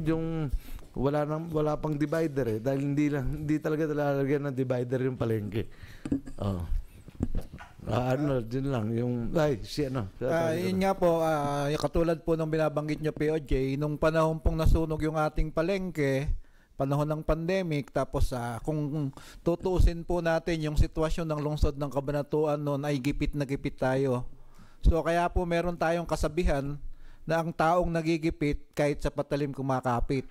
Speaker 2: yung wala nang wala pang divider eh dahil hindi lang hindi talaga talaga ng divider yung palengke. Oh. Ah, uh, ano, din lang. Yung, ay, si ano.
Speaker 8: Ah, uh, yun
Speaker 11: nga po, uh, katulad po nung binabanggit nyo, POJ, nung panahon pong nasunog yung ating palengke, panahon ng pandemic, tapos uh, kung tutusin po natin yung sitwasyon ng lungsod ng kabanatuan noon, ay gipit na gipit tayo. So kaya po meron tayong kasabihan na ang taong nagigipit kahit sa patalim kumakapit.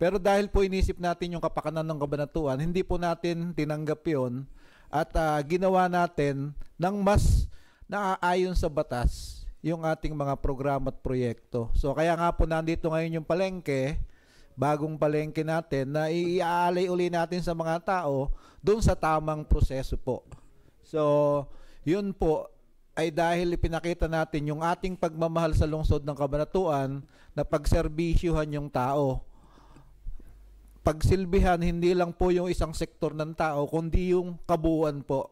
Speaker 11: Pero dahil po inisip natin yung kapakanan ng kabanatuan, hindi po natin tinanggap yon at uh, ginawa natin ng mas naaayon sa batas yung ating mga programa at proyekto. So kaya nga po nandito ngayon yung palengke, bagong palengke natin na iaalay uli natin sa mga tao doon sa tamang proseso po. So, yun po ay dahil ipinakita natin yung ating pagmamahal sa lungsod ng kabanatuan na pagserbisyuhan yung tao pagsilbihan hindi lang po yung isang sektor ng tao kundi yung kabuuan po.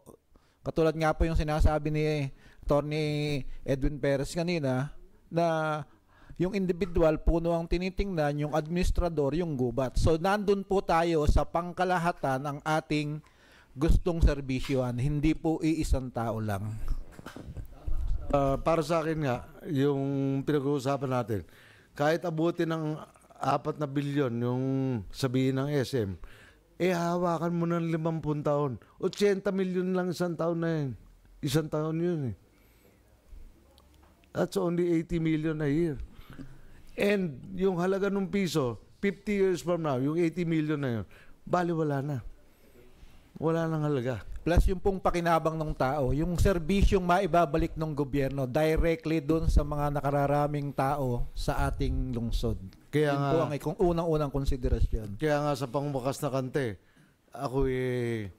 Speaker 11: Katulad nga po yung sinasabi ni Tony Edwin Perez kanina na yung individual puno ang tinitingnan, yung administrador yung gubat. So nandun po tayo sa pangkalahatan ng ating gustong serbisyoan, hindi po iisang tao lang. Uh, para
Speaker 2: sa akin nga, yung pinag-uusapan natin, kahit abutin ng apat na bilyon yung sabihin ng SM, eh hawakan mo ng limampun taon. 80 milyon lang isang taon na yun. Isang taon yun eh. That's only 80 million a year. And yung halaga ng piso, 50 years from now, yung 80 million na yun, bali wala na. Wala
Speaker 11: nang halaga plus yung pong pakinabang ng tao, yung serbisyong maibabalik ng gobyerno directly doon sa mga nakararaming tao sa ating lungsod. Kaya Yun nga, po ang unang-unang konsiderasyon.
Speaker 2: Kaya nga sa pangbukas na kante, ako eh,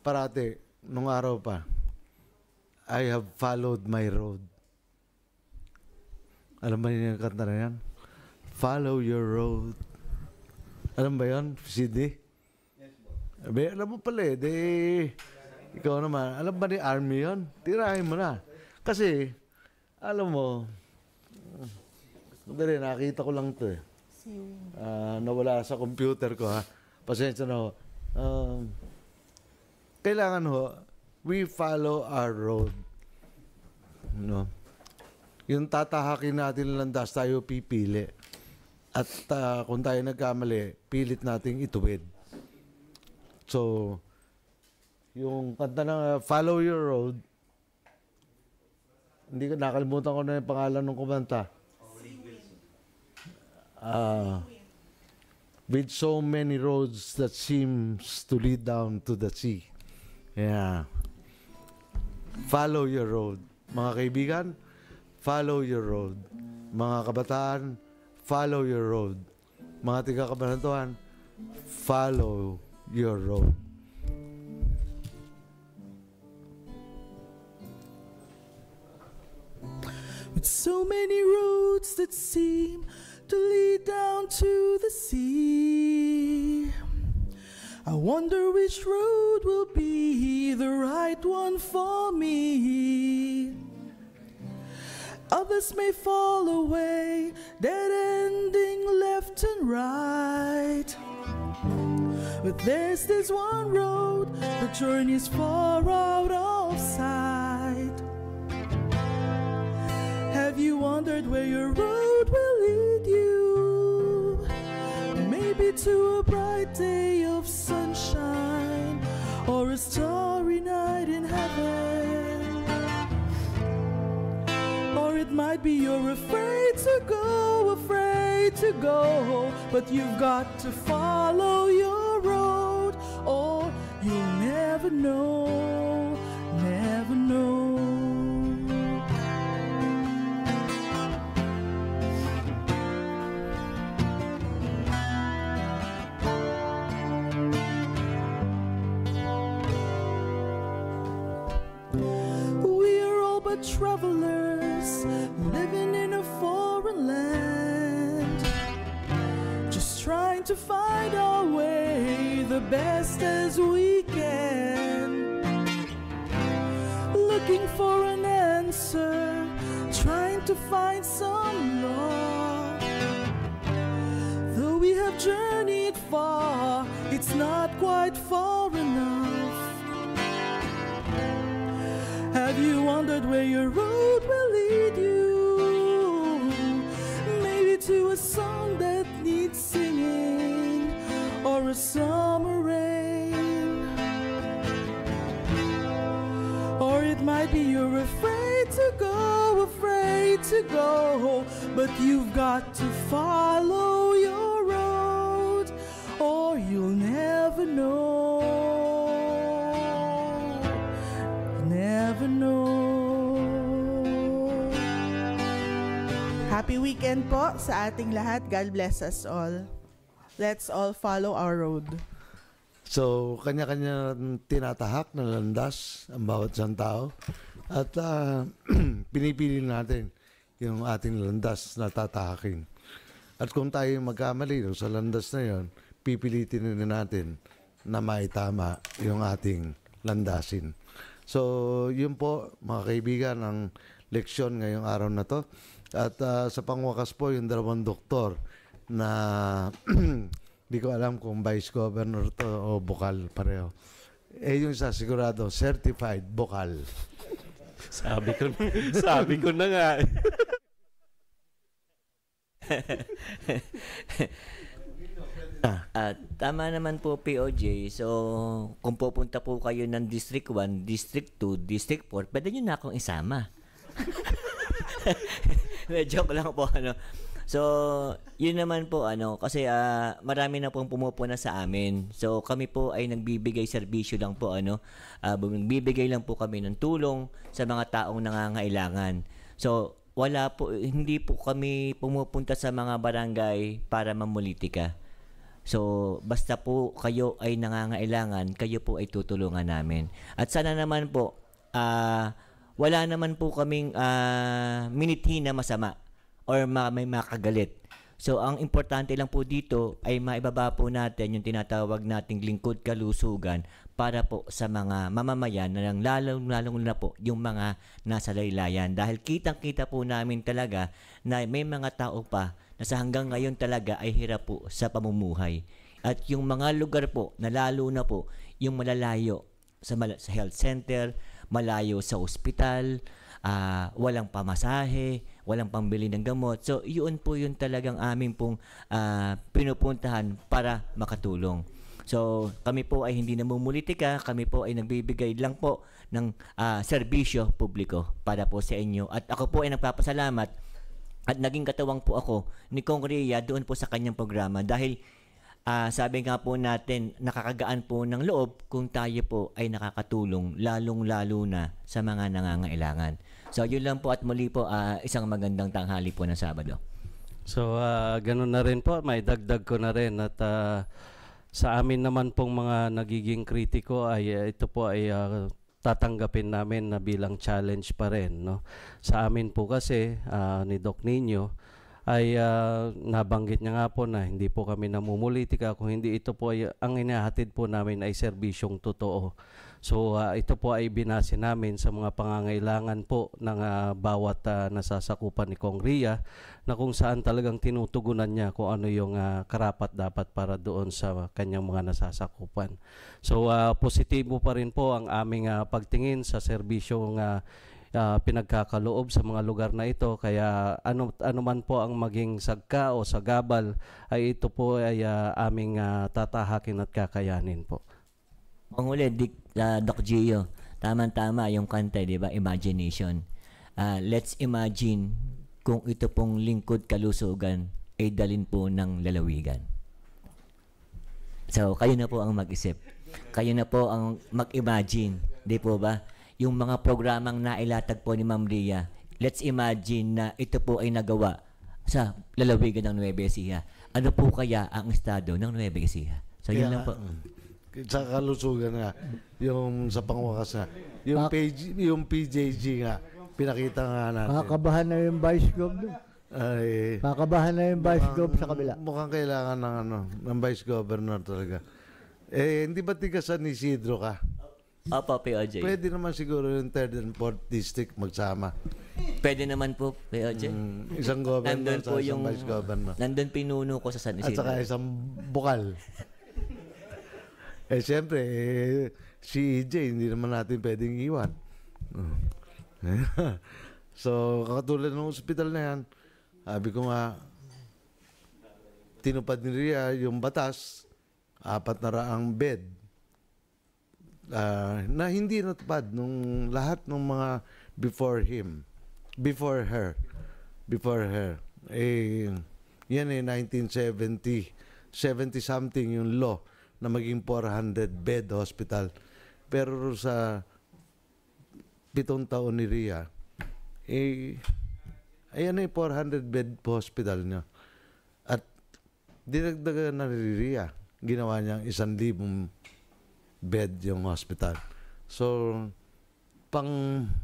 Speaker 2: parate, nung araw pa, I have followed my road. Alam ba niyo yung kanta na yan? Follow your road. Alam ba yan, CD? Yes, boss. Alam mo pala eh, de, ikaw naman, alam ba ni Army yun? Tirahin mo na. Kasi, alam mo, mm, dali, nakita ko lang to eh. Uh, nawala sa computer ko ha. Pasensya na ho. Um, kailangan ho, we follow our road. No? Yung tatahakin natin ng landas, tayo pipili. At uh, kung tayo nagkamali, pilit nating ituwid. So, yung kanta ng Follow Your Road, hindi ko, nakalimutan ko na yung pangalan ng kumanta. Uh, with so many roads that seems to lead down to the sea. Yeah. Follow your road. Mga kaibigan, follow your road. Mga kabataan, follow your road. Mga tiga kabanatuan, follow your road.
Speaker 13: with so many roads that seem to lead down to the sea. I wonder which road will be the right one for me. Others may fall away, dead ending left and right. But there's this one road, the journey's far out of sight. Have you wondered where your road will lead you? Maybe to a bright day of sunshine or a starry night in heaven. Or it might be you're afraid to go, afraid to go, but you've got to follow your road or you'll never know, never know. travelers living in a foreign land, just trying to find our way the best as we can. Looking for an answer, trying to find some law. Though we have journeyed far, it's not quite far enough. Have you wondered where your road will lead you? Maybe to a song that needs singing or a summer rain. Or it might be you're afraid to go, afraid to go, but you've got to follow your road or you'll never know. Happy weekend po sa ating lahat. God bless us all. Let's all follow our road.
Speaker 2: So, kanya-kanya tinatahak na landas ang bawat isang tao. At uh, [clears throat] pinipili natin yung ating landas na tatahakin. At kung tayo magkamali no, sa landas na yon, pipilitin na natin na maitama yung ating landasin. So, yun po mga kaibigan ang leksyon ngayong araw na to. At uh, sa pangwakas po, yung dalawang doktor na [clears throat] di ko alam kung vice governor to o bukal pareho. Eh yung isa sigurado, certified bukal. [laughs] sabi ko, [laughs] sabi ko na nga.
Speaker 1: [laughs] Ah. At ah, tama naman po POJ. So, kung pupunta po kayo ng District 1, District 2, District 4, pwede nyo na akong isama joke lang po ano. So, yun naman po ano kasi uh, marami na pong pumupuna sa amin. So, kami po ay nagbibigay serbisyo lang po ano. Uh, ah, bibigay lang po kami ng tulong sa mga taong nangangailangan. So, wala po hindi po kami pumupunta sa mga barangay para mamulitika. So, basta po kayo ay nangangailangan, kayo po ay tutulungan namin. At sana naman po, ah, uh, wala naman po kaming uh, ah, minithi na masama or ma- may makagalit. So, ang importante lang po dito ay maibaba po natin yung tinatawag nating lingkod kalusugan para po sa mga mamamayan na lang lalong-lalong na po yung mga nasa laylayan. Dahil kitang-kita po namin talaga na may mga tao pa na sa hanggang ngayon talaga ay hirap po sa pamumuhay. At yung mga lugar po na lalo na po yung malalayo sa, mal- sa health center, malayo sa ospital, uh, walang pamasahe, walang pambili ng gamot. So, yun po yun talagang aming pong uh, pinupuntahan para makatulong. So, kami po ay hindi namumulitika, kami po ay nagbibigay lang po ng uh, serbisyo publiko para po sa inyo. At ako po ay nagpapasalamat at naging katawang po ako ni Kong Ria doon po sa kanyang programa dahil uh, sabi nga po natin, nakakagaan po ng loob kung tayo po ay nakakatulong, lalong-lalo na sa mga nangangailangan. So, yun lang po at muli po, uh, isang magandang tanghali po ng Sabado.
Speaker 4: So, uh, ganun na rin po. May dagdag ko na rin at uh, sa amin naman pong mga nagiging kritiko ay uh, ito po ay uh, tatanggapin namin na bilang challenge pa rin. No? Sa amin po kasi, uh, ni Doc Nino, ay uh, nabanggit niya nga po na hindi po kami namumulitika kung hindi ito po ay ang inahatid po namin ay serbisyong totoo. So uh, ito po ay binase namin sa mga pangangailangan po ng uh, bawat uh, nasasakupan ni Kong na kung saan talagang tinutugunan niya kung ano yung uh, karapat dapat para doon sa kanyang mga nasasakupan. So uh, positibo pa rin po ang aming uh, pagtingin sa serbisyong uh, uh, pinagkakaloob sa mga lugar na ito kaya ano ano man po ang maging sagka o sagabal ay ito po
Speaker 1: ay uh, aming uh, tatahakin at kakayanin po. Panguli, Dick, uh, Doc Gio, tama-tama yung kanta, di ba? Imagination. Uh, let's imagine kung ito pong lingkod kalusugan ay dalin po ng lalawigan. So, kayo na po ang mag-isip. Kayo na po ang mag-imagine. Di po ba? yung mga programang nailatag po ni Ma'am Ria, let's imagine na ito po ay nagawa sa lalawigan ng Nueva Ecija. Ano po kaya ang estado ng Nueva Ecija? So, yun lang po.
Speaker 2: Sa kalusugan nga, yung sa pangwakas nga, yung, page, yung PJG nga, pinakita nga natin. Kakabahan
Speaker 6: na yung Vice Gov
Speaker 2: Ay,
Speaker 6: Kakabahan na yung Vice Gov sa kabila.
Speaker 2: Mukhang kailangan ng, ano, ng Vice Governor talaga. Eh, hindi ba tiga San Isidro ka?
Speaker 1: Opo, POJ. Pwede
Speaker 2: naman siguro yung third and fourth district magsama. Pwede naman
Speaker 1: po, POJ. Mm, isang governor nandun po yung, vice governor. Nandun pinuno ko sa San Isidro. At saka isang
Speaker 2: bukal. eh, siyempre, eh, si EJ, hindi naman natin pwedeng iwan. [laughs] so, katulad ng hospital na yan, sabi ko nga, tinupad ni Ria yung batas, apat na raang bed uh, na hindi natupad nung lahat ng mga before him, before her, before her. Eh, yan eh, 1970, 70 something yung law na maging 400 bed hospital. Pero sa pitong taon ni Ria, eh, ayan na eh, 400 bed hospital niya. At dinagdagan na ni Ria, ginawa niyang isang libong bed yung hospital. So, pang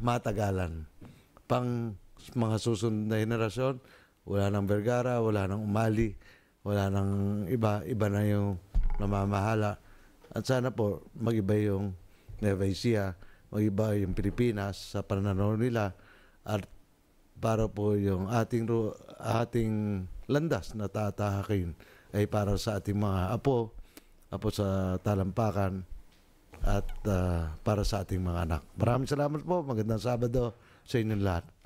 Speaker 2: matagalan, pang mga susunod na henerasyon, wala nang Vergara, wala nang Umali, wala nang iba, iba na yung namamahala. At sana po, magiba yung Nueva Ecija, magiba yung Pilipinas sa pananaw nila at para po yung ating ating landas na tatahakin ay para sa ating mga apo, apo sa talampakan, at uh, para sa ating mga anak. Maraming salamat po. Magandang Sabado sa inyong lahat.